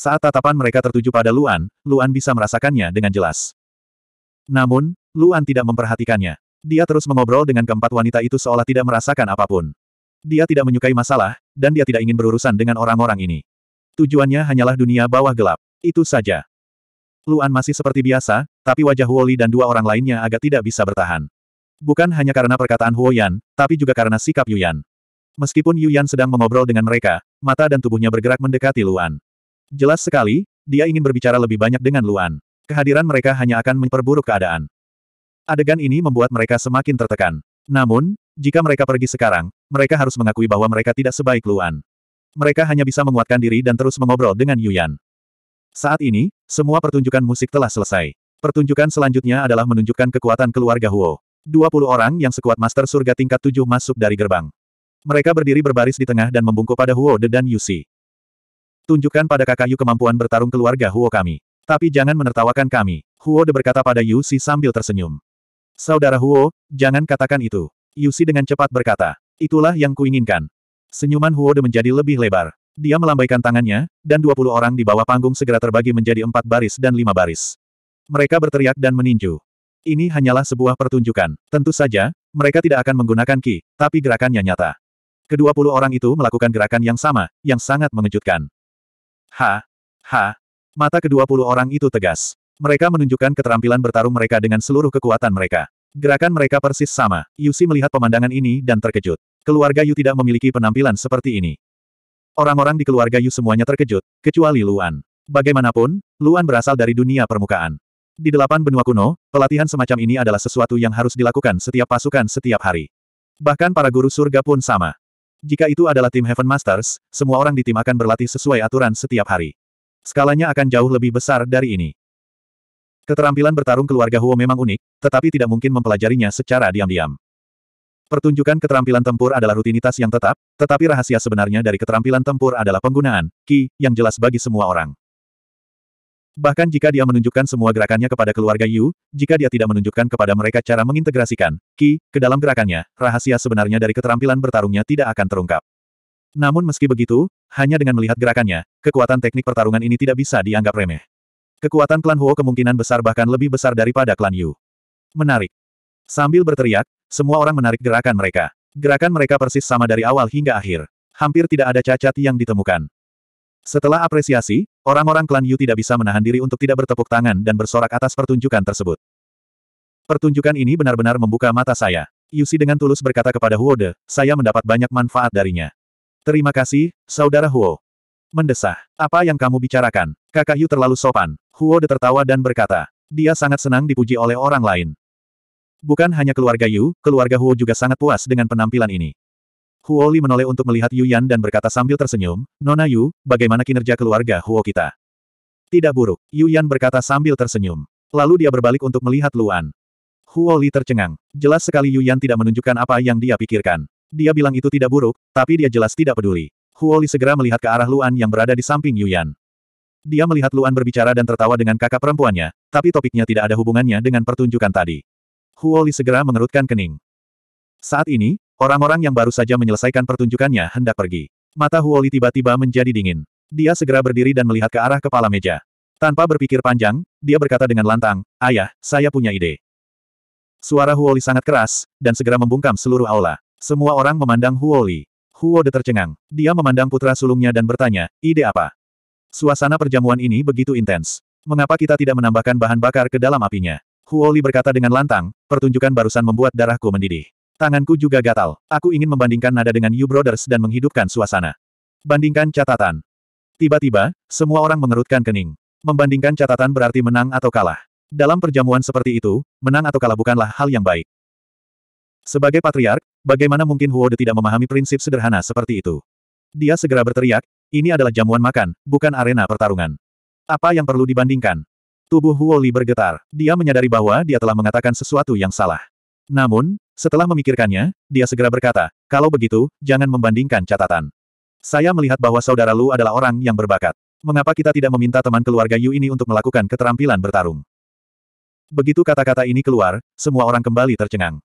Saat tatapan mereka tertuju pada Luan, Luan bisa merasakannya dengan jelas. Namun, Luan tidak memperhatikannya. Dia terus mengobrol dengan keempat wanita itu seolah tidak merasakan apapun. Dia tidak menyukai masalah, dan dia tidak ingin berurusan dengan orang-orang ini. Tujuannya hanyalah dunia bawah gelap. Itu saja. Luan masih seperti biasa, tapi wajah Huoli dan dua orang lainnya agak tidak bisa bertahan. Bukan hanya karena perkataan Huo Yan, tapi juga karena sikap Yuyan. Meskipun Yuyan sedang mengobrol dengan mereka, mata dan tubuhnya bergerak mendekati Luan. Jelas sekali, dia ingin berbicara lebih banyak dengan Luan. Kehadiran mereka hanya akan memperburuk keadaan. Adegan ini membuat mereka semakin tertekan. Namun, jika mereka pergi sekarang, mereka harus mengakui bahwa mereka tidak sebaik Luan. Mereka hanya bisa menguatkan diri dan terus mengobrol dengan Yuyan. Saat ini, semua pertunjukan musik telah selesai. Pertunjukan selanjutnya adalah menunjukkan kekuatan keluarga Huo. 20 orang yang sekuat master surga tingkat 7 masuk dari gerbang. Mereka berdiri berbaris di tengah dan membungkuk pada Huo De dan Yusi. Tunjukkan pada kakak Yu kemampuan bertarung keluarga Huo kami. Tapi jangan menertawakan kami. Huo de berkata pada Yu Si sambil tersenyum. Saudara Huo, jangan katakan itu. Yu Si dengan cepat berkata. Itulah yang kuinginkan. Senyuman Huo de menjadi lebih lebar. Dia melambaikan tangannya, dan 20 orang di bawah panggung segera terbagi menjadi empat baris dan lima baris. Mereka berteriak dan meninju. Ini hanyalah sebuah pertunjukan. Tentu saja, mereka tidak akan menggunakan ki, tapi gerakannya nyata. Kedua puluh orang itu melakukan gerakan yang sama, yang sangat mengejutkan. Ha, ha. Mata kedua puluh orang itu tegas. Mereka menunjukkan keterampilan bertarung mereka dengan seluruh kekuatan mereka. Gerakan mereka persis sama. Yusi melihat pemandangan ini dan terkejut. Keluarga Yu tidak memiliki penampilan seperti ini. Orang-orang di keluarga Yu semuanya terkejut, kecuali Luan. Bagaimanapun, Luan berasal dari dunia permukaan. Di delapan benua kuno, pelatihan semacam ini adalah sesuatu yang harus dilakukan setiap pasukan setiap hari. Bahkan para guru surga pun sama. Jika itu adalah tim Heaven Masters, semua orang di tim akan berlatih sesuai aturan setiap hari. Skalanya akan jauh lebih besar dari ini. Keterampilan bertarung keluarga Huo memang unik, tetapi tidak mungkin mempelajarinya secara diam-diam. Pertunjukan keterampilan tempur adalah rutinitas yang tetap, tetapi rahasia sebenarnya dari keterampilan tempur adalah penggunaan, ki, yang jelas bagi semua orang. Bahkan jika dia menunjukkan semua gerakannya kepada keluarga Yu, jika dia tidak menunjukkan kepada mereka cara mengintegrasikan Ki ke dalam gerakannya, rahasia sebenarnya dari keterampilan bertarungnya tidak akan terungkap. Namun meski begitu, hanya dengan melihat gerakannya, kekuatan teknik pertarungan ini tidak bisa dianggap remeh. Kekuatan klan Huo kemungkinan besar bahkan lebih besar daripada klan Yu. Menarik. Sambil berteriak, semua orang menarik gerakan mereka. Gerakan mereka persis sama dari awal hingga akhir. Hampir tidak ada cacat yang ditemukan. Setelah apresiasi, orang-orang klan Yu tidak bisa menahan diri untuk tidak bertepuk tangan dan bersorak atas pertunjukan tersebut. Pertunjukan ini benar-benar membuka mata saya. Yusi dengan tulus berkata kepada Huode, saya mendapat banyak manfaat darinya. Terima kasih, Saudara Huo. Mendesah. Apa yang kamu bicarakan? Kakak Yu terlalu sopan. Huode tertawa dan berkata, dia sangat senang dipuji oleh orang lain. Bukan hanya keluarga Yu, keluarga Huo juga sangat puas dengan penampilan ini. Huoli menoleh untuk melihat Yu Yan dan berkata sambil tersenyum, Nona Yu, bagaimana kinerja keluarga Huo kita? Tidak buruk, Yu Yan berkata sambil tersenyum. Lalu dia berbalik untuk melihat Luan. Huo Li tercengang. Jelas sekali Yu Yan tidak menunjukkan apa yang dia pikirkan. Dia bilang itu tidak buruk, tapi dia jelas tidak peduli. Huoli segera melihat ke arah Luan yang berada di samping Yu Yan. Dia melihat Luan berbicara dan tertawa dengan kakak perempuannya, tapi topiknya tidak ada hubungannya dengan pertunjukan tadi. Huoli segera mengerutkan kening. Saat ini, Orang-orang yang baru saja menyelesaikan pertunjukannya hendak pergi. Mata Huoli tiba-tiba menjadi dingin. Dia segera berdiri dan melihat ke arah kepala meja. Tanpa berpikir panjang, dia berkata dengan lantang, Ayah, saya punya ide. Suara Huoli sangat keras, dan segera membungkam seluruh aula. Semua orang memandang Huoli. Huo De tercengang. Dia memandang putra sulungnya dan bertanya, ide apa? Suasana perjamuan ini begitu intens. Mengapa kita tidak menambahkan bahan bakar ke dalam apinya? Huoli berkata dengan lantang, pertunjukan barusan membuat darahku mendidih. Tanganku juga gatal. Aku ingin membandingkan nada dengan You Brothers dan menghidupkan suasana. Bandingkan catatan. Tiba-tiba, semua orang mengerutkan kening. Membandingkan catatan berarti menang atau kalah. Dalam perjamuan seperti itu, menang atau kalah bukanlah hal yang baik. Sebagai patriark, bagaimana mungkin Huode tidak memahami prinsip sederhana seperti itu? Dia segera berteriak, ini adalah jamuan makan, bukan arena pertarungan. Apa yang perlu dibandingkan? Tubuh Huoli bergetar. Dia menyadari bahwa dia telah mengatakan sesuatu yang salah. Namun, setelah memikirkannya, dia segera berkata, kalau begitu, jangan membandingkan catatan. Saya melihat bahwa saudara Lu adalah orang yang berbakat. Mengapa kita tidak meminta teman keluarga Yu ini untuk melakukan keterampilan bertarung? Begitu kata-kata ini keluar, semua orang kembali tercengang.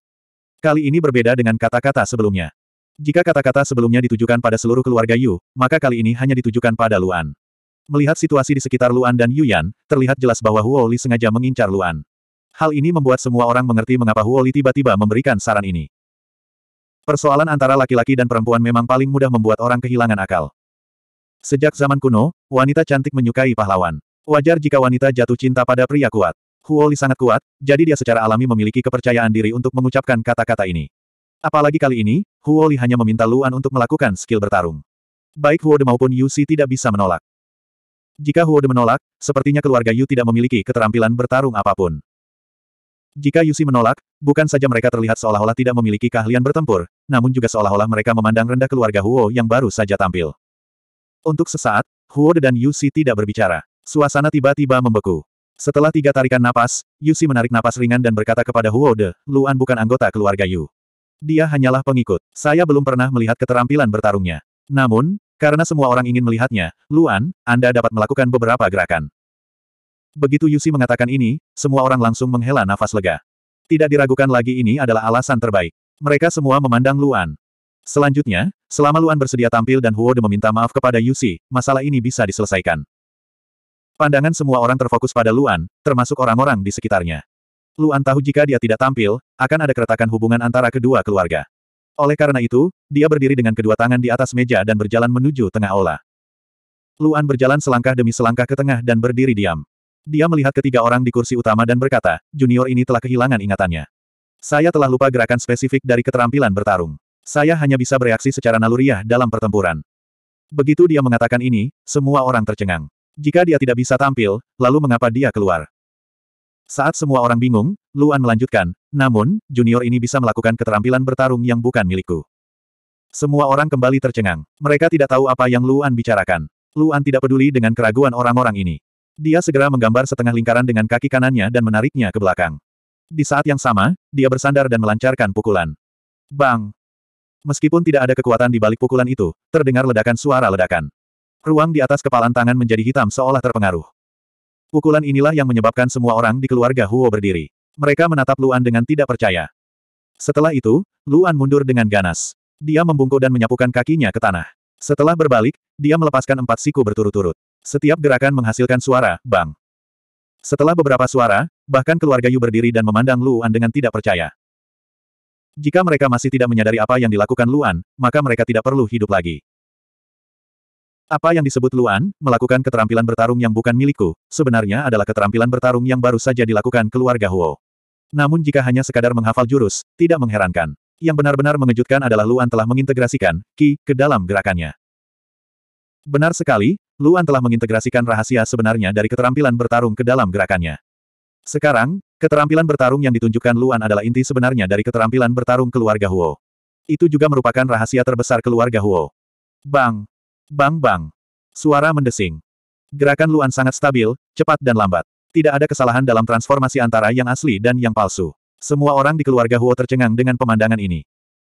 Kali ini berbeda dengan kata-kata sebelumnya. Jika kata-kata sebelumnya ditujukan pada seluruh keluarga Yu, maka kali ini hanya ditujukan pada Luan. Melihat situasi di sekitar Luan dan Yu Yan, terlihat jelas bahwa Huo Li sengaja mengincar Luan. Hal ini membuat semua orang mengerti mengapa Huoli tiba-tiba memberikan saran ini. Persoalan antara laki-laki dan perempuan memang paling mudah membuat orang kehilangan akal. Sejak zaman kuno, wanita cantik menyukai pahlawan. Wajar jika wanita jatuh cinta pada pria kuat. Huoli sangat kuat, jadi dia secara alami memiliki kepercayaan diri untuk mengucapkan kata-kata ini. Apalagi kali ini, Huoli hanya meminta Luan untuk melakukan skill bertarung. Baik Huode maupun Yusi tidak bisa menolak. Jika Huode menolak, sepertinya keluarga Yu tidak memiliki keterampilan bertarung apapun. Jika Yusi menolak, bukan saja mereka terlihat seolah-olah tidak memiliki keahlian bertempur, namun juga seolah-olah mereka memandang rendah keluarga Huo yang baru saja tampil. Untuk sesaat, Huo dan Yusi tidak berbicara. Suasana tiba-tiba membeku. Setelah tiga tarikan napas, Yusi menarik napas ringan dan berkata kepada Huo De, Luan bukan anggota keluarga Yu. Dia hanyalah pengikut. Saya belum pernah melihat keterampilan bertarungnya. Namun, karena semua orang ingin melihatnya, Luan, Anda dapat melakukan beberapa gerakan. Begitu Yusi mengatakan ini, semua orang langsung menghela nafas lega. Tidak diragukan lagi ini adalah alasan terbaik. Mereka semua memandang Luan. Selanjutnya, selama Luan bersedia tampil dan Huo De meminta maaf kepada Yusi, masalah ini bisa diselesaikan. Pandangan semua orang terfokus pada Luan, termasuk orang-orang di sekitarnya. Luan tahu jika dia tidak tampil, akan ada keretakan hubungan antara kedua keluarga. Oleh karena itu, dia berdiri dengan kedua tangan di atas meja dan berjalan menuju tengah aula. Luan berjalan selangkah demi selangkah ke tengah dan berdiri diam. Dia melihat ketiga orang di kursi utama dan berkata, junior ini telah kehilangan ingatannya. Saya telah lupa gerakan spesifik dari keterampilan bertarung. Saya hanya bisa bereaksi secara naluriah dalam pertempuran. Begitu dia mengatakan ini, semua orang tercengang. Jika dia tidak bisa tampil, lalu mengapa dia keluar? Saat semua orang bingung, Luan melanjutkan, namun, junior ini bisa melakukan keterampilan bertarung yang bukan milikku. Semua orang kembali tercengang. Mereka tidak tahu apa yang Luan bicarakan. Luan tidak peduli dengan keraguan orang-orang ini. Dia segera menggambar setengah lingkaran dengan kaki kanannya dan menariknya ke belakang. Di saat yang sama, dia bersandar dan melancarkan pukulan. Bang! Meskipun tidak ada kekuatan di balik pukulan itu, terdengar ledakan suara ledakan. Ruang di atas kepalan tangan menjadi hitam seolah terpengaruh. Pukulan inilah yang menyebabkan semua orang di keluarga Huo berdiri. Mereka menatap Luan dengan tidak percaya. Setelah itu, Luan mundur dengan ganas. Dia membungkuk dan menyapukan kakinya ke tanah. Setelah berbalik, dia melepaskan empat siku berturut-turut. Setiap gerakan menghasilkan suara, bang. Setelah beberapa suara, bahkan keluarga Yu berdiri dan memandang Luan dengan tidak percaya. Jika mereka masih tidak menyadari apa yang dilakukan Luan, maka mereka tidak perlu hidup lagi. Apa yang disebut Luan, melakukan keterampilan bertarung yang bukan milikku, sebenarnya adalah keterampilan bertarung yang baru saja dilakukan keluarga Huo. Namun jika hanya sekadar menghafal jurus, tidak mengherankan. Yang benar-benar mengejutkan adalah Luan telah mengintegrasikan Qi ke dalam gerakannya. Benar sekali, Luan telah mengintegrasikan rahasia sebenarnya dari keterampilan bertarung ke dalam gerakannya. Sekarang, keterampilan bertarung yang ditunjukkan Luan adalah inti sebenarnya dari keterampilan bertarung keluarga Huo. Itu juga merupakan rahasia terbesar keluarga Huo. Bang! Bang bang! Suara mendesing. Gerakan Luan sangat stabil, cepat dan lambat. Tidak ada kesalahan dalam transformasi antara yang asli dan yang palsu. Semua orang di keluarga Huo tercengang dengan pemandangan ini.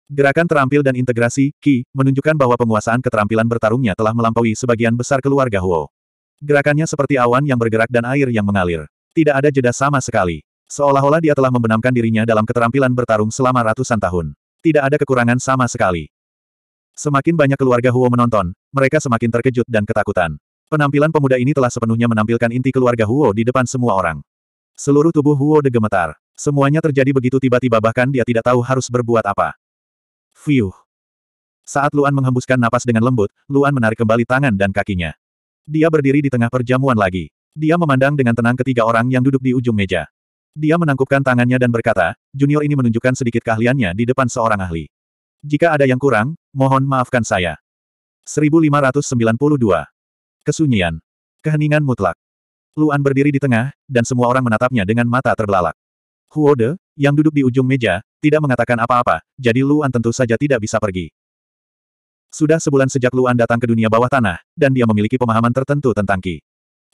Gerakan terampil dan integrasi, Qi, menunjukkan bahwa penguasaan keterampilan bertarungnya telah melampaui sebagian besar keluarga Huo. Gerakannya seperti awan yang bergerak dan air yang mengalir. Tidak ada jeda sama sekali. Seolah-olah dia telah membenamkan dirinya dalam keterampilan bertarung selama ratusan tahun. Tidak ada kekurangan sama sekali. Semakin banyak keluarga Huo menonton, mereka semakin terkejut dan ketakutan. Penampilan pemuda ini telah sepenuhnya menampilkan inti keluarga Huo di depan semua orang. Seluruh tubuh Huo degemetar. Semuanya terjadi begitu tiba-tiba bahkan dia tidak tahu harus berbuat apa. Fiuh. Saat Luan menghembuskan napas dengan lembut, Luan menarik kembali tangan dan kakinya. Dia berdiri di tengah perjamuan lagi. Dia memandang dengan tenang ketiga orang yang duduk di ujung meja. Dia menangkupkan tangannya dan berkata, junior ini menunjukkan sedikit keahliannya di depan seorang ahli. Jika ada yang kurang, mohon maafkan saya. 1592. Kesunyian. Keheningan mutlak. Luan berdiri di tengah, dan semua orang menatapnya dengan mata terbelalak. Huode, yang duduk di ujung meja, tidak mengatakan apa-apa, jadi Luan tentu saja tidak bisa pergi. Sudah sebulan sejak Luan datang ke dunia bawah tanah, dan dia memiliki pemahaman tertentu tentang Qi.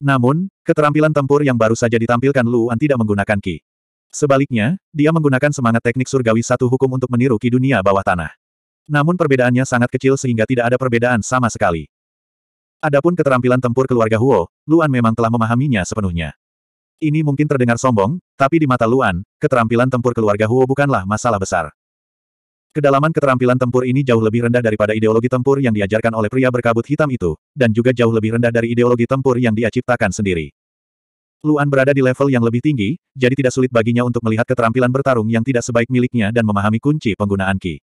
Namun, keterampilan tempur yang baru saja ditampilkan Luan tidak menggunakan Qi. Sebaliknya, dia menggunakan semangat teknik surgawi satu hukum untuk meniru Qi dunia bawah tanah. Namun perbedaannya sangat kecil sehingga tidak ada perbedaan sama sekali. Adapun keterampilan tempur keluarga Huo, Luan memang telah memahaminya sepenuhnya. Ini mungkin terdengar sombong, tapi di mata Luan, keterampilan tempur keluarga Huo bukanlah masalah besar. Kedalaman keterampilan tempur ini jauh lebih rendah daripada ideologi tempur yang diajarkan oleh pria berkabut hitam itu, dan juga jauh lebih rendah dari ideologi tempur yang dia ciptakan sendiri. Luan berada di level yang lebih tinggi, jadi tidak sulit baginya untuk melihat keterampilan bertarung yang tidak sebaik miliknya dan memahami kunci penggunaan Ki.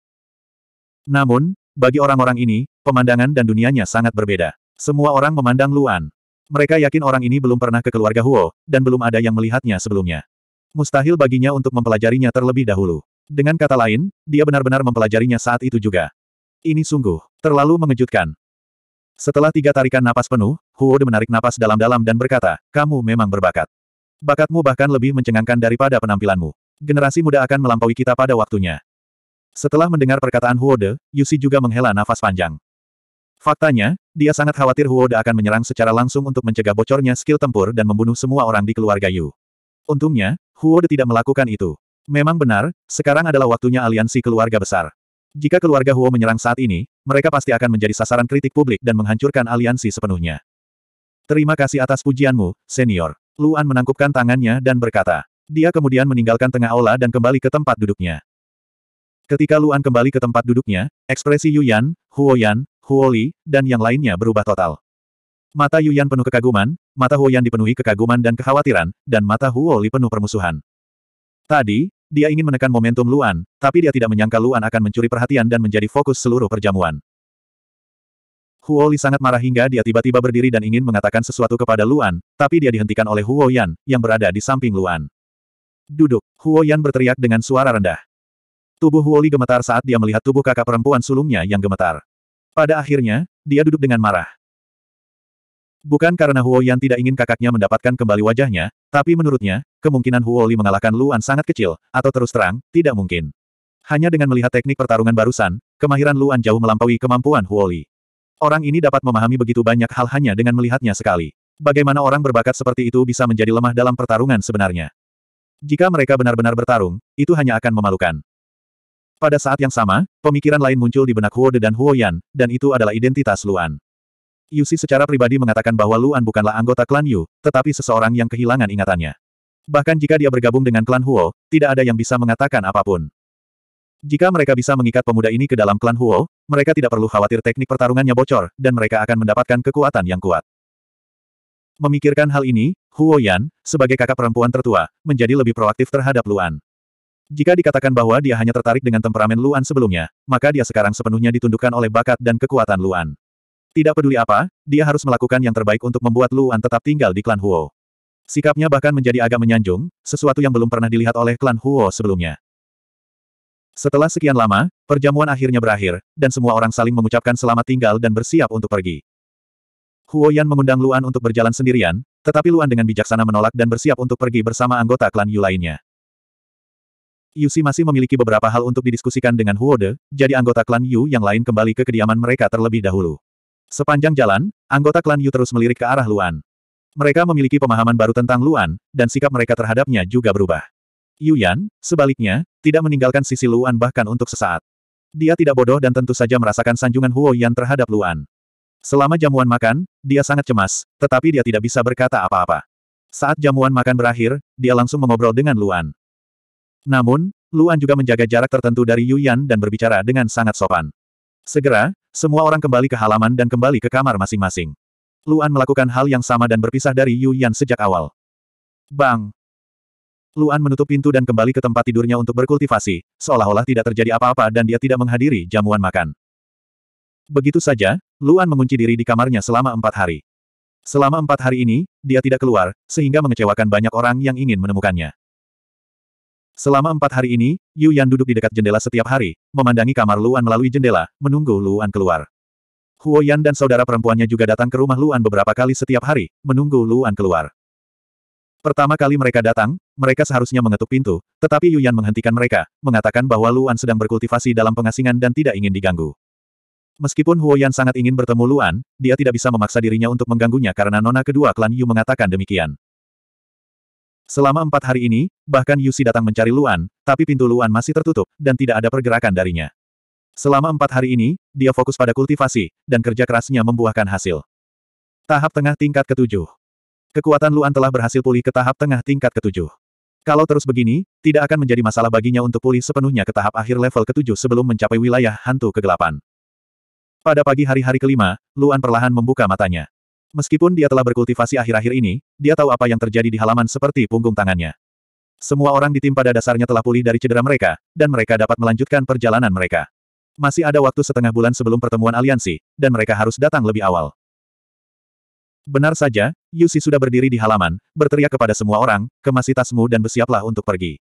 Namun, bagi orang-orang ini, pemandangan dan dunianya sangat berbeda. Semua orang memandang Luan. Mereka yakin orang ini belum pernah ke keluarga Huo, dan belum ada yang melihatnya sebelumnya. Mustahil baginya untuk mempelajarinya terlebih dahulu. Dengan kata lain, dia benar-benar mempelajarinya saat itu juga. Ini sungguh, terlalu mengejutkan. Setelah tiga tarikan napas penuh, Huo De menarik napas dalam-dalam dan berkata, kamu memang berbakat. Bakatmu bahkan lebih mencengangkan daripada penampilanmu. Generasi muda akan melampaui kita pada waktunya. Setelah mendengar perkataan Huo De, Yusi juga menghela nafas panjang. Faktanya, dia sangat khawatir Huoda akan menyerang secara langsung untuk mencegah bocornya skill tempur dan membunuh semua orang di keluarga Yu. Untungnya, Huoda tidak melakukan itu. Memang benar, sekarang adalah waktunya aliansi keluarga besar. Jika keluarga Huo menyerang saat ini, mereka pasti akan menjadi sasaran kritik publik dan menghancurkan aliansi sepenuhnya. Terima kasih atas pujianmu, senior. Luan menangkupkan tangannya dan berkata. Dia kemudian meninggalkan tengah aula dan kembali ke tempat duduknya. Ketika Luan kembali ke tempat duduknya, ekspresi Yu Yan, Huo Yan. Huoli, dan yang lainnya berubah total. Mata Yuyan penuh kekaguman, mata Huoyan dipenuhi kekaguman dan kekhawatiran, dan mata Huoli penuh permusuhan. Tadi, dia ingin menekan momentum Luan, tapi dia tidak menyangka Luan akan mencuri perhatian dan menjadi fokus seluruh perjamuan. Huoli sangat marah hingga dia tiba-tiba berdiri dan ingin mengatakan sesuatu kepada Luan, tapi dia dihentikan oleh Huoyan, yang berada di samping Luan. Duduk, Huoyan berteriak dengan suara rendah. Tubuh Huoli gemetar saat dia melihat tubuh kakak perempuan sulungnya yang gemetar. Pada akhirnya, dia duduk dengan marah. Bukan karena Huo Yan tidak ingin kakaknya mendapatkan kembali wajahnya, tapi menurutnya, kemungkinan Huo Li mengalahkan Luan sangat kecil, atau terus terang, tidak mungkin. Hanya dengan melihat teknik pertarungan barusan, kemahiran Luan jauh melampaui kemampuan Huo Li. Orang ini dapat memahami begitu banyak hal hanya dengan melihatnya sekali. Bagaimana orang berbakat seperti itu bisa menjadi lemah dalam pertarungan sebenarnya? Jika mereka benar-benar bertarung, itu hanya akan memalukan. Pada saat yang sama, pemikiran lain muncul di benak Huo De dan Huo Yan, dan itu adalah identitas Luan. Yusi secara pribadi mengatakan bahwa Luan bukanlah anggota klan Yu, tetapi seseorang yang kehilangan ingatannya. Bahkan jika dia bergabung dengan klan Huo, tidak ada yang bisa mengatakan apapun. Jika mereka bisa mengikat pemuda ini ke dalam klan Huo, mereka tidak perlu khawatir teknik pertarungannya bocor, dan mereka akan mendapatkan kekuatan yang kuat. Memikirkan hal ini, Huo Yan, sebagai kakak perempuan tertua, menjadi lebih proaktif terhadap Luan. Jika dikatakan bahwa dia hanya tertarik dengan temperamen Luan sebelumnya, maka dia sekarang sepenuhnya ditundukkan oleh bakat dan kekuatan Luan. Tidak peduli apa, dia harus melakukan yang terbaik untuk membuat Luan tetap tinggal di klan Huo. Sikapnya bahkan menjadi agak menyanjung, sesuatu yang belum pernah dilihat oleh klan Huo sebelumnya. Setelah sekian lama, perjamuan akhirnya berakhir, dan semua orang saling mengucapkan selamat tinggal dan bersiap untuk pergi. Huo Yan mengundang Luan untuk berjalan sendirian, tetapi Luan dengan bijaksana menolak dan bersiap untuk pergi bersama anggota klan Yu lainnya. Yusi masih memiliki beberapa hal untuk didiskusikan dengan Huo De, jadi anggota klan Yu yang lain kembali ke kediaman mereka terlebih dahulu. Sepanjang jalan, anggota klan Yu terus melirik ke arah Luan. Mereka memiliki pemahaman baru tentang Luan, dan sikap mereka terhadapnya juga berubah. Yu Yan, sebaliknya, tidak meninggalkan sisi Luan bahkan untuk sesaat. Dia tidak bodoh dan tentu saja merasakan sanjungan Huo Yan terhadap Luan. Selama jamuan makan, dia sangat cemas, tetapi dia tidak bisa berkata apa-apa. Saat jamuan makan berakhir, dia langsung mengobrol dengan Luan. Namun, Luan juga menjaga jarak tertentu dari Yuyan dan berbicara dengan sangat sopan. Segera, semua orang kembali ke halaman dan kembali ke kamar masing-masing. Luan melakukan hal yang sama dan berpisah dari Yuyan sejak awal. Bang! Luan menutup pintu dan kembali ke tempat tidurnya untuk berkultivasi, seolah-olah tidak terjadi apa-apa dan dia tidak menghadiri jamuan makan. Begitu saja, Luan mengunci diri di kamarnya selama empat hari. Selama empat hari ini, dia tidak keluar, sehingga mengecewakan banyak orang yang ingin menemukannya. Selama empat hari ini, Yu Yan duduk di dekat jendela setiap hari, memandangi kamar Luan melalui jendela, menunggu Luan keluar. Huo Yan dan saudara perempuannya juga datang ke rumah Luan beberapa kali setiap hari, menunggu Luan keluar. Pertama kali mereka datang, mereka seharusnya mengetuk pintu, tetapi Yu Yan menghentikan mereka, mengatakan bahwa Luan sedang berkultivasi dalam pengasingan dan tidak ingin diganggu. Meskipun Huo Yan sangat ingin bertemu Luan, dia tidak bisa memaksa dirinya untuk mengganggunya karena nona kedua klan Yu mengatakan demikian. Selama empat hari ini, bahkan Yusi datang mencari Luan, tapi pintu Luan masih tertutup, dan tidak ada pergerakan darinya. Selama empat hari ini, dia fokus pada kultivasi, dan kerja kerasnya membuahkan hasil. Tahap tengah tingkat ketujuh. Kekuatan Luan telah berhasil pulih ke tahap tengah tingkat ketujuh. Kalau terus begini, tidak akan menjadi masalah baginya untuk pulih sepenuhnya ke tahap akhir level ketujuh sebelum mencapai wilayah hantu kegelapan. Pada pagi hari-hari kelima, Luan perlahan membuka matanya. Meskipun dia telah berkultivasi akhir-akhir ini, dia tahu apa yang terjadi di halaman seperti punggung tangannya. Semua orang di tim pada dasarnya telah pulih dari cedera mereka, dan mereka dapat melanjutkan perjalanan mereka. Masih ada waktu setengah bulan sebelum pertemuan aliansi, dan mereka harus datang lebih awal. Benar saja, Yusi sudah berdiri di halaman, berteriak kepada semua orang, kemasi tasmu dan bersiaplah untuk pergi.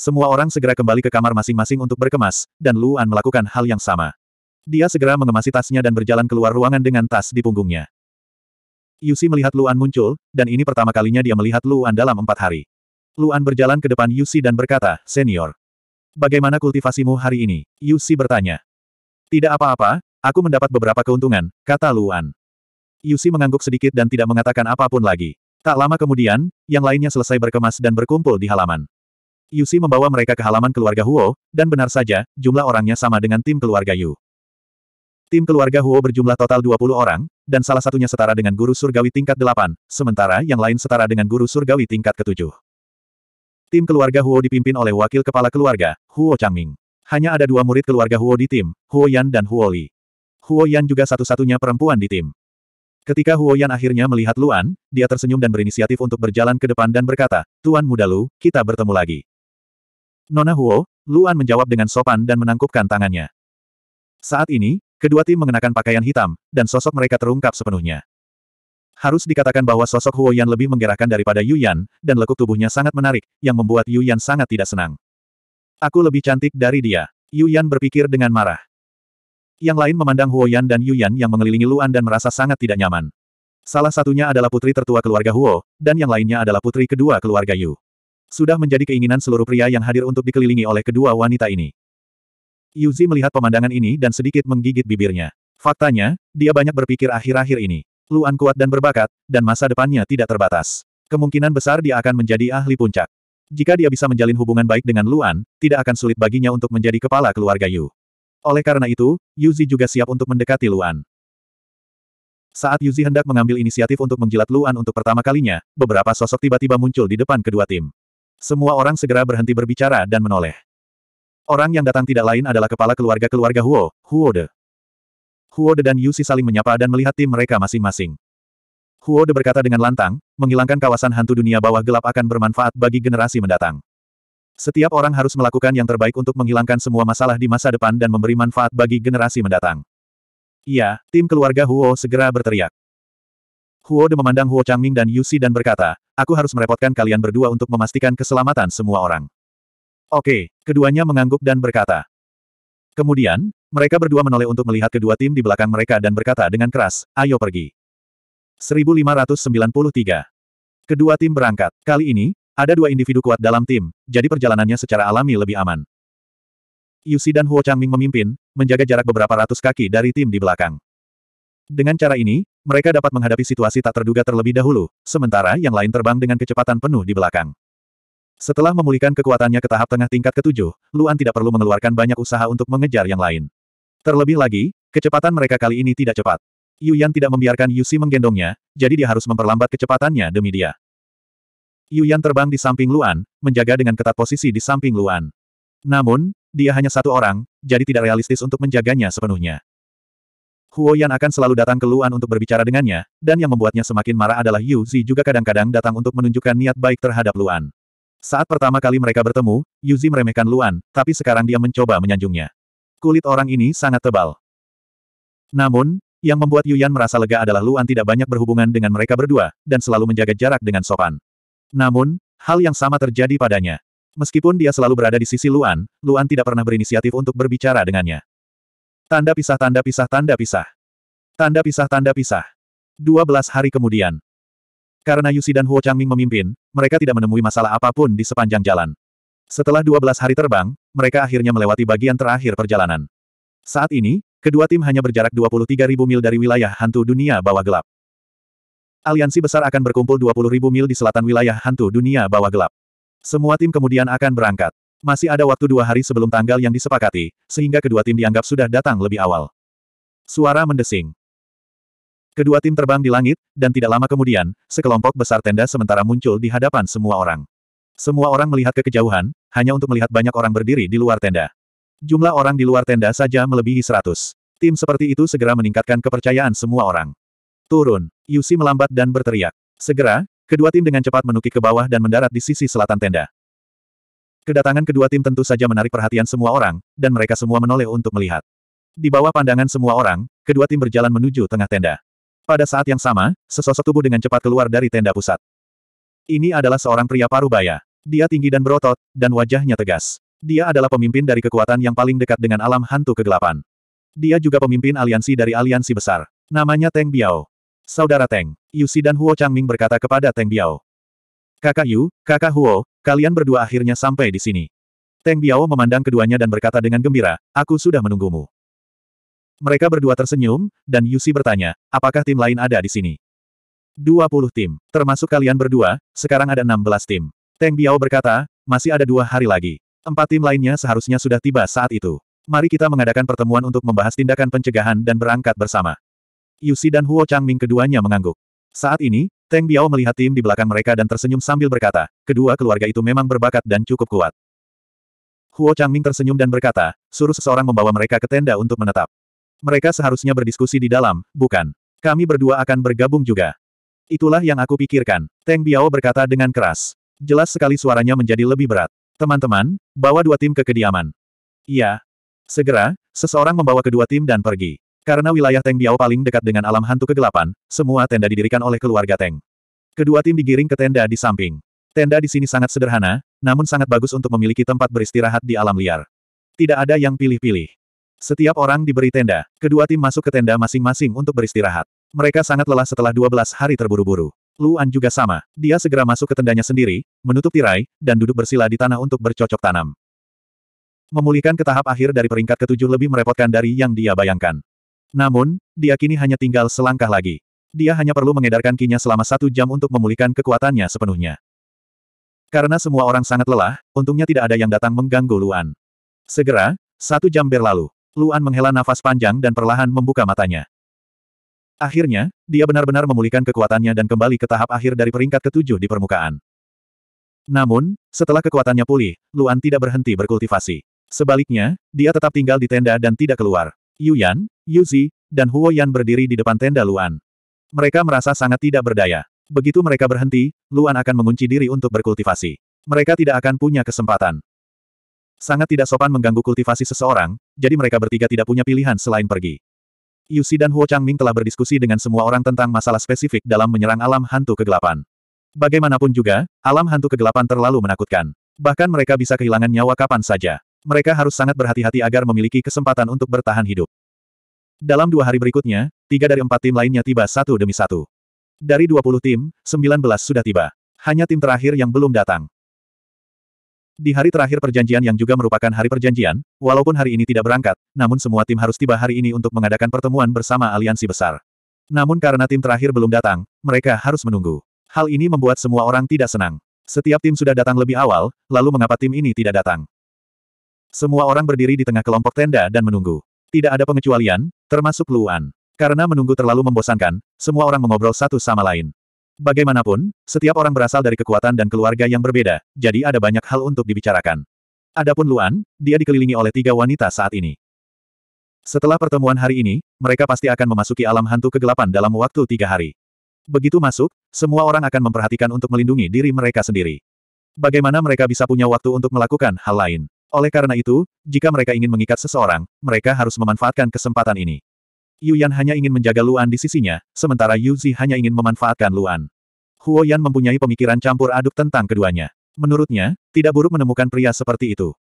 Semua orang segera kembali ke kamar masing-masing untuk berkemas, dan Luan melakukan hal yang sama. Dia segera mengemasi tasnya dan berjalan keluar ruangan dengan tas di punggungnya. Yusi melihat Luan muncul, dan ini pertama kalinya dia melihat Luan dalam empat hari. Luan berjalan ke depan Yusi dan berkata, Senior, bagaimana kultivasimu hari ini? Yusi bertanya. Tidak apa-apa, aku mendapat beberapa keuntungan, kata Luan. Yusi mengangguk sedikit dan tidak mengatakan apapun lagi. Tak lama kemudian, yang lainnya selesai berkemas dan berkumpul di halaman. Yusi membawa mereka ke halaman keluarga Huo, dan benar saja, jumlah orangnya sama dengan tim keluarga Yu. Tim keluarga Huo berjumlah total 20 orang, dan salah satunya setara dengan guru surgawi tingkat delapan, sementara yang lain setara dengan guru surgawi tingkat ketujuh. Tim keluarga Huo dipimpin oleh wakil kepala keluarga, Huo Changming. Hanya ada dua murid keluarga Huo di tim, Huo Yan dan Huo Li. Huo Yan juga satu-satunya perempuan di tim. Ketika Huo Yan akhirnya melihat Luan, dia tersenyum dan berinisiatif untuk berjalan ke depan dan berkata, Tuan Muda Lu, kita bertemu lagi. Nona Huo, Luan menjawab dengan sopan dan menangkupkan tangannya. Saat ini, Kedua tim mengenakan pakaian hitam, dan sosok mereka terungkap sepenuhnya. Harus dikatakan bahwa sosok Huo Yan lebih menggerakkan daripada Yu Yan, dan lekuk tubuhnya sangat menarik, yang membuat Yu Yan sangat tidak senang. Aku lebih cantik dari dia. Yu Yan berpikir dengan marah. Yang lain memandang Huo Yan dan Yu Yan yang mengelilingi Luan dan merasa sangat tidak nyaman. Salah satunya adalah putri tertua keluarga Huo, dan yang lainnya adalah putri kedua keluarga Yu. Sudah menjadi keinginan seluruh pria yang hadir untuk dikelilingi oleh kedua wanita ini. Yuzi melihat pemandangan ini dan sedikit menggigit bibirnya. Faktanya, dia banyak berpikir akhir-akhir ini. Luan kuat dan berbakat, dan masa depannya tidak terbatas. Kemungkinan besar dia akan menjadi ahli puncak. Jika dia bisa menjalin hubungan baik dengan Luan, tidak akan sulit baginya untuk menjadi kepala keluarga Yu. Oleh karena itu, Yuzi juga siap untuk mendekati Luan. Saat Yuzi hendak mengambil inisiatif untuk menjilat Luan untuk pertama kalinya, beberapa sosok tiba-tiba muncul di depan kedua tim. Semua orang segera berhenti berbicara dan menoleh. Orang yang datang tidak lain adalah kepala keluarga-keluarga Huo, Huode. Huode dan Yusi saling menyapa dan melihat tim mereka masing-masing. Huode berkata dengan lantang, menghilangkan kawasan hantu dunia bawah gelap akan bermanfaat bagi generasi mendatang. Setiap orang harus melakukan yang terbaik untuk menghilangkan semua masalah di masa depan dan memberi manfaat bagi generasi mendatang. Iya, tim keluarga Huo segera berteriak. Huo De memandang Huo Changming dan Yusi dan berkata, aku harus merepotkan kalian berdua untuk memastikan keselamatan semua orang. Oke, keduanya mengangguk dan berkata. Kemudian, mereka berdua menoleh untuk melihat kedua tim di belakang mereka dan berkata dengan keras, ayo pergi. 1593. Kedua tim berangkat. Kali ini, ada dua individu kuat dalam tim, jadi perjalanannya secara alami lebih aman. Yusi dan Huo Changming memimpin, menjaga jarak beberapa ratus kaki dari tim di belakang. Dengan cara ini, mereka dapat menghadapi situasi tak terduga terlebih dahulu, sementara yang lain terbang dengan kecepatan penuh di belakang. Setelah memulihkan kekuatannya ke tahap tengah tingkat ketujuh, Luan tidak perlu mengeluarkan banyak usaha untuk mengejar yang lain. Terlebih lagi, kecepatan mereka kali ini tidak cepat. Yu Yan tidak membiarkan Yu Yusi menggendongnya, jadi dia harus memperlambat kecepatannya demi dia. Yu Yan terbang di samping Luan, menjaga dengan ketat posisi di samping Luan. Namun, dia hanya satu orang, jadi tidak realistis untuk menjaganya sepenuhnya. Huo Yan akan selalu datang ke Luan untuk berbicara dengannya, dan yang membuatnya semakin marah adalah Yu Zi juga kadang-kadang datang untuk menunjukkan niat baik terhadap Luan. Saat pertama kali mereka bertemu, Yuzi meremehkan Luan, tapi sekarang dia mencoba menyanjungnya. Kulit orang ini sangat tebal. Namun, yang membuat Yuyan merasa lega adalah Luan tidak banyak berhubungan dengan mereka berdua, dan selalu menjaga jarak dengan sopan. Namun, hal yang sama terjadi padanya. Meskipun dia selalu berada di sisi Luan, Luan tidak pernah berinisiatif untuk berbicara dengannya. Tanda pisah tanda pisah tanda pisah. Tanda pisah tanda pisah. 12 hari kemudian. Karena Yusi dan Huo Changming memimpin, mereka tidak menemui masalah apapun di sepanjang jalan. Setelah 12 hari terbang, mereka akhirnya melewati bagian terakhir perjalanan. Saat ini, kedua tim hanya berjarak 23.000 mil dari wilayah hantu dunia bawah gelap. Aliansi besar akan berkumpul 20.000 mil di selatan wilayah hantu dunia bawah gelap. Semua tim kemudian akan berangkat. Masih ada waktu dua hari sebelum tanggal yang disepakati, sehingga kedua tim dianggap sudah datang lebih awal. Suara mendesing. Kedua tim terbang di langit, dan tidak lama kemudian, sekelompok besar tenda sementara muncul di hadapan semua orang. Semua orang melihat ke kejauhan, hanya untuk melihat banyak orang berdiri di luar tenda. Jumlah orang di luar tenda saja melebihi seratus. Tim seperti itu segera meningkatkan kepercayaan semua orang. Turun, Yusi melambat dan berteriak. Segera, kedua tim dengan cepat menukik ke bawah dan mendarat di sisi selatan tenda. Kedatangan kedua tim tentu saja menarik perhatian semua orang, dan mereka semua menoleh untuk melihat. Di bawah pandangan semua orang, kedua tim berjalan menuju tengah tenda. Pada saat yang sama, sesosok tubuh dengan cepat keluar dari tenda pusat. Ini adalah seorang pria parubaya. Dia tinggi dan berotot, dan wajahnya tegas. Dia adalah pemimpin dari kekuatan yang paling dekat dengan alam hantu kegelapan. Dia juga pemimpin aliansi dari aliansi besar. Namanya Teng Biao. Saudara Teng, Yusi dan Huo Changming berkata kepada Teng Biao. Kakak Yu, kakak Huo, kalian berdua akhirnya sampai di sini. Teng Biao memandang keduanya dan berkata dengan gembira, aku sudah menunggumu. Mereka berdua tersenyum, dan Yusi bertanya, apakah tim lain ada di sini? 20 tim, termasuk kalian berdua, sekarang ada 16 tim. Teng Biao berkata, masih ada dua hari lagi. Empat tim lainnya seharusnya sudah tiba saat itu. Mari kita mengadakan pertemuan untuk membahas tindakan pencegahan dan berangkat bersama. Yusi dan Huo Changming keduanya mengangguk. Saat ini, Teng Biao melihat tim di belakang mereka dan tersenyum sambil berkata, kedua keluarga itu memang berbakat dan cukup kuat. Huo Changming tersenyum dan berkata, suruh seseorang membawa mereka ke tenda untuk menetap. Mereka seharusnya berdiskusi di dalam, bukan? Kami berdua akan bergabung juga. Itulah yang aku pikirkan. Teng Biao berkata dengan keras. Jelas sekali suaranya menjadi lebih berat. Teman-teman, bawa dua tim ke kediaman. Iya. Segera, seseorang membawa kedua tim dan pergi. Karena wilayah Teng Biao paling dekat dengan alam hantu kegelapan, semua tenda didirikan oleh keluarga Teng. Kedua tim digiring ke tenda di samping. Tenda di sini sangat sederhana, namun sangat bagus untuk memiliki tempat beristirahat di alam liar. Tidak ada yang pilih-pilih. Setiap orang diberi tenda, kedua tim masuk ke tenda masing-masing untuk beristirahat. Mereka sangat lelah setelah 12 hari terburu-buru. Luan juga sama, dia segera masuk ke tendanya sendiri, menutup tirai, dan duduk bersila di tanah untuk bercocok tanam. Memulihkan ke tahap akhir dari peringkat ketujuh lebih merepotkan dari yang dia bayangkan. Namun, dia kini hanya tinggal selangkah lagi. Dia hanya perlu mengedarkan kinya selama satu jam untuk memulihkan kekuatannya sepenuhnya. Karena semua orang sangat lelah, untungnya tidak ada yang datang mengganggu Luan. Segera, satu jam berlalu. Luan menghela nafas panjang dan perlahan membuka matanya. Akhirnya, dia benar-benar memulihkan kekuatannya dan kembali ke tahap akhir dari peringkat ketujuh di permukaan. Namun, setelah kekuatannya pulih, Luan tidak berhenti berkultivasi. Sebaliknya, dia tetap tinggal di tenda dan tidak keluar. Yu Zi, dan Huo Yan berdiri di depan tenda Luan. Mereka merasa sangat tidak berdaya. Begitu mereka berhenti, Luan akan mengunci diri untuk berkultivasi. Mereka tidak akan punya kesempatan. Sangat tidak sopan mengganggu kultivasi seseorang, jadi mereka bertiga tidak punya pilihan selain pergi. Yusi dan Huo Changming telah berdiskusi dengan semua orang tentang masalah spesifik dalam menyerang alam hantu kegelapan. Bagaimanapun juga, alam hantu kegelapan terlalu menakutkan. Bahkan mereka bisa kehilangan nyawa kapan saja. Mereka harus sangat berhati-hati agar memiliki kesempatan untuk bertahan hidup. Dalam dua hari berikutnya, tiga dari empat tim lainnya tiba satu demi satu. Dari dua puluh tim, sembilan belas sudah tiba. Hanya tim terakhir yang belum datang. Di hari terakhir perjanjian yang juga merupakan hari perjanjian, walaupun hari ini tidak berangkat, namun semua tim harus tiba hari ini untuk mengadakan pertemuan bersama aliansi besar. Namun karena tim terakhir belum datang, mereka harus menunggu. Hal ini membuat semua orang tidak senang. Setiap tim sudah datang lebih awal, lalu mengapa tim ini tidak datang? Semua orang berdiri di tengah kelompok tenda dan menunggu. Tidak ada pengecualian, termasuk Luan. Karena menunggu terlalu membosankan, semua orang mengobrol satu sama lain. Bagaimanapun, setiap orang berasal dari kekuatan dan keluarga yang berbeda, jadi ada banyak hal untuk dibicarakan. Adapun Luan, dia dikelilingi oleh tiga wanita saat ini. Setelah pertemuan hari ini, mereka pasti akan memasuki alam hantu kegelapan dalam waktu tiga hari. Begitu masuk, semua orang akan memperhatikan untuk melindungi diri mereka sendiri. Bagaimana mereka bisa punya waktu untuk melakukan hal lain? Oleh karena itu, jika mereka ingin mengikat seseorang, mereka harus memanfaatkan kesempatan ini. Yu Yan hanya ingin menjaga Luan di sisinya, sementara Yu Zi hanya ingin memanfaatkan Luan. Huo Yan mempunyai pemikiran campur aduk tentang keduanya. Menurutnya, tidak buruk menemukan pria seperti itu.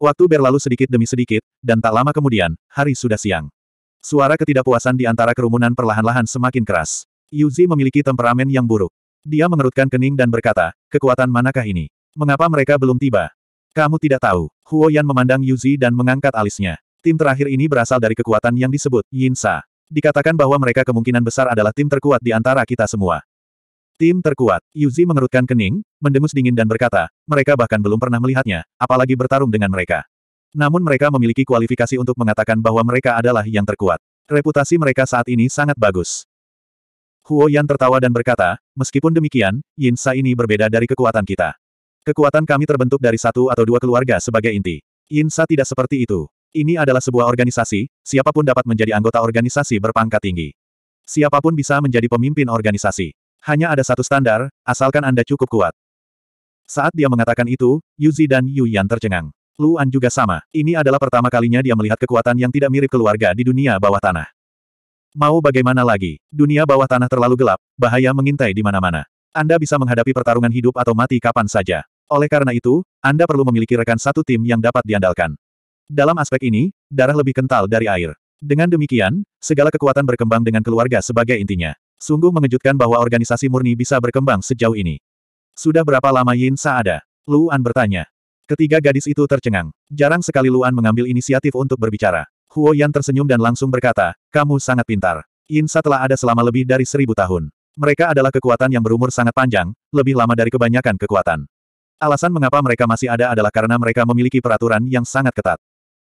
Waktu berlalu sedikit demi sedikit, dan tak lama kemudian, hari sudah siang. Suara ketidakpuasan di antara kerumunan perlahan-lahan semakin keras. Yu Zi memiliki temperamen yang buruk. Dia mengerutkan kening dan berkata, kekuatan manakah ini? Mengapa mereka belum tiba? Kamu tidak tahu. Huo Yan memandang Yu Zi dan mengangkat alisnya. Tim terakhir ini berasal dari kekuatan yang disebut Yinsa. Dikatakan bahwa mereka kemungkinan besar adalah tim terkuat di antara kita semua. Tim terkuat, Yuzi mengerutkan kening, mendengus dingin dan berkata, mereka bahkan belum pernah melihatnya, apalagi bertarung dengan mereka. Namun mereka memiliki kualifikasi untuk mengatakan bahwa mereka adalah yang terkuat. Reputasi mereka saat ini sangat bagus. Huo Yan tertawa dan berkata, meskipun demikian, Yinsa ini berbeda dari kekuatan kita. Kekuatan kami terbentuk dari satu atau dua keluarga sebagai inti. Yinsa tidak seperti itu. Ini adalah sebuah organisasi, siapapun dapat menjadi anggota organisasi berpangkat tinggi. Siapapun bisa menjadi pemimpin organisasi. Hanya ada satu standar, asalkan Anda cukup kuat. Saat dia mengatakan itu, Yuzi dan Yu Yan tercengang. Luan juga sama. Ini adalah pertama kalinya dia melihat kekuatan yang tidak mirip keluarga di dunia bawah tanah. Mau bagaimana lagi? Dunia bawah tanah terlalu gelap, bahaya mengintai di mana-mana. Anda bisa menghadapi pertarungan hidup atau mati kapan saja. Oleh karena itu, Anda perlu memiliki rekan satu tim yang dapat diandalkan. Dalam aspek ini, darah lebih kental dari air. Dengan demikian, segala kekuatan berkembang dengan keluarga sebagai intinya. Sungguh mengejutkan bahwa organisasi murni bisa berkembang sejauh ini. Sudah berapa lama Yin Sa ada? Luan bertanya. Ketiga gadis itu tercengang. Jarang sekali Luan mengambil inisiatif untuk berbicara. Huo Yan tersenyum dan langsung berkata, kamu sangat pintar. Yin Sa telah ada selama lebih dari seribu tahun. Mereka adalah kekuatan yang berumur sangat panjang, lebih lama dari kebanyakan kekuatan. Alasan mengapa mereka masih ada adalah karena mereka memiliki peraturan yang sangat ketat.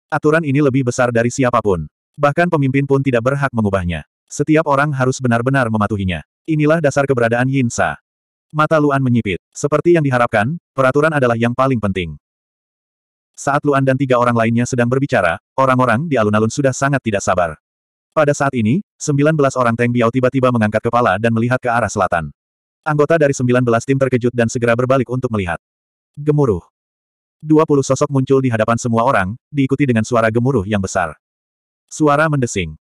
Aturan ini lebih besar dari siapapun. Bahkan pemimpin pun tidak berhak mengubahnya. Setiap orang harus benar-benar mematuhinya. Inilah dasar keberadaan Yinsa. Mata Luan menyipit. Seperti yang diharapkan, peraturan adalah yang paling penting. Saat Luan dan tiga orang lainnya sedang berbicara, orang-orang di alun-alun sudah sangat tidak sabar. Pada saat ini, 19 orang Teng Biao tiba-tiba mengangkat kepala dan melihat ke arah selatan. Anggota dari 19 tim terkejut dan segera berbalik untuk melihat. Gemuruh. Dua puluh sosok muncul di hadapan semua orang, diikuti dengan suara gemuruh yang besar. Suara mendesing.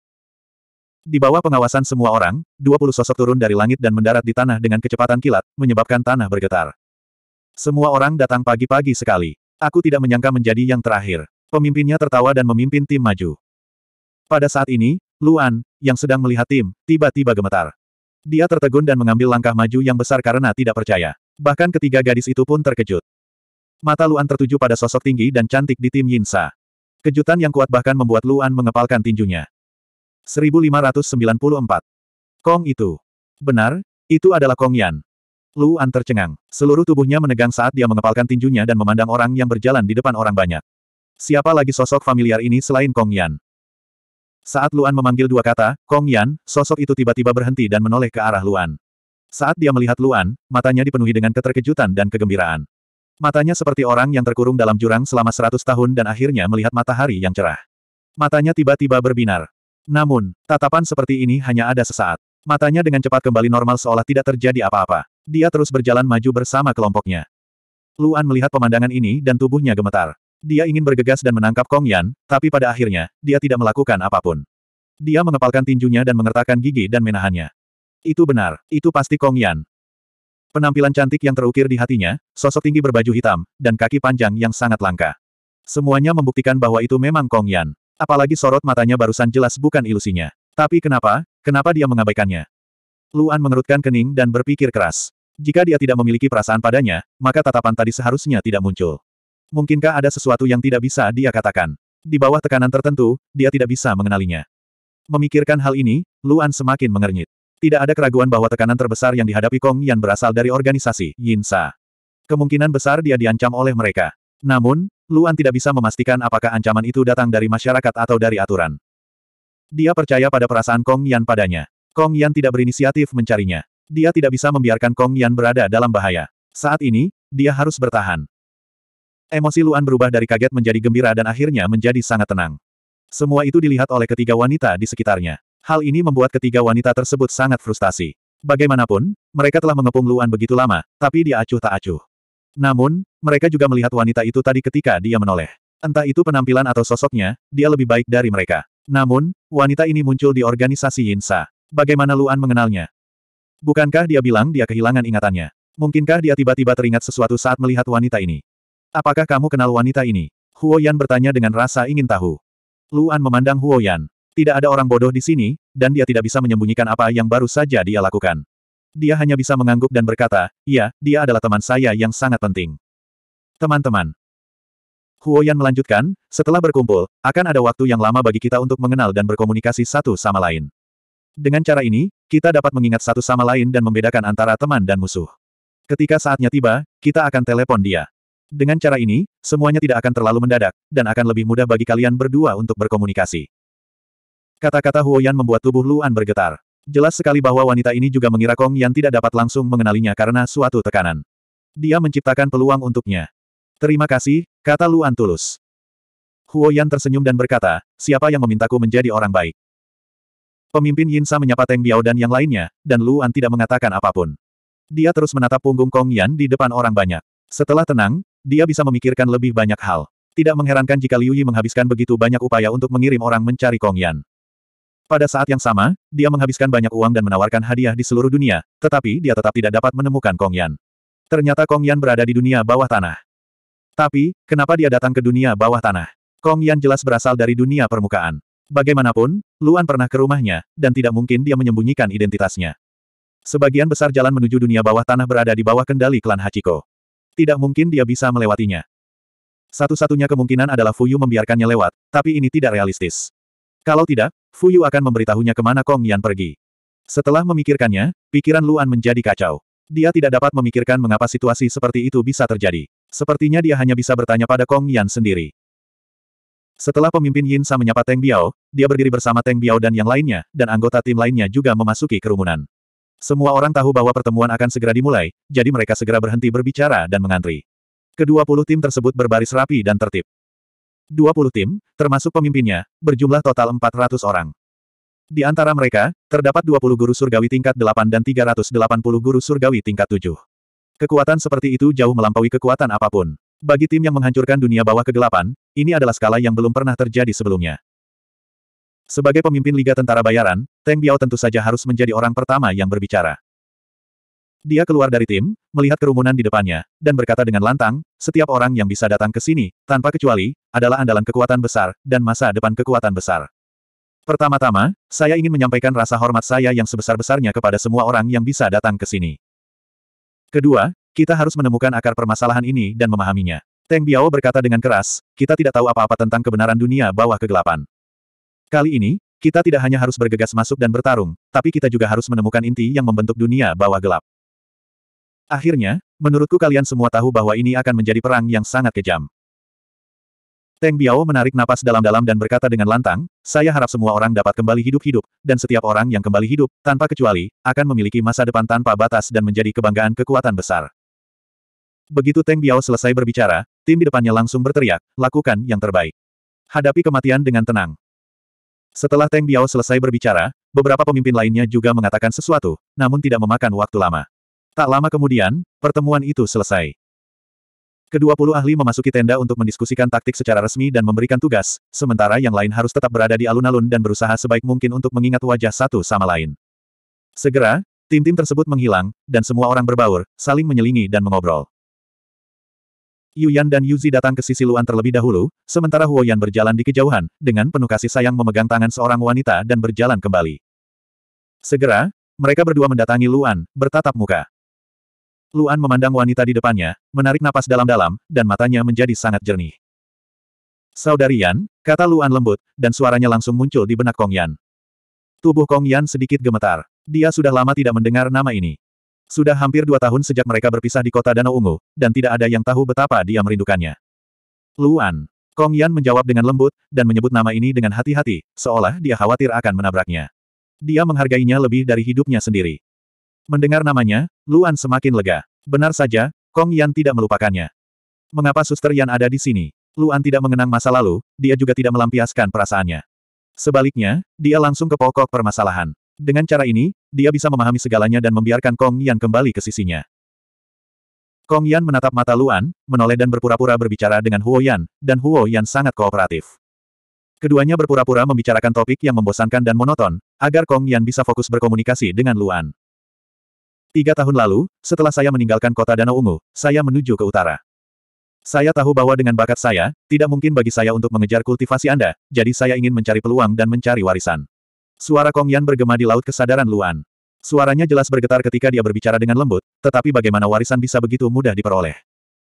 Di bawah pengawasan semua orang, dua puluh sosok turun dari langit dan mendarat di tanah dengan kecepatan kilat, menyebabkan tanah bergetar. Semua orang datang pagi-pagi sekali. Aku tidak menyangka menjadi yang terakhir. Pemimpinnya tertawa dan memimpin tim maju. Pada saat ini, Luan, yang sedang melihat tim, tiba-tiba gemetar. Dia tertegun dan mengambil langkah maju yang besar karena tidak percaya. Bahkan ketiga gadis itu pun terkejut. Mata Luan tertuju pada sosok tinggi dan cantik di tim Yinsa. Kejutan yang kuat bahkan membuat Luan mengepalkan tinjunya. 1594. Kong itu. Benar, itu adalah Kong Yan. Luan tercengang. Seluruh tubuhnya menegang saat dia mengepalkan tinjunya dan memandang orang yang berjalan di depan orang banyak. Siapa lagi sosok familiar ini selain Kong Yan? Saat Luan memanggil dua kata, Kong Yan, sosok itu tiba-tiba berhenti dan menoleh ke arah Luan. Saat dia melihat Luan, matanya dipenuhi dengan keterkejutan dan kegembiraan. Matanya seperti orang yang terkurung dalam jurang selama seratus tahun dan akhirnya melihat matahari yang cerah. Matanya tiba-tiba berbinar. Namun, tatapan seperti ini hanya ada sesaat. Matanya dengan cepat kembali normal seolah tidak terjadi apa-apa. Dia terus berjalan maju bersama kelompoknya. Luan melihat pemandangan ini dan tubuhnya gemetar. Dia ingin bergegas dan menangkap Kong Yan, tapi pada akhirnya, dia tidak melakukan apapun. Dia mengepalkan tinjunya dan mengertakkan gigi dan menahannya. Itu benar, itu pasti Kong Yan. Penampilan cantik yang terukir di hatinya, sosok tinggi berbaju hitam, dan kaki panjang yang sangat langka. Semuanya membuktikan bahwa itu memang Kong Yan. Apalagi sorot matanya barusan jelas bukan ilusinya. Tapi kenapa, kenapa dia mengabaikannya? Luan mengerutkan kening dan berpikir keras. Jika dia tidak memiliki perasaan padanya, maka tatapan tadi seharusnya tidak muncul. Mungkinkah ada sesuatu yang tidak bisa dia katakan? Di bawah tekanan tertentu, dia tidak bisa mengenalinya. Memikirkan hal ini, Luan semakin mengernyit. Tidak ada keraguan bahwa tekanan terbesar yang dihadapi Kong Yan berasal dari organisasi Yinsa. Kemungkinan besar dia diancam oleh mereka. Namun, Luan tidak bisa memastikan apakah ancaman itu datang dari masyarakat atau dari aturan. Dia percaya pada perasaan Kong Yan padanya. Kong Yan tidak berinisiatif mencarinya. Dia tidak bisa membiarkan Kong Yan berada dalam bahaya. Saat ini, dia harus bertahan. Emosi Luan berubah dari kaget menjadi gembira dan akhirnya menjadi sangat tenang. Semua itu dilihat oleh ketiga wanita di sekitarnya. Hal ini membuat ketiga wanita tersebut sangat frustasi. Bagaimanapun, mereka telah mengepung Luan begitu lama, tapi dia acuh tak acuh. Namun, mereka juga melihat wanita itu tadi ketika dia menoleh. Entah itu penampilan atau sosoknya, dia lebih baik dari mereka. Namun, wanita ini muncul di organisasi Yinsa. Bagaimana Luan mengenalnya? Bukankah dia bilang dia kehilangan ingatannya? Mungkinkah dia tiba-tiba teringat sesuatu saat melihat wanita ini? Apakah kamu kenal wanita ini? Huo Yan bertanya dengan rasa ingin tahu. Luan memandang Huo Yan. Tidak ada orang bodoh di sini, dan dia tidak bisa menyembunyikan apa yang baru saja dia lakukan. Dia hanya bisa mengangguk dan berkata, ya, dia adalah teman saya yang sangat penting. Teman-teman. Huoyan melanjutkan, setelah berkumpul, akan ada waktu yang lama bagi kita untuk mengenal dan berkomunikasi satu sama lain. Dengan cara ini, kita dapat mengingat satu sama lain dan membedakan antara teman dan musuh. Ketika saatnya tiba, kita akan telepon dia. Dengan cara ini, semuanya tidak akan terlalu mendadak, dan akan lebih mudah bagi kalian berdua untuk berkomunikasi. Kata-kata Huo Yan membuat tubuh Luan bergetar. Jelas sekali bahwa wanita ini juga mengira Kong Yan tidak dapat langsung mengenalinya karena suatu tekanan. Dia menciptakan peluang untuknya. Terima kasih, kata Luan tulus. Huo Yan tersenyum dan berkata, siapa yang memintaku menjadi orang baik? Pemimpin Yin Sa menyapa Teng Biao dan yang lainnya, dan Luan tidak mengatakan apapun. Dia terus menatap punggung Kong Yan di depan orang banyak. Setelah tenang, dia bisa memikirkan lebih banyak hal. Tidak mengherankan jika Liu Yi menghabiskan begitu banyak upaya untuk mengirim orang mencari Kong Yan. Pada saat yang sama, dia menghabiskan banyak uang dan menawarkan hadiah di seluruh dunia, tetapi dia tetap tidak dapat menemukan Kong Yan. Ternyata Kong Yan berada di dunia bawah tanah. Tapi, kenapa dia datang ke dunia bawah tanah? Kong Yan jelas berasal dari dunia permukaan. Bagaimanapun, Luan pernah ke rumahnya, dan tidak mungkin dia menyembunyikan identitasnya. Sebagian besar jalan menuju dunia bawah tanah berada di bawah kendali klan Hachiko. Tidak mungkin dia bisa melewatinya. Satu-satunya kemungkinan adalah Fuyu membiarkannya lewat, tapi ini tidak realistis. Kalau tidak, Fu Yu akan memberitahunya kemana Kong Yan pergi. Setelah memikirkannya, pikiran Luan menjadi kacau. Dia tidak dapat memikirkan mengapa situasi seperti itu bisa terjadi. Sepertinya dia hanya bisa bertanya pada Kong Yan sendiri. Setelah pemimpin Yin Sa menyapa Teng Biao, dia berdiri bersama Teng Biao dan yang lainnya, dan anggota tim lainnya juga memasuki kerumunan. Semua orang tahu bahwa pertemuan akan segera dimulai, jadi mereka segera berhenti berbicara dan mengantri. Kedua puluh tim tersebut berbaris rapi dan tertib. 20 tim, termasuk pemimpinnya, berjumlah total 400 orang. Di antara mereka, terdapat 20 guru surgawi tingkat 8 dan 380 guru surgawi tingkat 7. Kekuatan seperti itu jauh melampaui kekuatan apapun. Bagi tim yang menghancurkan dunia bawah kegelapan, ini adalah skala yang belum pernah terjadi sebelumnya. Sebagai pemimpin Liga Tentara Bayaran, Teng Biao tentu saja harus menjadi orang pertama yang berbicara. Dia keluar dari tim, melihat kerumunan di depannya, dan berkata dengan lantang, setiap orang yang bisa datang ke sini, tanpa kecuali, adalah andalan kekuatan besar, dan masa depan kekuatan besar. Pertama-tama, saya ingin menyampaikan rasa hormat saya yang sebesar-besarnya kepada semua orang yang bisa datang ke sini. Kedua, kita harus menemukan akar permasalahan ini dan memahaminya. Teng Biao berkata dengan keras, kita tidak tahu apa-apa tentang kebenaran dunia bawah kegelapan. Kali ini, kita tidak hanya harus bergegas masuk dan bertarung, tapi kita juga harus menemukan inti yang membentuk dunia bawah gelap. Akhirnya, menurutku kalian semua tahu bahwa ini akan menjadi perang yang sangat kejam. Teng Biao menarik napas dalam-dalam dan berkata dengan lantang, saya harap semua orang dapat kembali hidup-hidup, dan setiap orang yang kembali hidup, tanpa kecuali, akan memiliki masa depan tanpa batas dan menjadi kebanggaan kekuatan besar. Begitu Teng Biao selesai berbicara, tim di depannya langsung berteriak, lakukan yang terbaik. Hadapi kematian dengan tenang. Setelah Teng Biao selesai berbicara, beberapa pemimpin lainnya juga mengatakan sesuatu, namun tidak memakan waktu lama. Tak lama kemudian, pertemuan itu selesai. Kedua puluh ahli memasuki tenda untuk mendiskusikan taktik secara resmi dan memberikan tugas, sementara yang lain harus tetap berada di alun-alun dan berusaha sebaik mungkin untuk mengingat wajah satu sama lain. Segera, tim-tim tersebut menghilang, dan semua orang berbaur, saling menyelingi dan mengobrol. Yuyan dan Yuzi datang ke sisi Luan terlebih dahulu, sementara Huo Yan berjalan di kejauhan, dengan penuh kasih sayang memegang tangan seorang wanita dan berjalan kembali. Segera, mereka berdua mendatangi Luan, bertatap muka. Luan memandang wanita di depannya, menarik napas dalam-dalam, dan matanya menjadi sangat jernih. Saudari Yan, kata Luan lembut, dan suaranya langsung muncul di benak Kong Yan. Tubuh Kong Yan sedikit gemetar. Dia sudah lama tidak mendengar nama ini. Sudah hampir dua tahun sejak mereka berpisah di kota Danau Ungu, dan tidak ada yang tahu betapa dia merindukannya. Luan. Kong Yan menjawab dengan lembut, dan menyebut nama ini dengan hati-hati, seolah dia khawatir akan menabraknya. Dia menghargainya lebih dari hidupnya sendiri. Mendengar namanya, Luan semakin lega. Benar saja, Kong Yan tidak melupakannya. Mengapa suster Yan ada di sini? Luan tidak mengenang masa lalu, dia juga tidak melampiaskan perasaannya. Sebaliknya, dia langsung ke pokok permasalahan. Dengan cara ini, dia bisa memahami segalanya dan membiarkan Kong Yan kembali ke sisinya. Kong Yan menatap mata Luan, menoleh dan berpura-pura berbicara dengan Huo Yan, dan Huo Yan sangat kooperatif. Keduanya berpura-pura membicarakan topik yang membosankan dan monoton, agar Kong Yan bisa fokus berkomunikasi dengan Luan. Tiga tahun lalu, setelah saya meninggalkan kota Danau Ungu, saya menuju ke utara. Saya tahu bahwa dengan bakat saya, tidak mungkin bagi saya untuk mengejar kultivasi Anda, jadi saya ingin mencari peluang dan mencari warisan. Suara Kong Yan bergema di laut kesadaran Luan. Suaranya jelas bergetar ketika dia berbicara dengan lembut, tetapi bagaimana warisan bisa begitu mudah diperoleh.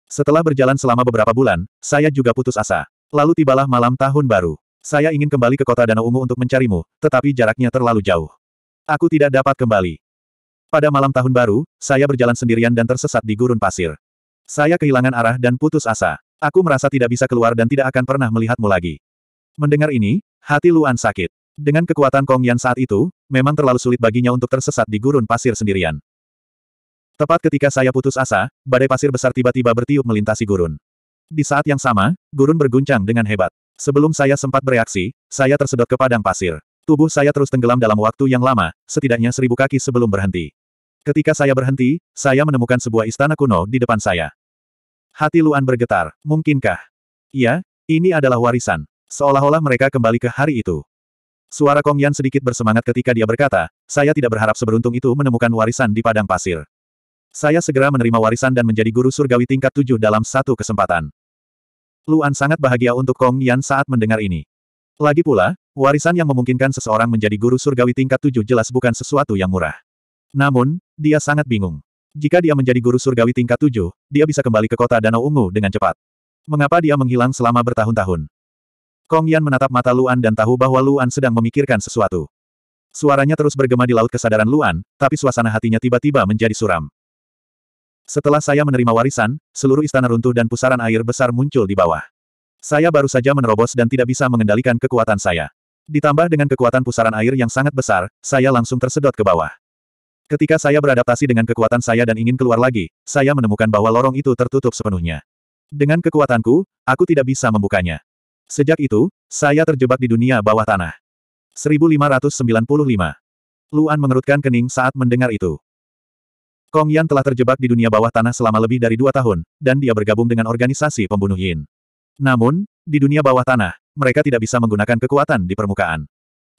Setelah berjalan selama beberapa bulan, saya juga putus asa. Lalu tibalah malam tahun baru. Saya ingin kembali ke kota Danau Ungu untuk mencarimu, tetapi jaraknya terlalu jauh. Aku tidak dapat kembali. Pada malam tahun baru, saya berjalan sendirian dan tersesat di gurun pasir. Saya kehilangan arah dan putus asa. Aku merasa tidak bisa keluar dan tidak akan pernah melihatmu lagi. Mendengar ini, hati Luan sakit. Dengan kekuatan Kong Yan saat itu, memang terlalu sulit baginya untuk tersesat di gurun pasir sendirian. Tepat ketika saya putus asa, badai pasir besar tiba-tiba bertiup melintasi gurun. Di saat yang sama, gurun berguncang dengan hebat. Sebelum saya sempat bereaksi, saya tersedot ke padang pasir. Tubuh saya terus tenggelam dalam waktu yang lama, setidaknya seribu kaki sebelum berhenti. Ketika saya berhenti, saya menemukan sebuah istana kuno di depan saya. Hati Luan bergetar. Mungkinkah? Ya, ini adalah warisan. Seolah-olah mereka kembali ke hari itu. Suara Kong Yan sedikit bersemangat ketika dia berkata, saya tidak berharap seberuntung itu menemukan warisan di padang pasir. Saya segera menerima warisan dan menjadi guru surgawi tingkat tujuh dalam satu kesempatan. Luan sangat bahagia untuk Kong Yan saat mendengar ini. Lagi pula, warisan yang memungkinkan seseorang menjadi guru surgawi tingkat tujuh jelas bukan sesuatu yang murah. Namun, dia sangat bingung. Jika dia menjadi guru surgawi tingkat tujuh, dia bisa kembali ke kota Danau Ungu dengan cepat. Mengapa dia menghilang selama bertahun-tahun? Kong Yan menatap mata Luan dan tahu bahwa Luan sedang memikirkan sesuatu. Suaranya terus bergema di laut kesadaran Luan, tapi suasana hatinya tiba-tiba menjadi suram. Setelah saya menerima warisan, seluruh istana runtuh dan pusaran air besar muncul di bawah. Saya baru saja menerobos dan tidak bisa mengendalikan kekuatan saya. Ditambah dengan kekuatan pusaran air yang sangat besar, saya langsung tersedot ke bawah. Ketika saya beradaptasi dengan kekuatan saya dan ingin keluar lagi, saya menemukan bahwa lorong itu tertutup sepenuhnya. Dengan kekuatanku, aku tidak bisa membukanya. Sejak itu, saya terjebak di dunia bawah tanah. 1595. Luan mengerutkan kening saat mendengar itu. Kong Yan telah terjebak di dunia bawah tanah selama lebih dari dua tahun, dan dia bergabung dengan organisasi pembunuh Yin. Namun, di dunia bawah tanah, mereka tidak bisa menggunakan kekuatan di permukaan.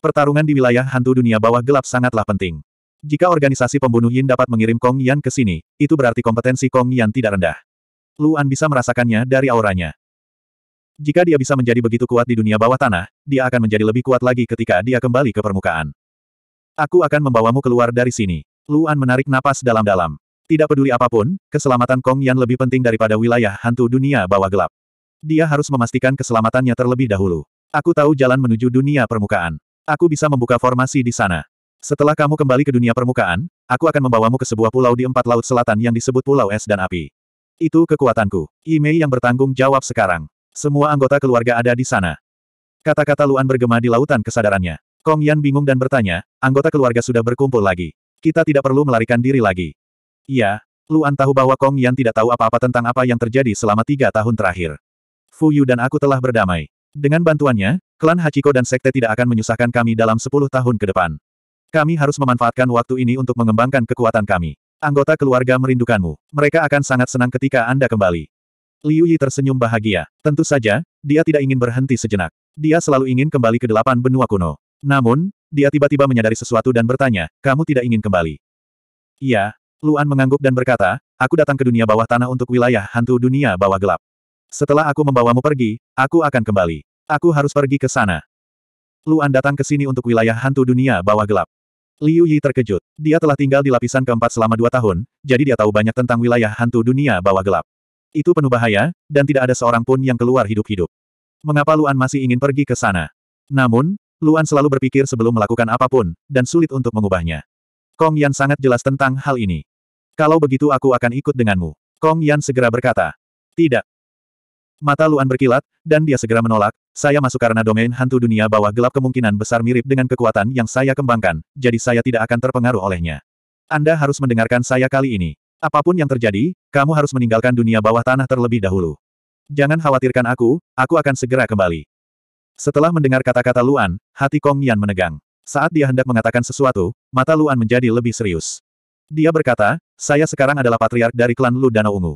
Pertarungan di wilayah hantu dunia bawah gelap sangatlah penting. Jika organisasi pembunuh Yin dapat mengirim Kong Yan ke sini, itu berarti kompetensi Kong Yan tidak rendah. Luan bisa merasakannya dari auranya. Jika dia bisa menjadi begitu kuat di dunia bawah tanah, dia akan menjadi lebih kuat lagi ketika dia kembali ke permukaan. Aku akan membawamu keluar dari sini. Luan menarik napas dalam-dalam. Tidak peduli apapun, keselamatan Kong Yan lebih penting daripada wilayah hantu dunia bawah gelap. Dia harus memastikan keselamatannya terlebih dahulu. Aku tahu jalan menuju dunia permukaan. Aku bisa membuka formasi di sana. Setelah kamu kembali ke dunia permukaan, aku akan membawamu ke sebuah pulau di empat laut selatan yang disebut Pulau Es dan Api. Itu kekuatanku. Imei yang bertanggung jawab sekarang. Semua anggota keluarga ada di sana. Kata-kata Luan bergema di lautan kesadarannya. Kong Yan bingung dan bertanya, anggota keluarga sudah berkumpul lagi. Kita tidak perlu melarikan diri lagi. Iya, Luan tahu bahwa Kong Yan tidak tahu apa-apa tentang apa yang terjadi selama tiga tahun terakhir. Fu Yu dan aku telah berdamai. Dengan bantuannya, klan Hachiko dan sekte tidak akan menyusahkan kami dalam sepuluh tahun ke depan. Kami harus memanfaatkan waktu ini untuk mengembangkan kekuatan kami. Anggota keluarga merindukanmu. Mereka akan sangat senang ketika Anda kembali. Liu Yi tersenyum bahagia. Tentu saja, dia tidak ingin berhenti sejenak. Dia selalu ingin kembali ke delapan benua kuno. Namun, dia tiba-tiba menyadari sesuatu dan bertanya, kamu tidak ingin kembali. Iya, Luan mengangguk dan berkata, aku datang ke dunia bawah tanah untuk wilayah hantu dunia bawah gelap. Setelah aku membawamu pergi, aku akan kembali. Aku harus pergi ke sana. Luan datang ke sini untuk wilayah hantu dunia bawah gelap. Liu Yi terkejut. Dia telah tinggal di lapisan keempat selama dua tahun, jadi dia tahu banyak tentang wilayah hantu dunia bawah gelap. Itu penuh bahaya, dan tidak ada seorang pun yang keluar hidup-hidup. Mengapa Luan masih ingin pergi ke sana? Namun, Luan selalu berpikir sebelum melakukan apapun, dan sulit untuk mengubahnya. Kong Yan sangat jelas tentang hal ini. Kalau begitu aku akan ikut denganmu. Kong Yan segera berkata. Tidak. Mata Luan berkilat, dan dia segera menolak, saya masuk karena domain hantu dunia bawah gelap kemungkinan besar mirip dengan kekuatan yang saya kembangkan, jadi saya tidak akan terpengaruh olehnya. Anda harus mendengarkan saya kali ini. Apapun yang terjadi, kamu harus meninggalkan dunia bawah tanah terlebih dahulu. Jangan khawatirkan aku, aku akan segera kembali. Setelah mendengar kata-kata Luan, hati Kong Yan menegang. Saat dia hendak mengatakan sesuatu, mata Luan menjadi lebih serius. Dia berkata, saya sekarang adalah patriark dari klan Lu Danau Ungu.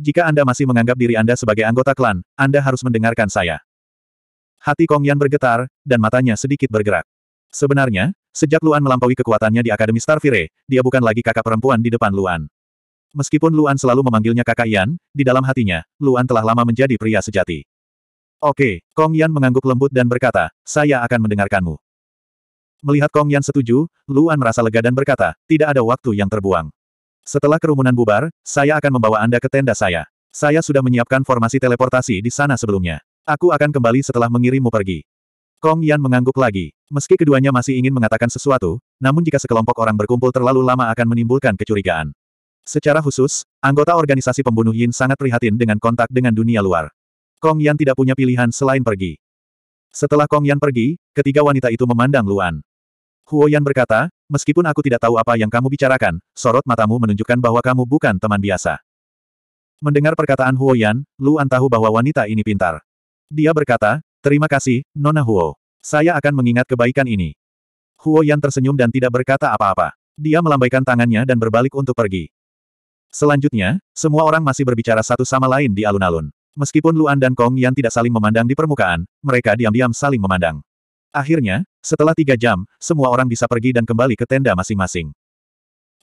Jika Anda masih menganggap diri Anda sebagai anggota klan, Anda harus mendengarkan saya. Hati Kong Yan bergetar, dan matanya sedikit bergerak. Sebenarnya, sejak Luan melampaui kekuatannya di Akademi Starfire, dia bukan lagi kakak perempuan di depan Luan. Meskipun Luan selalu memanggilnya kakak Yan, di dalam hatinya, Luan telah lama menjadi pria sejati. Oke, Kong Yan mengangguk lembut dan berkata, saya akan mendengarkanmu. Melihat Kong Yan setuju, Luan merasa lega dan berkata, tidak ada waktu yang terbuang. Setelah kerumunan bubar, saya akan membawa Anda ke tenda saya. Saya sudah menyiapkan formasi teleportasi di sana sebelumnya. Aku akan kembali setelah mengirimmu pergi. Kong Yan mengangguk lagi. Meski keduanya masih ingin mengatakan sesuatu, namun jika sekelompok orang berkumpul terlalu lama akan menimbulkan kecurigaan. Secara khusus, anggota organisasi pembunuh Yin sangat prihatin dengan kontak dengan dunia luar. Kong Yan tidak punya pilihan selain pergi. Setelah Kong Yan pergi, ketiga wanita itu memandang Luan. Huo Yan berkata, meskipun aku tidak tahu apa yang kamu bicarakan, sorot matamu menunjukkan bahwa kamu bukan teman biasa. Mendengar perkataan Huo Yan, Luan tahu bahwa wanita ini pintar. Dia berkata, terima kasih, Nona Huo. Saya akan mengingat kebaikan ini. Huo Yan tersenyum dan tidak berkata apa-apa. Dia melambaikan tangannya dan berbalik untuk pergi. Selanjutnya, semua orang masih berbicara satu sama lain di alun-alun. Meskipun Luan dan Kong Yan tidak saling memandang di permukaan, mereka diam-diam saling memandang. Akhirnya, setelah tiga jam, semua orang bisa pergi dan kembali ke tenda masing-masing.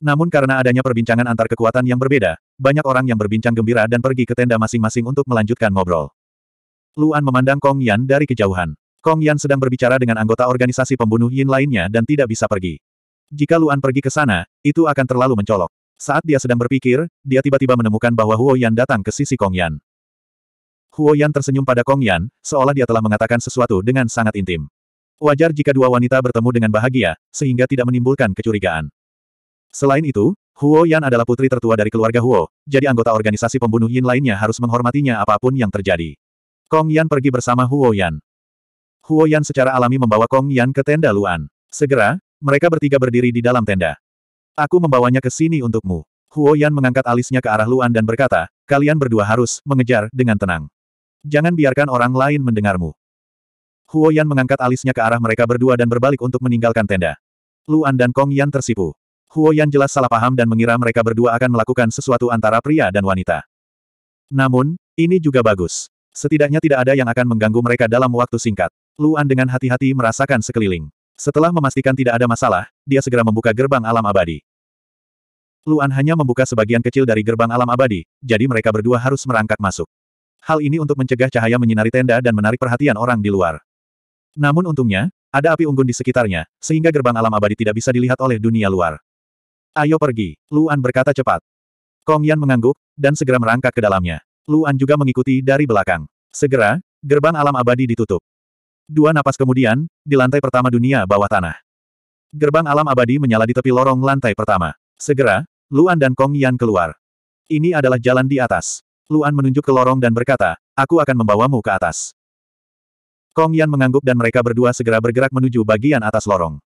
Namun karena adanya perbincangan antar kekuatan yang berbeda, banyak orang yang berbincang gembira dan pergi ke tenda masing-masing untuk melanjutkan ngobrol. Luan memandang Kong Yan dari kejauhan. Kong Yan sedang berbicara dengan anggota organisasi pembunuh Yin lainnya dan tidak bisa pergi. Jika Luan pergi ke sana, itu akan terlalu mencolok. Saat dia sedang berpikir, dia tiba-tiba menemukan bahwa Huo Yan datang ke sisi Kong Yan. Huo Yan tersenyum pada Kong Yan, seolah dia telah mengatakan sesuatu dengan sangat intim. Wajar jika dua wanita bertemu dengan bahagia, sehingga tidak menimbulkan kecurigaan. Selain itu, Huo Yan adalah putri tertua dari keluarga Huo, jadi anggota organisasi pembunuh Yin lainnya harus menghormatinya apapun yang terjadi. Kong Yan pergi bersama Huo Yan. Huo Yan secara alami membawa Kong Yan ke tenda Luan. Segera, mereka bertiga berdiri di dalam tenda. Aku membawanya ke sini untukmu. Huo Yan mengangkat alisnya ke arah Luan dan berkata, kalian berdua harus mengejar dengan tenang. Jangan biarkan orang lain mendengarmu. Huo Yan mengangkat alisnya ke arah mereka berdua dan berbalik untuk meninggalkan tenda. Luan dan Kong Yan tersipu. Huo Yan jelas salah paham dan mengira mereka berdua akan melakukan sesuatu antara pria dan wanita. Namun, ini juga bagus. Setidaknya tidak ada yang akan mengganggu mereka dalam waktu singkat. Luan dengan hati-hati merasakan sekeliling. Setelah memastikan tidak ada masalah, dia segera membuka gerbang alam abadi. Luan hanya membuka sebagian kecil dari gerbang alam abadi, jadi mereka berdua harus merangkak masuk. Hal ini untuk mencegah cahaya menyinari tenda dan menarik perhatian orang di luar. Namun untungnya, ada api unggun di sekitarnya, sehingga gerbang alam abadi tidak bisa dilihat oleh dunia luar. Ayo pergi, Luan berkata cepat. Kong Yan mengangguk, dan segera merangkak ke dalamnya. Luan juga mengikuti dari belakang. Segera, gerbang alam abadi ditutup. Dua napas kemudian, di lantai pertama dunia bawah tanah. Gerbang alam abadi menyala di tepi lorong lantai pertama. Segera, Luan dan Kong Yan keluar. Ini adalah jalan di atas. Luan menunjuk ke lorong dan berkata, aku akan membawamu ke atas. Kong Yan mengangguk dan mereka berdua segera bergerak menuju bagian atas lorong.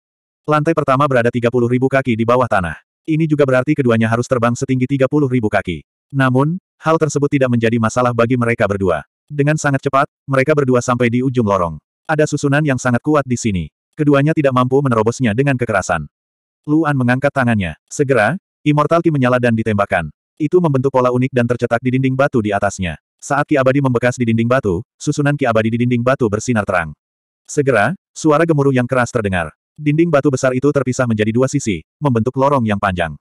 Lantai pertama berada 30.000 kaki di bawah tanah. Ini juga berarti keduanya harus terbang setinggi 30.000 kaki. Namun, Hal tersebut tidak menjadi masalah bagi mereka berdua. Dengan sangat cepat, mereka berdua sampai di ujung lorong. Ada susunan yang sangat kuat di sini. Keduanya tidak mampu menerobosnya dengan kekerasan. Luan mengangkat tangannya. Segera, Immortal Ki menyala dan ditembakkan. Itu membentuk pola unik dan tercetak di dinding batu di atasnya. Saat ki abadi membekas di dinding batu, susunan ki abadi di dinding batu bersinar terang. Segera, suara gemuruh yang keras terdengar. Dinding batu besar itu terpisah menjadi dua sisi, membentuk lorong yang panjang.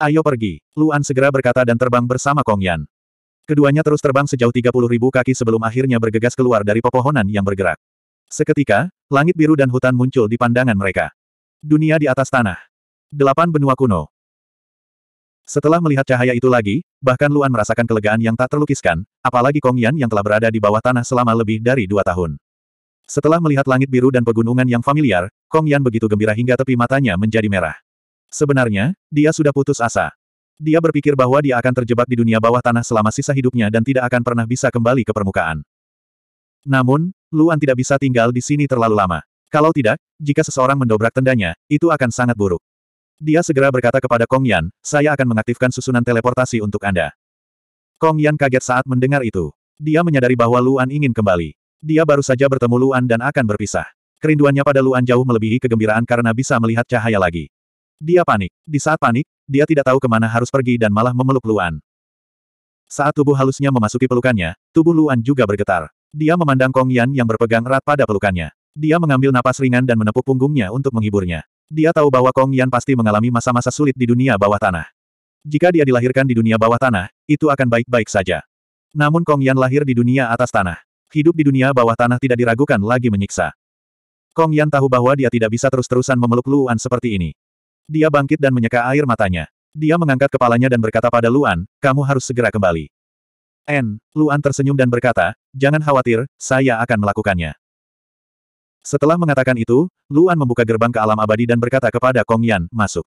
Ayo pergi. Luan segera berkata dan terbang bersama Kong Yan. Keduanya terus terbang sejauh 30 ribu kaki sebelum akhirnya bergegas keluar dari pepohonan yang bergerak. Seketika, langit biru dan hutan muncul di pandangan mereka. Dunia di atas tanah. Delapan benua kuno. Setelah melihat cahaya itu lagi, bahkan Luan merasakan kelegaan yang tak terlukiskan, apalagi Kong Yan yang telah berada di bawah tanah selama lebih dari dua tahun. Setelah melihat langit biru dan pegunungan yang familiar, Kong Yan begitu gembira hingga tepi matanya menjadi merah. Sebenarnya, dia sudah putus asa. Dia berpikir bahwa dia akan terjebak di dunia bawah tanah selama sisa hidupnya dan tidak akan pernah bisa kembali ke permukaan. Namun, Luan tidak bisa tinggal di sini terlalu lama. Kalau tidak, jika seseorang mendobrak tendanya, itu akan sangat buruk. Dia segera berkata kepada Kong Yan, saya akan mengaktifkan susunan teleportasi untuk Anda. Kong Yan kaget saat mendengar itu. Dia menyadari bahwa Luan ingin kembali. Dia baru saja bertemu Luan dan akan berpisah. Kerinduannya pada Luan jauh melebihi kegembiraan karena bisa melihat cahaya lagi. Dia panik. Di saat panik, dia tidak tahu kemana harus pergi dan malah memeluk Luan. Saat tubuh halusnya memasuki pelukannya, tubuh Luan juga bergetar. Dia memandang Kong Yan yang berpegang erat pada pelukannya. Dia mengambil napas ringan dan menepuk punggungnya untuk menghiburnya. Dia tahu bahwa Kong Yan pasti mengalami masa-masa sulit di dunia bawah tanah. Jika dia dilahirkan di dunia bawah tanah, itu akan baik-baik saja. Namun Kong Yan lahir di dunia atas tanah. Hidup di dunia bawah tanah tidak diragukan lagi menyiksa. Kong Yan tahu bahwa dia tidak bisa terus-terusan memeluk Luan seperti ini. Dia bangkit dan menyeka air matanya. Dia mengangkat kepalanya dan berkata pada Luan, kamu harus segera kembali. N. Luan tersenyum dan berkata, jangan khawatir, saya akan melakukannya. Setelah mengatakan itu, Luan membuka gerbang ke alam abadi dan berkata kepada Kong Yan, masuk.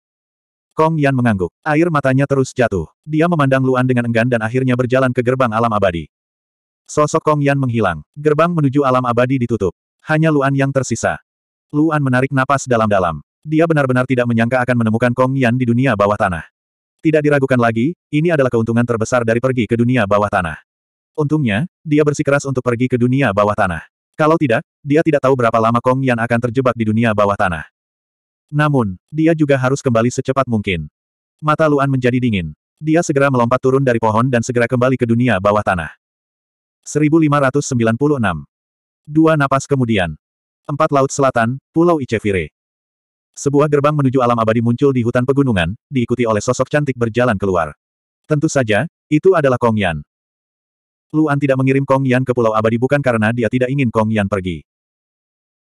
Kong Yan mengangguk. Air matanya terus jatuh. Dia memandang Luan dengan enggan dan akhirnya berjalan ke gerbang alam abadi. Sosok Kong Yan menghilang. Gerbang menuju alam abadi ditutup. Hanya Luan yang tersisa. Luan menarik napas dalam-dalam. Dia benar-benar tidak menyangka akan menemukan Kong Yan di dunia bawah tanah. Tidak diragukan lagi, ini adalah keuntungan terbesar dari pergi ke dunia bawah tanah. Untungnya, dia bersikeras untuk pergi ke dunia bawah tanah. Kalau tidak, dia tidak tahu berapa lama Kong Yan akan terjebak di dunia bawah tanah. Namun, dia juga harus kembali secepat mungkin. Mata Luan menjadi dingin. Dia segera melompat turun dari pohon dan segera kembali ke dunia bawah tanah. 1596. Dua napas kemudian. Empat Laut Selatan, Pulau Icevire. Sebuah gerbang menuju alam abadi muncul di hutan pegunungan, diikuti oleh sosok cantik berjalan keluar. Tentu saja, itu adalah Kong Yan. Luan tidak mengirim Kong Yan ke Pulau Abadi bukan karena dia tidak ingin Kong Yan pergi.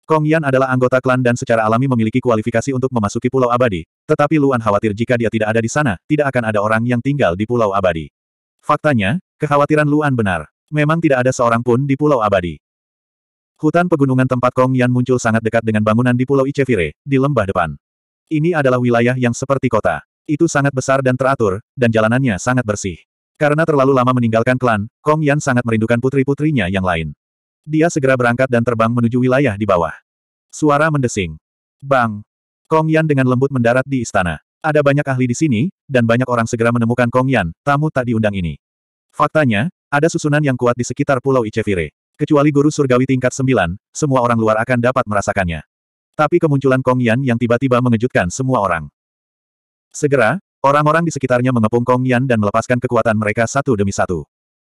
Kong Yan adalah anggota klan dan secara alami memiliki kualifikasi untuk memasuki Pulau Abadi, tetapi Luan khawatir jika dia tidak ada di sana, tidak akan ada orang yang tinggal di Pulau Abadi. Faktanya, kekhawatiran Luan benar. Memang tidak ada seorang pun di Pulau Abadi. Hutan pegunungan tempat Kong Yan muncul sangat dekat dengan bangunan di Pulau Ichevire, di lembah depan. Ini adalah wilayah yang seperti kota. Itu sangat besar dan teratur, dan jalanannya sangat bersih. Karena terlalu lama meninggalkan klan, Kong Yan sangat merindukan putri-putrinya yang lain. Dia segera berangkat dan terbang menuju wilayah di bawah. Suara mendesing. Bang! Kong Yan dengan lembut mendarat di istana. Ada banyak ahli di sini, dan banyak orang segera menemukan Kong Yan, tamu tak diundang ini. Faktanya, ada susunan yang kuat di sekitar Pulau Ichevire. Kecuali guru surgawi tingkat sembilan, semua orang luar akan dapat merasakannya. Tapi kemunculan Kong Yan yang tiba-tiba mengejutkan semua orang. Segera, orang-orang di sekitarnya mengepung Kong Yan dan melepaskan kekuatan mereka satu demi satu.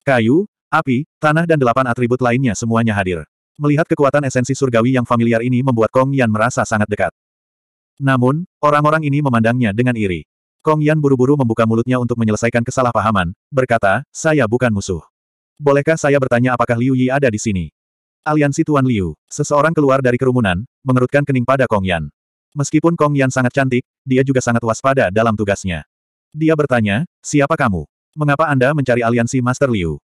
Kayu, api, tanah dan delapan atribut lainnya semuanya hadir. Melihat kekuatan esensi surgawi yang familiar ini membuat Kong Yan merasa sangat dekat. Namun, orang-orang ini memandangnya dengan iri. Kong Yan buru-buru membuka mulutnya untuk menyelesaikan kesalahpahaman, berkata, saya bukan musuh. Bolehkah saya bertanya apakah Liu Yi ada di sini? Aliansi Tuan Liu, seseorang keluar dari kerumunan, mengerutkan kening pada Kong Yan. Meskipun Kong Yan sangat cantik, dia juga sangat waspada dalam tugasnya. Dia bertanya, siapa kamu? Mengapa Anda mencari aliansi Master Liu?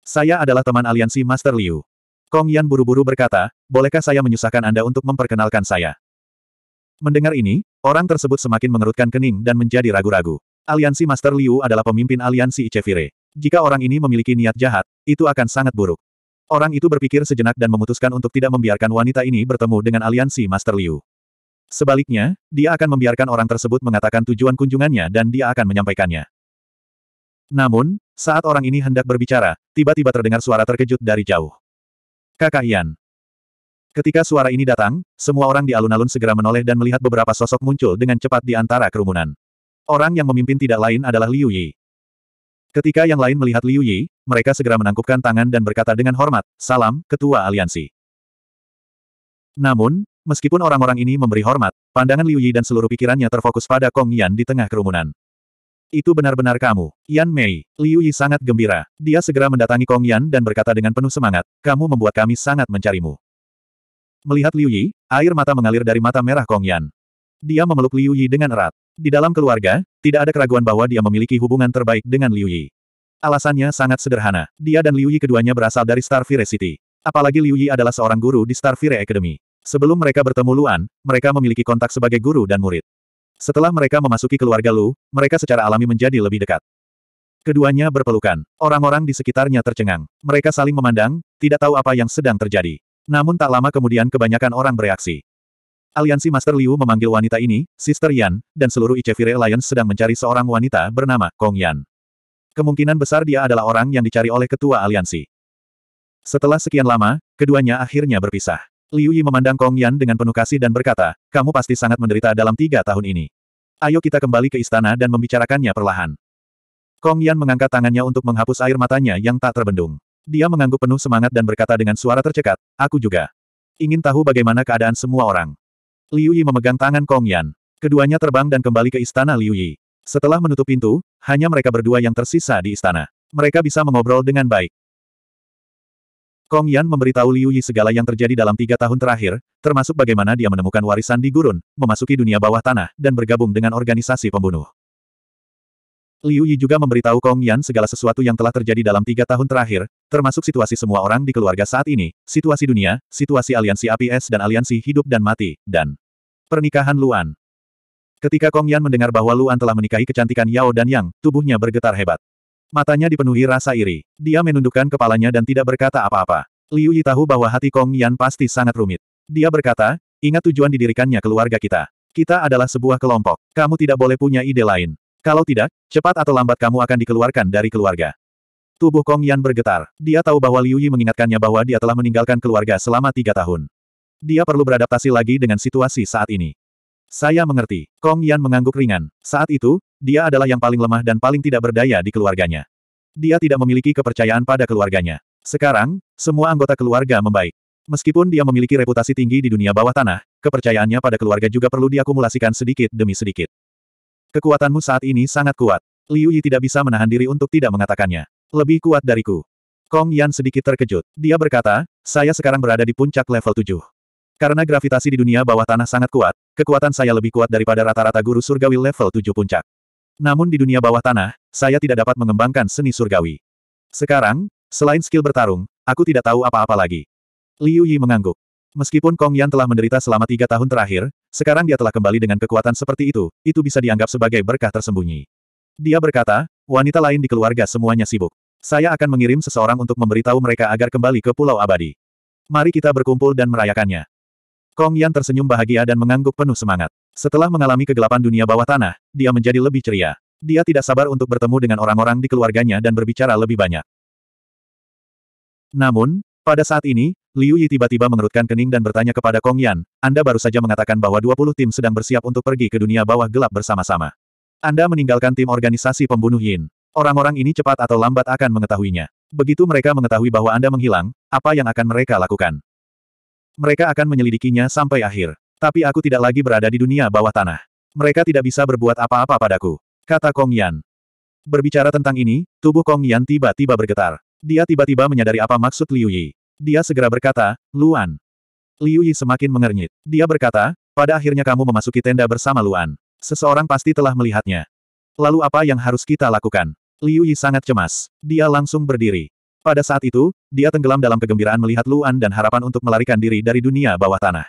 Saya adalah teman aliansi Master Liu. Kong Yan buru-buru berkata, bolehkah saya menyusahkan Anda untuk memperkenalkan saya? Mendengar ini, orang tersebut semakin mengerutkan kening dan menjadi ragu-ragu. Aliansi Master Liu adalah pemimpin aliansi Icevire. Jika orang ini memiliki niat jahat, itu akan sangat buruk. Orang itu berpikir sejenak dan memutuskan untuk tidak membiarkan wanita ini bertemu dengan aliansi Master Liu. Sebaliknya, dia akan membiarkan orang tersebut mengatakan tujuan kunjungannya dan dia akan menyampaikannya. Namun, saat orang ini hendak berbicara, tiba-tiba terdengar suara terkejut dari jauh. Kakak Ian. Ketika suara ini datang, semua orang di alun-alun segera menoleh dan melihat beberapa sosok muncul dengan cepat di antara kerumunan. Orang yang memimpin tidak lain adalah Liu Yi. Ketika yang lain melihat Liu Yi, mereka segera menangkupkan tangan dan berkata dengan hormat, Salam, Ketua Aliansi. Namun, meskipun orang-orang ini memberi hormat, pandangan Liu Yi dan seluruh pikirannya terfokus pada Kong Yan di tengah kerumunan. Itu benar-benar kamu, Yan Mei. Liu Yi sangat gembira. Dia segera mendatangi Kong Yan dan berkata dengan penuh semangat, kamu membuat kami sangat mencarimu. Melihat Liu Yi, air mata mengalir dari mata merah Kong Yan. Dia memeluk Liu Yi dengan erat. Di dalam keluarga, tidak ada keraguan bahwa dia memiliki hubungan terbaik dengan Liu Yi. Alasannya sangat sederhana. Dia dan Liu Yi keduanya berasal dari Starfire City. Apalagi Liu Yi adalah seorang guru di Starfire Academy. Sebelum mereka bertemu Luan, mereka memiliki kontak sebagai guru dan murid. Setelah mereka memasuki keluarga Lu, mereka secara alami menjadi lebih dekat. Keduanya berpelukan. Orang-orang di sekitarnya tercengang. Mereka saling memandang, tidak tahu apa yang sedang terjadi. Namun tak lama kemudian kebanyakan orang bereaksi. Aliansi Master Liu memanggil wanita ini, Sister Yan, dan seluruh Ichevire Alliance sedang mencari seorang wanita bernama Kong Yan. Kemungkinan besar dia adalah orang yang dicari oleh ketua aliansi. Setelah sekian lama, keduanya akhirnya berpisah. Liu Yi memandang Kong Yan dengan penuh kasih dan berkata, kamu pasti sangat menderita dalam tiga tahun ini. Ayo kita kembali ke istana dan membicarakannya perlahan. Kong Yan mengangkat tangannya untuk menghapus air matanya yang tak terbendung. Dia mengangguk penuh semangat dan berkata dengan suara tercekat, aku juga. Ingin tahu bagaimana keadaan semua orang. Liu Yi memegang tangan Kong Yan. Keduanya terbang dan kembali ke istana Liu Yi. Setelah menutup pintu, hanya mereka berdua yang tersisa di istana. Mereka bisa mengobrol dengan baik. Kong Yan memberitahu Liu Yi segala yang terjadi dalam tiga tahun terakhir, termasuk bagaimana dia menemukan warisan di gurun, memasuki dunia bawah tanah, dan bergabung dengan organisasi pembunuh. Liu Yi juga memberitahu Kong Yan segala sesuatu yang telah terjadi dalam tiga tahun terakhir, termasuk situasi semua orang di keluarga saat ini, situasi dunia, situasi aliansi APS dan aliansi hidup dan mati, dan pernikahan Luan. Ketika Kong Yan mendengar bahwa Luan telah menikahi kecantikan Yao dan Yang, tubuhnya bergetar hebat. Matanya dipenuhi rasa iri. Dia menundukkan kepalanya dan tidak berkata apa-apa. Liu Yi tahu bahwa hati Kong Yan pasti sangat rumit. Dia berkata, ingat tujuan didirikannya keluarga kita. Kita adalah sebuah kelompok. Kamu tidak boleh punya ide lain. Kalau tidak, cepat atau lambat kamu akan dikeluarkan dari keluarga. Tubuh Kong Yan bergetar. Dia tahu bahwa Liu Yi mengingatkannya bahwa dia telah meninggalkan keluarga selama tiga tahun. Dia perlu beradaptasi lagi dengan situasi saat ini. Saya mengerti. Kong Yan mengangguk ringan. Saat itu, dia adalah yang paling lemah dan paling tidak berdaya di keluarganya. Dia tidak memiliki kepercayaan pada keluarganya. Sekarang, semua anggota keluarga membaik. Meskipun dia memiliki reputasi tinggi di dunia bawah tanah, kepercayaannya pada keluarga juga perlu diakumulasikan sedikit demi sedikit. Kekuatanmu saat ini sangat kuat. Liu Yi tidak bisa menahan diri untuk tidak mengatakannya. Lebih kuat dariku. Kong Yan sedikit terkejut. Dia berkata, saya sekarang berada di puncak level 7. Karena gravitasi di dunia bawah tanah sangat kuat, kekuatan saya lebih kuat daripada rata-rata guru surgawi level 7 puncak. Namun di dunia bawah tanah, saya tidak dapat mengembangkan seni surgawi. Sekarang, selain skill bertarung, aku tidak tahu apa-apa lagi. Liu Yi mengangguk. Meskipun Kong Yan telah menderita selama tiga tahun terakhir, sekarang dia telah kembali dengan kekuatan seperti itu, itu bisa dianggap sebagai berkah tersembunyi. Dia berkata, wanita lain di keluarga semuanya sibuk. Saya akan mengirim seseorang untuk memberitahu mereka agar kembali ke Pulau Abadi. Mari kita berkumpul dan merayakannya. Kong Yan tersenyum bahagia dan mengangguk penuh semangat. Setelah mengalami kegelapan dunia bawah tanah, dia menjadi lebih ceria. Dia tidak sabar untuk bertemu dengan orang-orang di keluarganya dan berbicara lebih banyak. Namun, pada saat ini, Liu Yi tiba-tiba mengerutkan kening dan bertanya kepada Kong Yan, Anda baru saja mengatakan bahwa 20 tim sedang bersiap untuk pergi ke dunia bawah gelap bersama-sama. Anda meninggalkan tim organisasi pembunuh Yin. Orang-orang ini cepat atau lambat akan mengetahuinya. Begitu mereka mengetahui bahwa Anda menghilang, apa yang akan mereka lakukan? Mereka akan menyelidikinya sampai akhir. Tapi aku tidak lagi berada di dunia bawah tanah. Mereka tidak bisa berbuat apa-apa padaku. Kata Kong Yan. Berbicara tentang ini, tubuh Kong Yan tiba-tiba bergetar. Dia tiba-tiba menyadari apa maksud Liu Yi. Dia segera berkata, Luan. Liu Yi semakin mengernyit. Dia berkata, pada akhirnya kamu memasuki tenda bersama Luan. Seseorang pasti telah melihatnya. Lalu apa yang harus kita lakukan? Liu Yi sangat cemas. Dia langsung berdiri. Pada saat itu, dia tenggelam dalam kegembiraan melihat Luan dan harapan untuk melarikan diri dari dunia bawah tanah.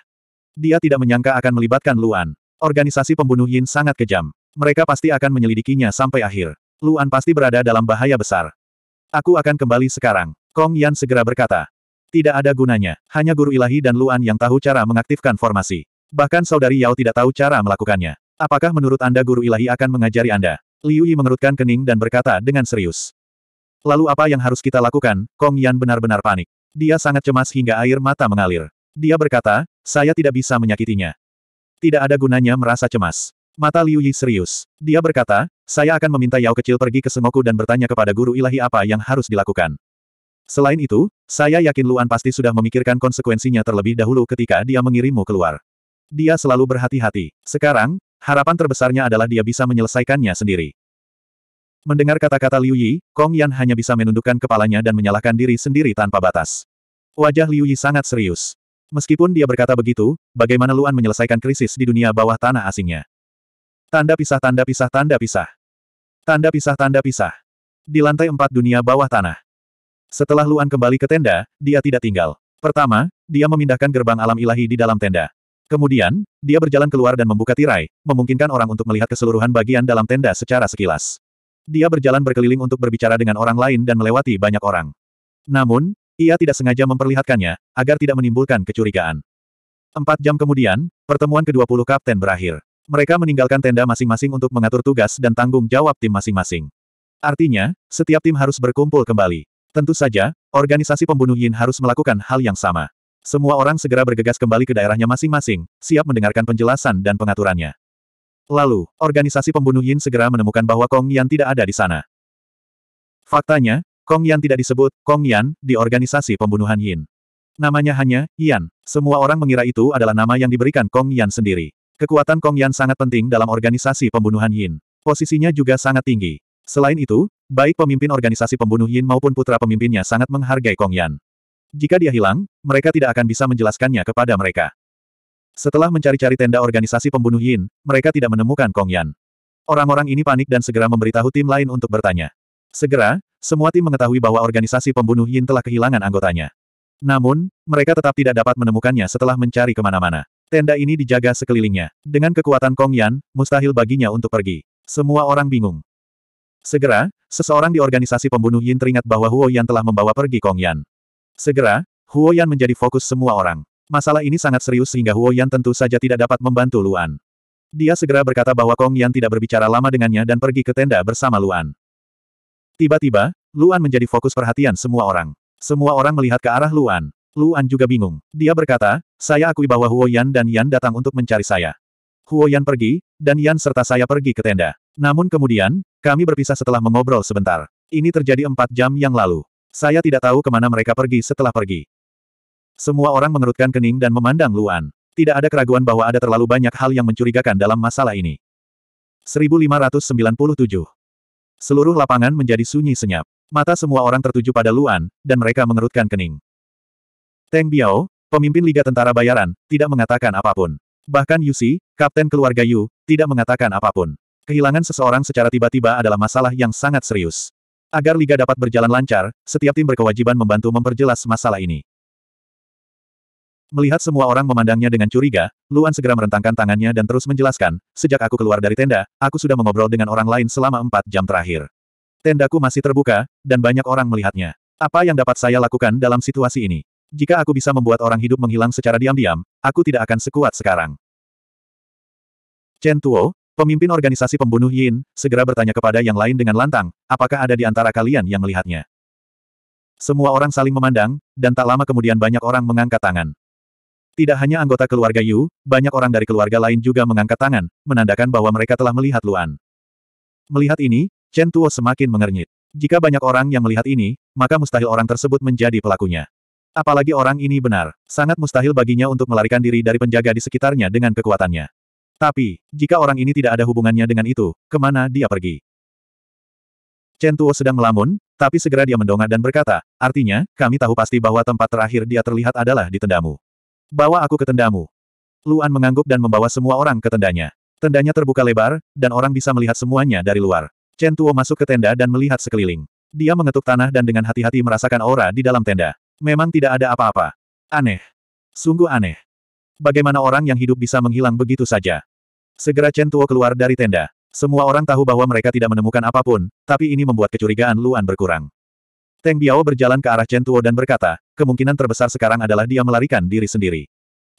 Dia tidak menyangka akan melibatkan Luan. Organisasi pembunuh Yin sangat kejam. Mereka pasti akan menyelidikinya sampai akhir. Luan pasti berada dalam bahaya besar. Aku akan kembali sekarang. Kong Yan segera berkata. Tidak ada gunanya, hanya guru ilahi dan Luan yang tahu cara mengaktifkan formasi. Bahkan saudari Yao tidak tahu cara melakukannya. Apakah menurut Anda guru ilahi akan mengajari Anda? Liu Yi mengerutkan kening dan berkata dengan serius. Lalu apa yang harus kita lakukan? Kong Yan benar-benar panik. Dia sangat cemas hingga air mata mengalir. Dia berkata, saya tidak bisa menyakitinya. Tidak ada gunanya merasa cemas. Mata Liu Yi serius. Dia berkata, saya akan meminta Yao kecil pergi ke Sengoku dan bertanya kepada guru ilahi apa yang harus dilakukan. Selain itu, saya yakin Luan pasti sudah memikirkan konsekuensinya terlebih dahulu ketika dia mengirimmu keluar. Dia selalu berhati-hati. Sekarang, harapan terbesarnya adalah dia bisa menyelesaikannya sendiri. Mendengar kata-kata Liu Yi, Kong Yan hanya bisa menundukkan kepalanya dan menyalahkan diri sendiri tanpa batas. Wajah Liu Yi sangat serius. Meskipun dia berkata begitu, bagaimana Luan menyelesaikan krisis di dunia bawah tanah asingnya? Tanda pisah tanda pisah tanda pisah. Tanda pisah tanda pisah. Di lantai empat dunia bawah tanah. Setelah Luan kembali ke tenda, dia tidak tinggal. Pertama, dia memindahkan gerbang alam ilahi di dalam tenda. Kemudian, dia berjalan keluar dan membuka tirai, memungkinkan orang untuk melihat keseluruhan bagian dalam tenda secara sekilas. Dia berjalan berkeliling untuk berbicara dengan orang lain dan melewati banyak orang. Namun, ia tidak sengaja memperlihatkannya, agar tidak menimbulkan kecurigaan. Empat jam kemudian, pertemuan ke-20 kapten berakhir. Mereka meninggalkan tenda masing-masing untuk mengatur tugas dan tanggung jawab tim masing-masing. Artinya, setiap tim harus berkumpul kembali. Tentu saja, organisasi pembunuh Yin harus melakukan hal yang sama. Semua orang segera bergegas kembali ke daerahnya masing-masing, siap mendengarkan penjelasan dan pengaturannya. Lalu, organisasi pembunuh Yin segera menemukan bahwa Kong Yan tidak ada di sana. Faktanya, Kong Yan tidak disebut Kong Yan di organisasi pembunuhan Yin. Namanya hanya Yan. Semua orang mengira itu adalah nama yang diberikan Kong Yan sendiri. Kekuatan Kong Yan sangat penting dalam organisasi pembunuhan Yin. Posisinya juga sangat tinggi. Selain itu, baik pemimpin organisasi pembunuh Yin maupun putra pemimpinnya sangat menghargai Kong Yan. Jika dia hilang, mereka tidak akan bisa menjelaskannya kepada mereka. Setelah mencari-cari tenda organisasi pembunuh Yin, mereka tidak menemukan Kong Yan. Orang-orang ini panik dan segera memberitahu tim lain untuk bertanya. Segera, semua tim mengetahui bahwa organisasi pembunuh Yin telah kehilangan anggotanya. Namun, mereka tetap tidak dapat menemukannya setelah mencari kemana-mana. Tenda ini dijaga sekelilingnya. Dengan kekuatan Kong Yan, mustahil baginya untuk pergi. Semua orang bingung. Segera, seseorang di organisasi pembunuh Yin teringat bahwa Huo Yan telah membawa pergi Kong Yan. Segera, Huo Yan menjadi fokus semua orang. Masalah ini sangat serius sehingga Huo Yan tentu saja tidak dapat membantu Luan. Dia segera berkata bahwa Kong Yan tidak berbicara lama dengannya dan pergi ke tenda bersama Luan. Tiba-tiba, Luan menjadi fokus perhatian semua orang. Semua orang melihat ke arah Luan. Luan juga bingung. Dia berkata, saya akui bahwa Huo Yan dan Yan datang untuk mencari saya. Huo Yan pergi, dan Yan serta saya pergi ke tenda. Namun kemudian, kami berpisah setelah mengobrol sebentar. Ini terjadi empat jam yang lalu. Saya tidak tahu kemana mereka pergi setelah pergi. Semua orang mengerutkan kening dan memandang Luan. Tidak ada keraguan bahwa ada terlalu banyak hal yang mencurigakan dalam masalah ini. 1597. Seluruh lapangan menjadi sunyi senyap. Mata semua orang tertuju pada Luan, dan mereka mengerutkan kening. Teng Biao, pemimpin Liga Tentara Bayaran, tidak mengatakan apapun. Bahkan Yu Si, kapten keluarga Yu, tidak mengatakan apapun. Kehilangan seseorang secara tiba-tiba adalah masalah yang sangat serius. Agar liga dapat berjalan lancar, setiap tim berkewajiban membantu memperjelas masalah ini. Melihat semua orang memandangnya dengan curiga, Luan segera merentangkan tangannya dan terus menjelaskan, sejak aku keluar dari tenda, aku sudah mengobrol dengan orang lain selama empat jam terakhir. Tendaku masih terbuka, dan banyak orang melihatnya. Apa yang dapat saya lakukan dalam situasi ini? Jika aku bisa membuat orang hidup menghilang secara diam-diam, aku tidak akan sekuat sekarang. Chen Tuo, Pemimpin organisasi pembunuh Yin, segera bertanya kepada yang lain dengan lantang, apakah ada di antara kalian yang melihatnya? Semua orang saling memandang, dan tak lama kemudian banyak orang mengangkat tangan. Tidak hanya anggota keluarga Yu, banyak orang dari keluarga lain juga mengangkat tangan, menandakan bahwa mereka telah melihat Luan. Melihat ini, Chen Tuo semakin mengernyit. Jika banyak orang yang melihat ini, maka mustahil orang tersebut menjadi pelakunya. Apalagi orang ini benar, sangat mustahil baginya untuk melarikan diri dari penjaga di sekitarnya dengan kekuatannya. Tapi, jika orang ini tidak ada hubungannya dengan itu, kemana dia pergi? Chen Tuo sedang melamun, tapi segera dia mendongak dan berkata, artinya, kami tahu pasti bahwa tempat terakhir dia terlihat adalah di tendamu. Bawa aku ke tendamu. Luan mengangguk dan membawa semua orang ke tendanya. Tendanya terbuka lebar, dan orang bisa melihat semuanya dari luar. Chen Tuo masuk ke tenda dan melihat sekeliling. Dia mengetuk tanah dan dengan hati-hati merasakan aura di dalam tenda. Memang tidak ada apa-apa. Aneh. Sungguh aneh. Bagaimana orang yang hidup bisa menghilang begitu saja? Segera Chen Tuo keluar dari tenda. Semua orang tahu bahwa mereka tidak menemukan apapun, tapi ini membuat kecurigaan Luan berkurang. Teng Biao berjalan ke arah Chen Tuo dan berkata, kemungkinan terbesar sekarang adalah dia melarikan diri sendiri.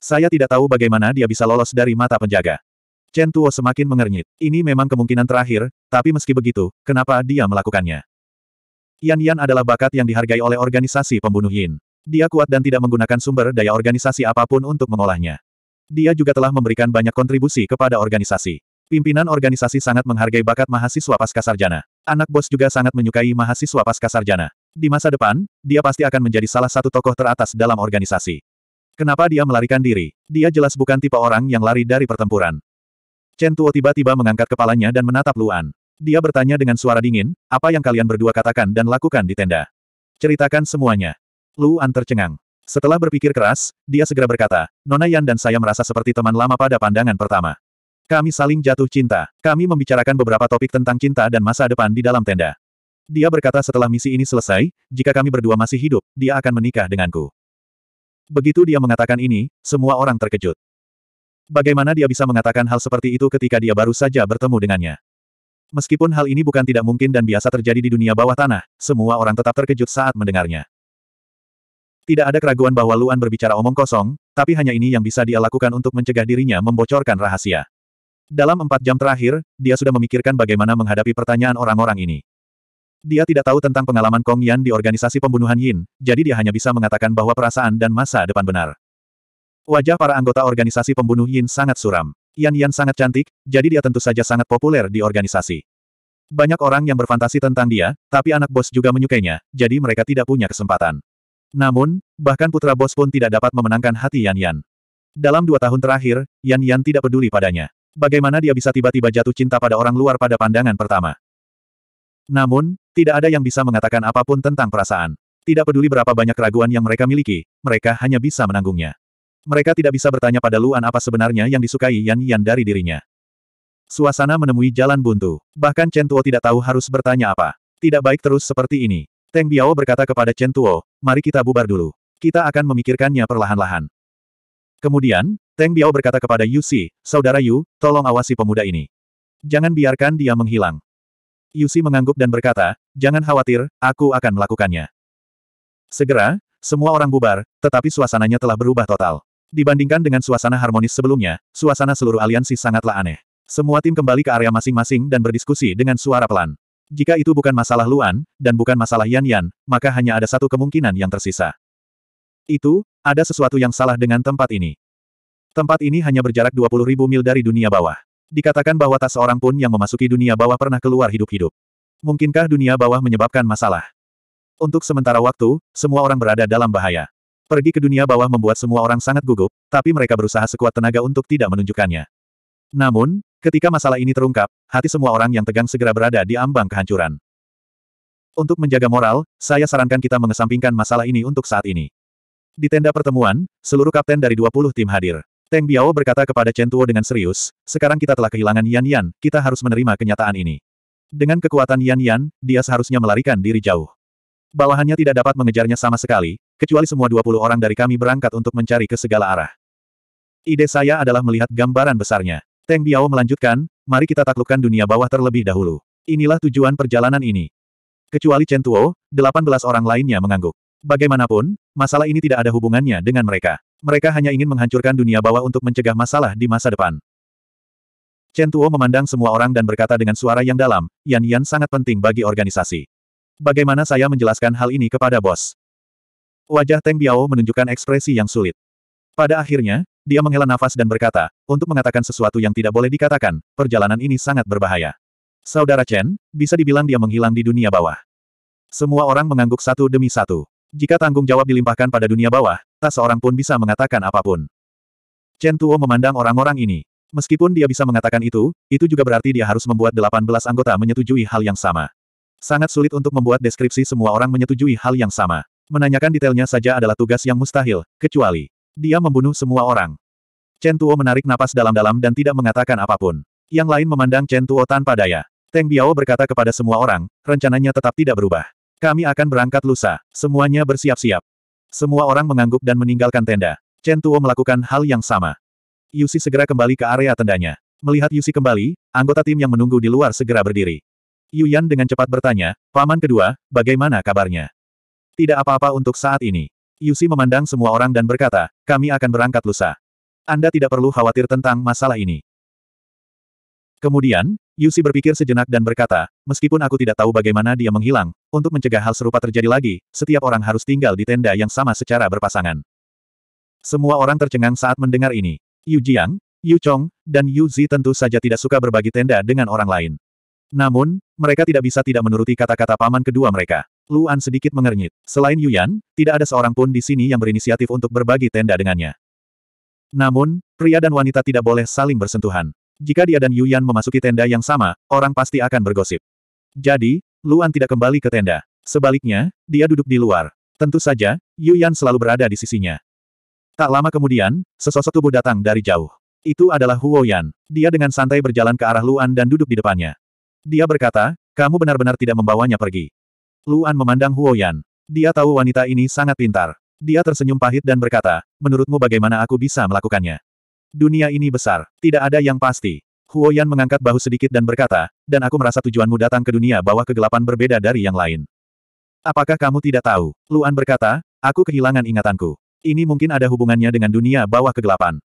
Saya tidak tahu bagaimana dia bisa lolos dari mata penjaga. Chen Tuo semakin mengernyit. Ini memang kemungkinan terakhir, tapi meski begitu, kenapa dia melakukannya? Yan Yan adalah bakat yang dihargai oleh organisasi pembunuh Yin. Dia kuat dan tidak menggunakan sumber daya organisasi apapun untuk mengolahnya. Dia juga telah memberikan banyak kontribusi kepada organisasi. Pimpinan organisasi sangat menghargai bakat mahasiswa pasca Anak bos juga sangat menyukai mahasiswa pasca Di masa depan, dia pasti akan menjadi salah satu tokoh teratas dalam organisasi. Kenapa dia melarikan diri? Dia jelas bukan tipe orang yang lari dari pertempuran. Chen Tuo tiba-tiba mengangkat kepalanya dan menatap Luan. Dia bertanya dengan suara dingin, apa yang kalian berdua katakan dan lakukan di tenda? Ceritakan semuanya. Luan tercengang. Setelah berpikir keras, dia segera berkata, Nona Yan dan saya merasa seperti teman lama pada pandangan pertama. Kami saling jatuh cinta. Kami membicarakan beberapa topik tentang cinta dan masa depan di dalam tenda. Dia berkata setelah misi ini selesai, jika kami berdua masih hidup, dia akan menikah denganku. Begitu dia mengatakan ini, semua orang terkejut. Bagaimana dia bisa mengatakan hal seperti itu ketika dia baru saja bertemu dengannya? Meskipun hal ini bukan tidak mungkin dan biasa terjadi di dunia bawah tanah, semua orang tetap terkejut saat mendengarnya. Tidak ada keraguan bahwa Luan berbicara omong kosong, tapi hanya ini yang bisa dia lakukan untuk mencegah dirinya membocorkan rahasia. Dalam empat jam terakhir, dia sudah memikirkan bagaimana menghadapi pertanyaan orang-orang ini. Dia tidak tahu tentang pengalaman Kong Yan di organisasi pembunuhan Yin, jadi dia hanya bisa mengatakan bahwa perasaan dan masa depan benar. Wajah para anggota organisasi pembunuh Yin sangat suram. Yan Yan sangat cantik, jadi dia tentu saja sangat populer di organisasi. Banyak orang yang berfantasi tentang dia, tapi anak bos juga menyukainya, jadi mereka tidak punya kesempatan. Namun, bahkan putra bos pun tidak dapat memenangkan hati Yan Yan. Dalam dua tahun terakhir, Yan Yan tidak peduli padanya. Bagaimana dia bisa tiba-tiba jatuh cinta pada orang luar pada pandangan pertama? Namun, tidak ada yang bisa mengatakan apapun tentang perasaan. Tidak peduli berapa banyak keraguan yang mereka miliki, mereka hanya bisa menanggungnya. Mereka tidak bisa bertanya pada Luan apa sebenarnya yang disukai Yan Yan dari dirinya. Suasana menemui jalan buntu. Bahkan Chen Tuo tidak tahu harus bertanya apa. Tidak baik terus seperti ini. Teng Biao berkata kepada Chen Tuo, mari kita bubar dulu. Kita akan memikirkannya perlahan-lahan. Kemudian, Teng Biao berkata kepada Yu Si, Saudara Yu, tolong awasi pemuda ini. Jangan biarkan dia menghilang. Yu Si mengangguk dan berkata, jangan khawatir, aku akan melakukannya. Segera, semua orang bubar, tetapi suasananya telah berubah total. Dibandingkan dengan suasana harmonis sebelumnya, suasana seluruh aliansi sangatlah aneh. Semua tim kembali ke area masing-masing dan berdiskusi dengan suara pelan. Jika itu bukan masalah Luan, dan bukan masalah Yan Yan, maka hanya ada satu kemungkinan yang tersisa. Itu, ada sesuatu yang salah dengan tempat ini. Tempat ini hanya berjarak ribu mil dari dunia bawah. Dikatakan bahwa tak seorang pun yang memasuki dunia bawah pernah keluar hidup-hidup. Mungkinkah dunia bawah menyebabkan masalah? Untuk sementara waktu, semua orang berada dalam bahaya. Pergi ke dunia bawah membuat semua orang sangat gugup, tapi mereka berusaha sekuat tenaga untuk tidak menunjukkannya. Namun, Ketika masalah ini terungkap, hati semua orang yang tegang segera berada di ambang kehancuran. Untuk menjaga moral, saya sarankan kita mengesampingkan masalah ini untuk saat ini. Di tenda pertemuan, seluruh kapten dari 20 tim hadir. Teng Biao berkata kepada Chen Tuo dengan serius, sekarang kita telah kehilangan Yan Yan, kita harus menerima kenyataan ini. Dengan kekuatan Yan Yan, dia seharusnya melarikan diri jauh. Bawahannya tidak dapat mengejarnya sama sekali, kecuali semua 20 orang dari kami berangkat untuk mencari ke segala arah. Ide saya adalah melihat gambaran besarnya. Teng Biao melanjutkan, mari kita taklukkan dunia bawah terlebih dahulu. Inilah tujuan perjalanan ini. Kecuali Chen Tuo, 18 orang lainnya mengangguk. Bagaimanapun, masalah ini tidak ada hubungannya dengan mereka. Mereka hanya ingin menghancurkan dunia bawah untuk mencegah masalah di masa depan. Chen Tuo memandang semua orang dan berkata dengan suara yang dalam, Yan Yan sangat penting bagi organisasi. Bagaimana saya menjelaskan hal ini kepada bos? Wajah Teng Biao menunjukkan ekspresi yang sulit. Pada akhirnya, dia menghela nafas dan berkata, untuk mengatakan sesuatu yang tidak boleh dikatakan, perjalanan ini sangat berbahaya. Saudara Chen, bisa dibilang dia menghilang di dunia bawah. Semua orang mengangguk satu demi satu. Jika tanggung jawab dilimpahkan pada dunia bawah, tak seorang pun bisa mengatakan apapun. Chen Tuo memandang orang-orang ini. Meskipun dia bisa mengatakan itu, itu juga berarti dia harus membuat 18 anggota menyetujui hal yang sama. Sangat sulit untuk membuat deskripsi semua orang menyetujui hal yang sama. Menanyakan detailnya saja adalah tugas yang mustahil, kecuali dia membunuh semua orang. Chen Tuo menarik napas dalam-dalam dan tidak mengatakan apapun. Yang lain memandang Chen Tuo tanpa daya. Teng Biao berkata kepada semua orang, rencananya tetap tidak berubah. Kami akan berangkat lusa. Semuanya bersiap-siap. Semua orang mengangguk dan meninggalkan tenda. Chen Tuo melakukan hal yang sama. Yusi segera kembali ke area tendanya. Melihat Yusi kembali, anggota tim yang menunggu di luar segera berdiri. Yuan dengan cepat bertanya, Paman kedua, bagaimana kabarnya? Tidak apa-apa untuk saat ini. Yusi memandang semua orang dan berkata, kami akan berangkat lusa. Anda tidak perlu khawatir tentang masalah ini. Kemudian, Yusi berpikir sejenak dan berkata, meskipun aku tidak tahu bagaimana dia menghilang, untuk mencegah hal serupa terjadi lagi, setiap orang harus tinggal di tenda yang sama secara berpasangan. Semua orang tercengang saat mendengar ini. Yu Jiang, Yu Chong, dan Yu Zi tentu saja tidak suka berbagi tenda dengan orang lain. Namun, mereka tidak bisa tidak menuruti kata-kata paman kedua mereka. Luan sedikit mengernyit. Selain Yuyan, tidak ada seorang pun di sini yang berinisiatif untuk berbagi tenda dengannya. Namun, pria dan wanita tidak boleh saling bersentuhan. Jika dia dan Yuyan memasuki tenda yang sama, orang pasti akan bergosip. Jadi, Luan tidak kembali ke tenda. Sebaliknya, dia duduk di luar. Tentu saja, Yuyan selalu berada di sisinya. Tak lama kemudian, sesosok tubuh datang dari jauh. Itu adalah Huo Yan. Dia dengan santai berjalan ke arah Luan dan duduk di depannya. Dia berkata, kamu benar-benar tidak membawanya pergi. Luan memandang Huoyan. Dia tahu wanita ini sangat pintar. Dia tersenyum pahit dan berkata, menurutmu bagaimana aku bisa melakukannya? Dunia ini besar, tidak ada yang pasti. Huoyan mengangkat bahu sedikit dan berkata, dan aku merasa tujuanmu datang ke dunia bahwa kegelapan berbeda dari yang lain. Apakah kamu tidak tahu? Luan berkata, aku kehilangan ingatanku. Ini mungkin ada hubungannya dengan dunia bawah kegelapan.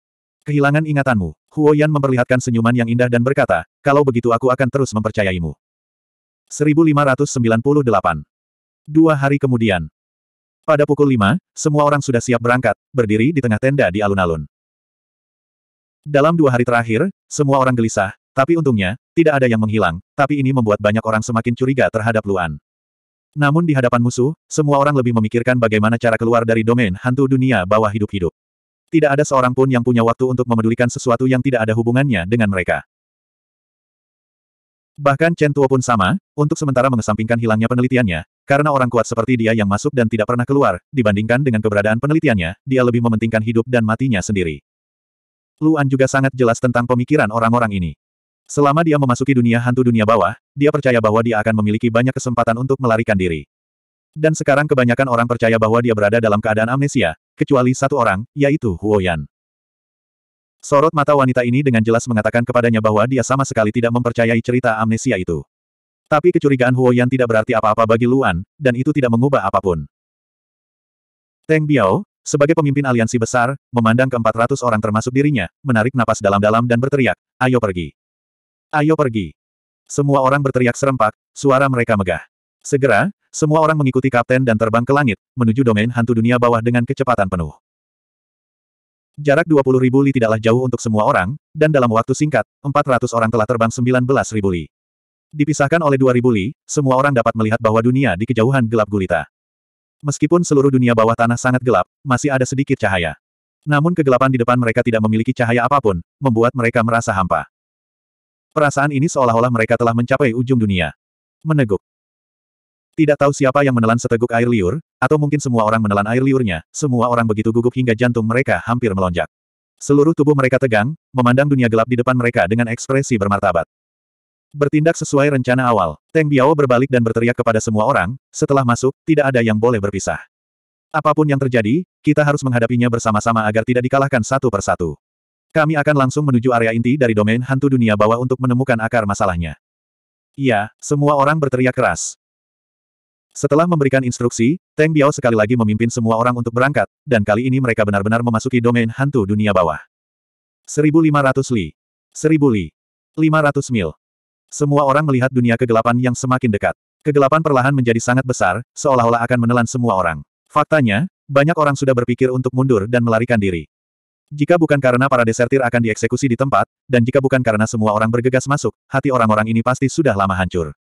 Kehilangan ingatanmu. Huoyan memperlihatkan senyuman yang indah dan berkata, kalau begitu aku akan terus mempercayaimu. 1598. Dua hari kemudian. Pada pukul 5, semua orang sudah siap berangkat, berdiri di tengah tenda di alun-alun. Dalam dua hari terakhir, semua orang gelisah, tapi untungnya, tidak ada yang menghilang, tapi ini membuat banyak orang semakin curiga terhadap Luan. Namun di hadapan musuh, semua orang lebih memikirkan bagaimana cara keluar dari domain hantu dunia bawah hidup-hidup. Tidak ada seorang pun yang punya waktu untuk memedulikan sesuatu yang tidak ada hubungannya dengan mereka. Bahkan Chen Tuo pun sama, untuk sementara mengesampingkan hilangnya penelitiannya, karena orang kuat seperti dia yang masuk dan tidak pernah keluar, dibandingkan dengan keberadaan penelitiannya, dia lebih mementingkan hidup dan matinya sendiri. Luan juga sangat jelas tentang pemikiran orang-orang ini. Selama dia memasuki dunia hantu dunia bawah, dia percaya bahwa dia akan memiliki banyak kesempatan untuk melarikan diri. Dan sekarang kebanyakan orang percaya bahwa dia berada dalam keadaan amnesia, kecuali satu orang, yaitu Huoyan. Sorot mata wanita ini dengan jelas mengatakan kepadanya bahwa dia sama sekali tidak mempercayai cerita amnesia itu. Tapi kecurigaan Huo Yan tidak berarti apa-apa bagi Luan, dan itu tidak mengubah apapun. Teng Biao, sebagai pemimpin aliansi besar, memandang ke 400 orang termasuk dirinya, menarik napas dalam-dalam dan berteriak, ayo pergi. Ayo pergi. Semua orang berteriak serempak, suara mereka megah. Segera, semua orang mengikuti kapten dan terbang ke langit, menuju domain hantu dunia bawah dengan kecepatan penuh. Jarak ribu li tidaklah jauh untuk semua orang, dan dalam waktu singkat, 400 orang telah terbang ribu li. Dipisahkan oleh ribu li, semua orang dapat melihat bahwa dunia di kejauhan gelap gulita. Meskipun seluruh dunia bawah tanah sangat gelap, masih ada sedikit cahaya. Namun kegelapan di depan mereka tidak memiliki cahaya apapun, membuat mereka merasa hampa. Perasaan ini seolah-olah mereka telah mencapai ujung dunia. Meneguk. Tidak tahu siapa yang menelan seteguk air liur, atau mungkin semua orang menelan air liurnya, semua orang begitu gugup hingga jantung mereka hampir melonjak. Seluruh tubuh mereka tegang, memandang dunia gelap di depan mereka dengan ekspresi bermartabat. Bertindak sesuai rencana awal, Teng Biao berbalik dan berteriak kepada semua orang, setelah masuk, tidak ada yang boleh berpisah. Apapun yang terjadi, kita harus menghadapinya bersama-sama agar tidak dikalahkan satu persatu. Kami akan langsung menuju area inti dari domain hantu dunia bawah untuk menemukan akar masalahnya. Iya, semua orang berteriak keras. Setelah memberikan instruksi, Tang Biao sekali lagi memimpin semua orang untuk berangkat, dan kali ini mereka benar-benar memasuki domain hantu dunia bawah. 1500 li. 1000 li. 500 mil. Semua orang melihat dunia kegelapan yang semakin dekat. Kegelapan perlahan menjadi sangat besar, seolah-olah akan menelan semua orang. Faktanya, banyak orang sudah berpikir untuk mundur dan melarikan diri. Jika bukan karena para desertir akan dieksekusi di tempat, dan jika bukan karena semua orang bergegas masuk, hati orang-orang ini pasti sudah lama hancur.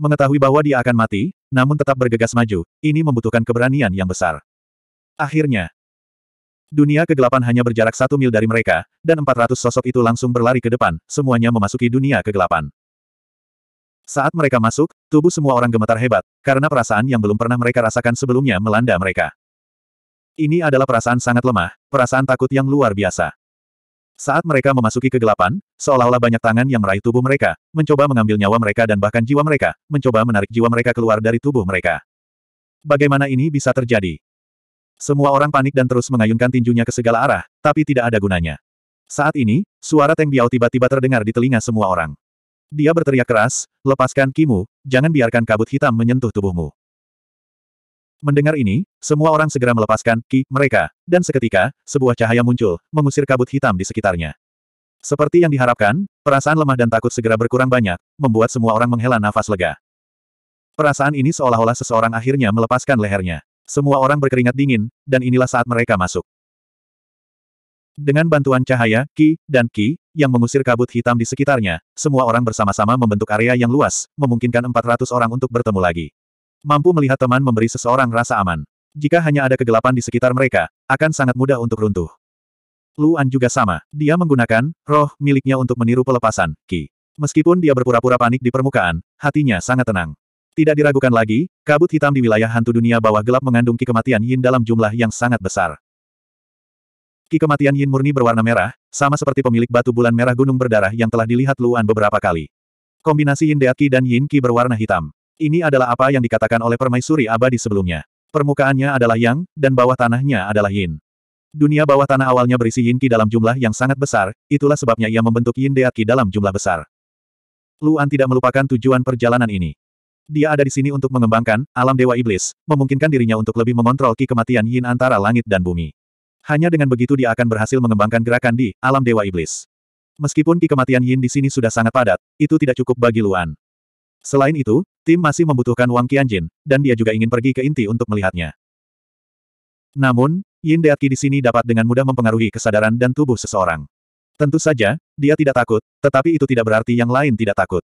Mengetahui bahwa dia akan mati, namun tetap bergegas maju, ini membutuhkan keberanian yang besar. Akhirnya, dunia kegelapan hanya berjarak satu mil dari mereka, dan 400 sosok itu langsung berlari ke depan, semuanya memasuki dunia kegelapan. Saat mereka masuk, tubuh semua orang gemetar hebat, karena perasaan yang belum pernah mereka rasakan sebelumnya melanda mereka. Ini adalah perasaan sangat lemah, perasaan takut yang luar biasa. Saat mereka memasuki kegelapan, seolah-olah banyak tangan yang meraih tubuh mereka, mencoba mengambil nyawa mereka dan bahkan jiwa mereka, mencoba menarik jiwa mereka keluar dari tubuh mereka. Bagaimana ini bisa terjadi? Semua orang panik dan terus mengayunkan tinjunya ke segala arah, tapi tidak ada gunanya. Saat ini, suara Teng Biao tiba-tiba terdengar di telinga semua orang. Dia berteriak keras, lepaskan Kimu, jangan biarkan kabut hitam menyentuh tubuhmu. Mendengar ini, semua orang segera melepaskan ki mereka, dan seketika, sebuah cahaya muncul, mengusir kabut hitam di sekitarnya. Seperti yang diharapkan, perasaan lemah dan takut segera berkurang banyak, membuat semua orang menghela nafas lega. Perasaan ini seolah-olah seseorang akhirnya melepaskan lehernya. Semua orang berkeringat dingin, dan inilah saat mereka masuk. Dengan bantuan cahaya, ki, dan ki, yang mengusir kabut hitam di sekitarnya, semua orang bersama-sama membentuk area yang luas, memungkinkan 400 orang untuk bertemu lagi. Mampu melihat teman memberi seseorang rasa aman. Jika hanya ada kegelapan di sekitar mereka, akan sangat mudah untuk runtuh. Luan juga sama. Dia menggunakan roh miliknya untuk meniru pelepasan Ki. Meskipun dia berpura-pura panik di permukaan, hatinya sangat tenang. Tidak diragukan lagi, kabut hitam di wilayah hantu dunia bawah gelap mengandung Ki kematian Yin dalam jumlah yang sangat besar. Ki kematian Yin murni berwarna merah, sama seperti pemilik batu bulan merah gunung berdarah yang telah dilihat Luan beberapa kali. Kombinasi Yin Deat Ki dan Yin Ki berwarna hitam. Ini adalah apa yang dikatakan oleh permaisuri abadi sebelumnya. Permukaannya adalah yang, dan bawah tanahnya adalah yin. Dunia bawah tanah awalnya berisi yin qi dalam jumlah yang sangat besar, itulah sebabnya ia membentuk yin deaki dalam jumlah besar. Luan tidak melupakan tujuan perjalanan ini. Dia ada di sini untuk mengembangkan alam dewa iblis, memungkinkan dirinya untuk lebih mengontrol ki kematian yin antara langit dan bumi. Hanya dengan begitu dia akan berhasil mengembangkan gerakan di alam dewa iblis. Meskipun ki kematian yin di sini sudah sangat padat, itu tidak cukup bagi Luan. Selain itu, Tim masih membutuhkan Wang Qianjin, dan dia juga ingin pergi ke inti untuk melihatnya. Namun, Yin Deatki di sini dapat dengan mudah mempengaruhi kesadaran dan tubuh seseorang. Tentu saja, dia tidak takut, tetapi itu tidak berarti yang lain tidak takut.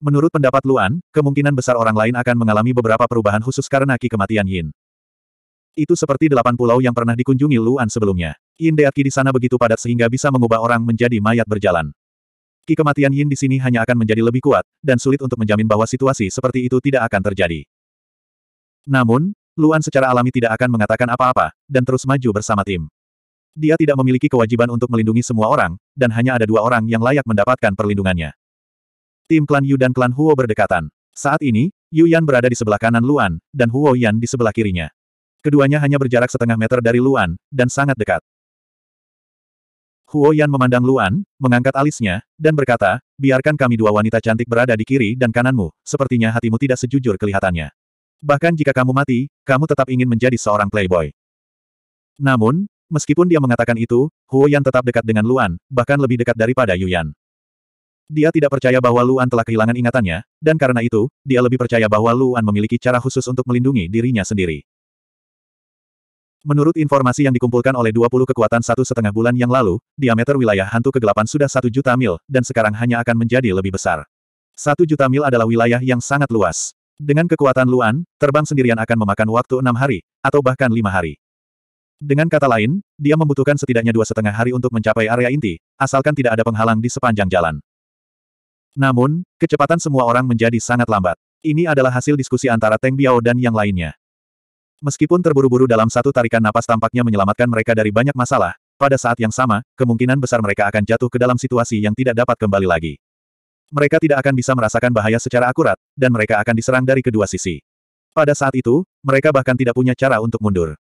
Menurut pendapat Luan, kemungkinan besar orang lain akan mengalami beberapa perubahan khusus karena ki kematian Yin. Itu seperti delapan pulau yang pernah dikunjungi Luan sebelumnya. Yin Deatki di sana begitu padat sehingga bisa mengubah orang menjadi mayat berjalan. Ki kematian Yin di sini hanya akan menjadi lebih kuat, dan sulit untuk menjamin bahwa situasi seperti itu tidak akan terjadi. Namun, Luan secara alami tidak akan mengatakan apa-apa, dan terus maju bersama tim. Dia tidak memiliki kewajiban untuk melindungi semua orang, dan hanya ada dua orang yang layak mendapatkan perlindungannya. Tim klan Yu dan klan Huo berdekatan. Saat ini, Yu Yan berada di sebelah kanan Luan, dan Huo Yan di sebelah kirinya. Keduanya hanya berjarak setengah meter dari Luan, dan sangat dekat. Huo Yan memandang Luan, mengangkat alisnya, dan berkata, biarkan kami dua wanita cantik berada di kiri dan kananmu, sepertinya hatimu tidak sejujur kelihatannya. Bahkan jika kamu mati, kamu tetap ingin menjadi seorang playboy. Namun, meskipun dia mengatakan itu, Huo Yan tetap dekat dengan Luan, bahkan lebih dekat daripada Yu Yan. Dia tidak percaya bahwa Luan telah kehilangan ingatannya, dan karena itu, dia lebih percaya bahwa Luan memiliki cara khusus untuk melindungi dirinya sendiri. Menurut informasi yang dikumpulkan oleh 20 kekuatan satu setengah bulan yang lalu, diameter wilayah hantu kegelapan sudah satu juta mil, dan sekarang hanya akan menjadi lebih besar. Satu juta mil adalah wilayah yang sangat luas. Dengan kekuatan Luan, terbang sendirian akan memakan waktu enam hari, atau bahkan lima hari. Dengan kata lain, dia membutuhkan setidaknya dua setengah hari untuk mencapai area inti, asalkan tidak ada penghalang di sepanjang jalan. Namun, kecepatan semua orang menjadi sangat lambat. Ini adalah hasil diskusi antara Teng Biao dan yang lainnya. Meskipun terburu-buru dalam satu tarikan napas tampaknya menyelamatkan mereka dari banyak masalah, pada saat yang sama, kemungkinan besar mereka akan jatuh ke dalam situasi yang tidak dapat kembali lagi. Mereka tidak akan bisa merasakan bahaya secara akurat, dan mereka akan diserang dari kedua sisi. Pada saat itu, mereka bahkan tidak punya cara untuk mundur.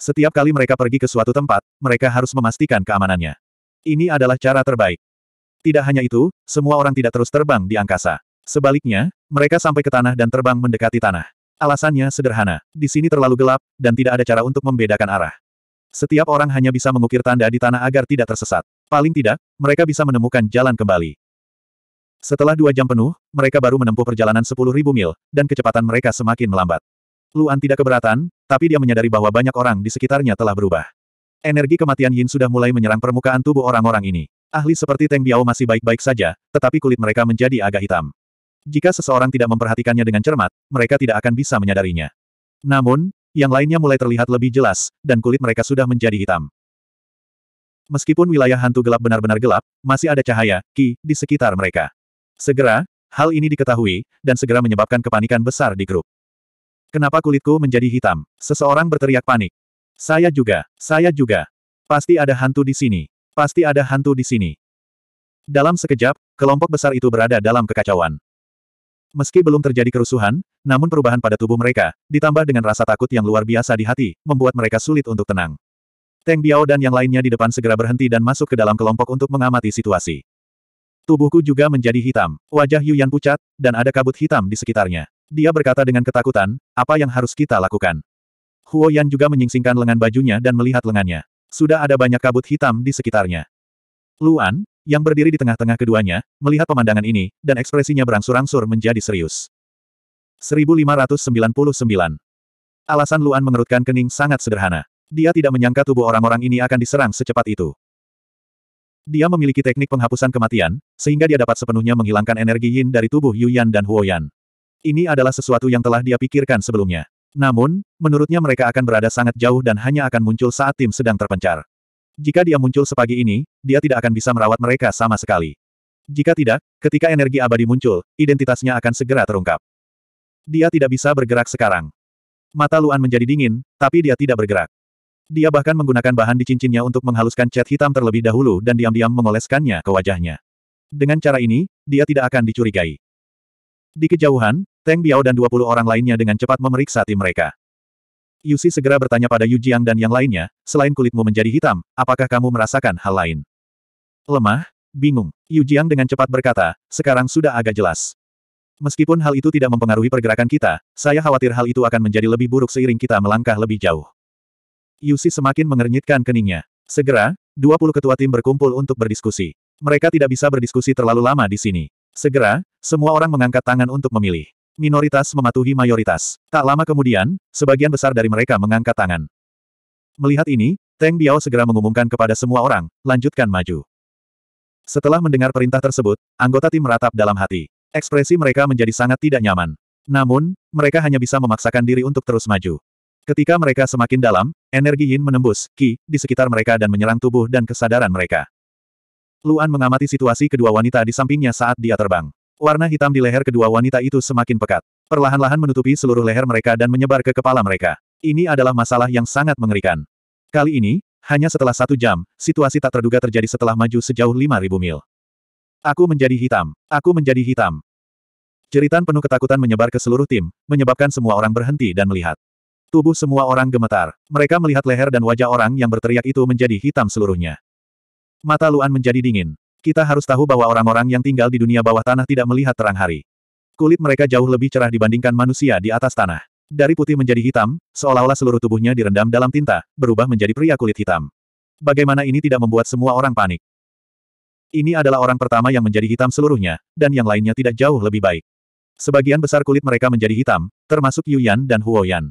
Setiap kali mereka pergi ke suatu tempat, mereka harus memastikan keamanannya. Ini adalah cara terbaik. Tidak hanya itu, semua orang tidak terus terbang di angkasa. Sebaliknya, mereka sampai ke tanah dan terbang mendekati tanah. Alasannya sederhana, di sini terlalu gelap, dan tidak ada cara untuk membedakan arah. Setiap orang hanya bisa mengukir tanda di tanah agar tidak tersesat. Paling tidak, mereka bisa menemukan jalan kembali. Setelah dua jam penuh, mereka baru menempuh perjalanan 10.000 mil, dan kecepatan mereka semakin melambat. Luan tidak keberatan, tapi dia menyadari bahwa banyak orang di sekitarnya telah berubah. Energi kematian Yin sudah mulai menyerang permukaan tubuh orang-orang ini. Ahli seperti Teng Biao masih baik-baik saja, tetapi kulit mereka menjadi agak hitam. Jika seseorang tidak memperhatikannya dengan cermat, mereka tidak akan bisa menyadarinya. Namun, yang lainnya mulai terlihat lebih jelas, dan kulit mereka sudah menjadi hitam. Meskipun wilayah hantu gelap benar-benar gelap, masih ada cahaya, ki, di sekitar mereka. Segera, hal ini diketahui, dan segera menyebabkan kepanikan besar di grup. Kenapa kulitku menjadi hitam? Seseorang berteriak panik. Saya juga, saya juga. Pasti ada hantu di sini. Pasti ada hantu di sini. Dalam sekejap, kelompok besar itu berada dalam kekacauan. Meski belum terjadi kerusuhan, namun perubahan pada tubuh mereka, ditambah dengan rasa takut yang luar biasa di hati, membuat mereka sulit untuk tenang. Teng Biao dan yang lainnya di depan segera berhenti dan masuk ke dalam kelompok untuk mengamati situasi. Tubuhku juga menjadi hitam, wajah Yuyan pucat, dan ada kabut hitam di sekitarnya. Dia berkata dengan ketakutan, apa yang harus kita lakukan? Huo Yan juga menyingsingkan lengan bajunya dan melihat lengannya. Sudah ada banyak kabut hitam di sekitarnya. Luan, yang berdiri di tengah-tengah keduanya, melihat pemandangan ini, dan ekspresinya berangsur-angsur menjadi serius. 1599. Alasan Luan mengerutkan kening sangat sederhana. Dia tidak menyangka tubuh orang-orang ini akan diserang secepat itu. Dia memiliki teknik penghapusan kematian, sehingga dia dapat sepenuhnya menghilangkan energi yin dari tubuh Yuyan dan Huoyan. Ini adalah sesuatu yang telah dia pikirkan sebelumnya. Namun, menurutnya mereka akan berada sangat jauh dan hanya akan muncul saat tim sedang terpencar. Jika dia muncul sepagi ini, dia tidak akan bisa merawat mereka sama sekali. Jika tidak, ketika energi abadi muncul, identitasnya akan segera terungkap. Dia tidak bisa bergerak sekarang. Mata Luan menjadi dingin, tapi dia tidak bergerak. Dia bahkan menggunakan bahan di cincinnya untuk menghaluskan cat hitam terlebih dahulu dan diam-diam mengoleskannya ke wajahnya. Dengan cara ini, dia tidak akan dicurigai. Di kejauhan, Teng Biao dan 20 orang lainnya dengan cepat memeriksa tim mereka. Yusi segera bertanya pada Yu Jiang dan yang lainnya, selain kulitmu menjadi hitam, apakah kamu merasakan hal lain? Lemah? Bingung. Yu Jiang dengan cepat berkata, sekarang sudah agak jelas. Meskipun hal itu tidak mempengaruhi pergerakan kita, saya khawatir hal itu akan menjadi lebih buruk seiring kita melangkah lebih jauh. Yusi semakin mengernyitkan keningnya. Segera, 20 ketua tim berkumpul untuk berdiskusi. Mereka tidak bisa berdiskusi terlalu lama di sini. Segera, semua orang mengangkat tangan untuk memilih. Minoritas mematuhi mayoritas. Tak lama kemudian, sebagian besar dari mereka mengangkat tangan. Melihat ini, Teng Biao segera mengumumkan kepada semua orang, lanjutkan maju. Setelah mendengar perintah tersebut, anggota tim meratap dalam hati. Ekspresi mereka menjadi sangat tidak nyaman. Namun, mereka hanya bisa memaksakan diri untuk terus maju. Ketika mereka semakin dalam, energi Yin menembus Qi di sekitar mereka dan menyerang tubuh dan kesadaran mereka. Luan mengamati situasi kedua wanita di sampingnya saat dia terbang. Warna hitam di leher kedua wanita itu semakin pekat. Perlahan-lahan menutupi seluruh leher mereka dan menyebar ke kepala mereka. Ini adalah masalah yang sangat mengerikan. Kali ini, hanya setelah satu jam, situasi tak terduga terjadi setelah maju sejauh 5.000 mil. Aku menjadi hitam. Aku menjadi hitam. Jeritan penuh ketakutan menyebar ke seluruh tim, menyebabkan semua orang berhenti dan melihat. Tubuh semua orang gemetar. Mereka melihat leher dan wajah orang yang berteriak itu menjadi hitam seluruhnya. Mata Luan menjadi dingin. Kita harus tahu bahwa orang-orang yang tinggal di dunia bawah tanah tidak melihat terang hari. Kulit mereka jauh lebih cerah dibandingkan manusia di atas tanah. Dari putih menjadi hitam, seolah-olah seluruh tubuhnya direndam dalam tinta, berubah menjadi pria kulit hitam. Bagaimana ini tidak membuat semua orang panik? Ini adalah orang pertama yang menjadi hitam seluruhnya, dan yang lainnya tidak jauh lebih baik. Sebagian besar kulit mereka menjadi hitam, termasuk Yuyan dan Huo Yan.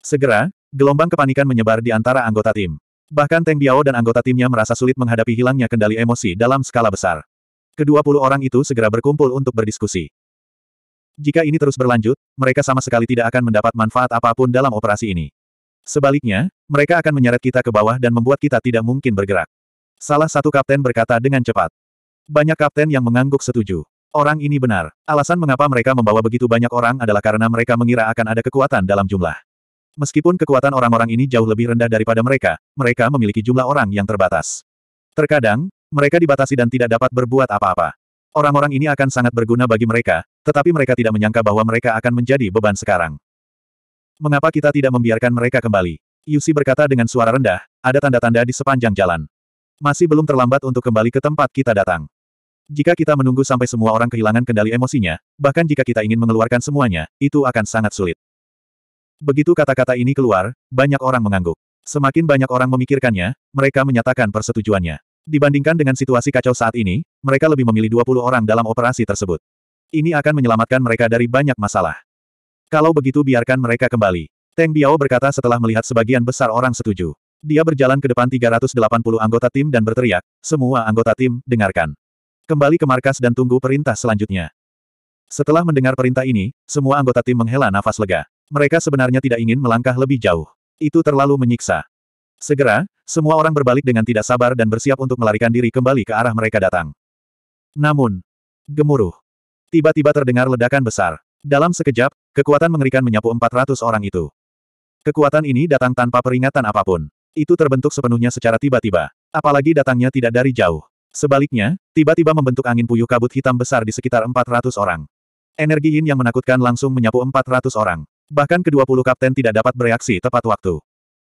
Segera, gelombang kepanikan menyebar di antara anggota tim. Bahkan Teng Biao dan anggota timnya merasa sulit menghadapi hilangnya kendali emosi dalam skala besar. Kedua puluh orang itu segera berkumpul untuk berdiskusi. Jika ini terus berlanjut, mereka sama sekali tidak akan mendapat manfaat apapun dalam operasi ini. Sebaliknya, mereka akan menyeret kita ke bawah dan membuat kita tidak mungkin bergerak. Salah satu kapten berkata dengan cepat. Banyak kapten yang mengangguk setuju. Orang ini benar. Alasan mengapa mereka membawa begitu banyak orang adalah karena mereka mengira akan ada kekuatan dalam jumlah. Meskipun kekuatan orang-orang ini jauh lebih rendah daripada mereka, mereka memiliki jumlah orang yang terbatas. Terkadang, mereka dibatasi dan tidak dapat berbuat apa-apa. Orang-orang ini akan sangat berguna bagi mereka, tetapi mereka tidak menyangka bahwa mereka akan menjadi beban sekarang. Mengapa kita tidak membiarkan mereka kembali? Yusi berkata dengan suara rendah, ada tanda-tanda di sepanjang jalan. Masih belum terlambat untuk kembali ke tempat kita datang. Jika kita menunggu sampai semua orang kehilangan kendali emosinya, bahkan jika kita ingin mengeluarkan semuanya, itu akan sangat sulit. Begitu kata-kata ini keluar, banyak orang mengangguk. Semakin banyak orang memikirkannya, mereka menyatakan persetujuannya. Dibandingkan dengan situasi kacau saat ini, mereka lebih memilih 20 orang dalam operasi tersebut. Ini akan menyelamatkan mereka dari banyak masalah. Kalau begitu biarkan mereka kembali. Teng Biao berkata setelah melihat sebagian besar orang setuju. Dia berjalan ke depan 380 anggota tim dan berteriak, semua anggota tim, dengarkan. Kembali ke markas dan tunggu perintah selanjutnya. Setelah mendengar perintah ini, semua anggota tim menghela nafas lega. Mereka sebenarnya tidak ingin melangkah lebih jauh. Itu terlalu menyiksa. Segera, semua orang berbalik dengan tidak sabar dan bersiap untuk melarikan diri kembali ke arah mereka datang. Namun, gemuruh. Tiba-tiba terdengar ledakan besar. Dalam sekejap, kekuatan mengerikan menyapu 400 orang itu. Kekuatan ini datang tanpa peringatan apapun. Itu terbentuk sepenuhnya secara tiba-tiba. Apalagi datangnya tidak dari jauh. Sebaliknya, tiba-tiba membentuk angin puyuh kabut hitam besar di sekitar 400 orang. Energi yin yang menakutkan langsung menyapu 400 orang. Bahkan kedua puluh kapten tidak dapat bereaksi tepat waktu.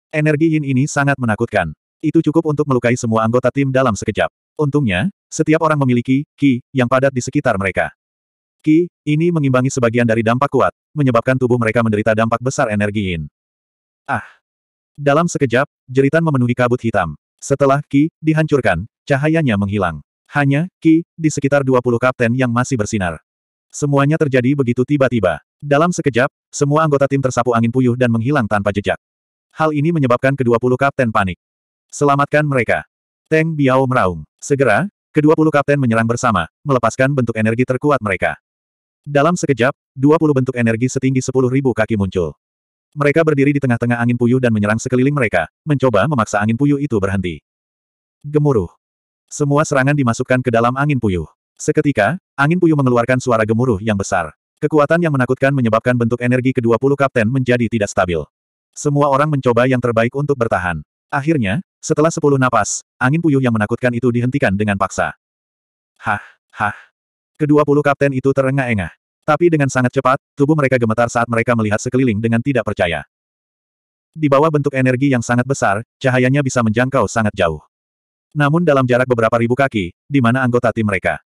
Energi yin ini sangat menakutkan. Itu cukup untuk melukai semua anggota tim dalam sekejap. Untungnya, setiap orang memiliki ki yang padat di sekitar mereka. Ki ini mengimbangi sebagian dari dampak kuat, menyebabkan tubuh mereka menderita dampak besar energi yin. Ah. Dalam sekejap, jeritan memenuhi kabut hitam. Setelah ki dihancurkan, cahayanya menghilang. Hanya ki di sekitar 20 kapten yang masih bersinar. Semuanya terjadi begitu tiba-tiba. Dalam sekejap, semua anggota tim tersapu angin puyuh dan menghilang tanpa jejak. Hal ini menyebabkan kedua puluh kapten panik. Selamatkan mereka. Teng Biao meraung. Segera, kedua puluh kapten menyerang bersama, melepaskan bentuk energi terkuat mereka. Dalam sekejap, dua puluh bentuk energi setinggi sepuluh ribu kaki muncul. Mereka berdiri di tengah-tengah angin puyuh dan menyerang sekeliling mereka, mencoba memaksa angin puyuh itu berhenti. Gemuruh. Semua serangan dimasukkan ke dalam angin puyuh. Seketika, angin puyuh mengeluarkan suara gemuruh yang besar. Kekuatan yang menakutkan menyebabkan bentuk energi kedua puluh kapten menjadi tidak stabil. Semua orang mencoba yang terbaik untuk bertahan. Akhirnya, setelah sepuluh napas, angin puyuh yang menakutkan itu dihentikan dengan paksa. Hah, hah. Kedua puluh kapten itu terengah-engah. Tapi dengan sangat cepat, tubuh mereka gemetar saat mereka melihat sekeliling dengan tidak percaya. Di bawah bentuk energi yang sangat besar, cahayanya bisa menjangkau sangat jauh. Namun dalam jarak beberapa ribu kaki, di mana anggota tim mereka.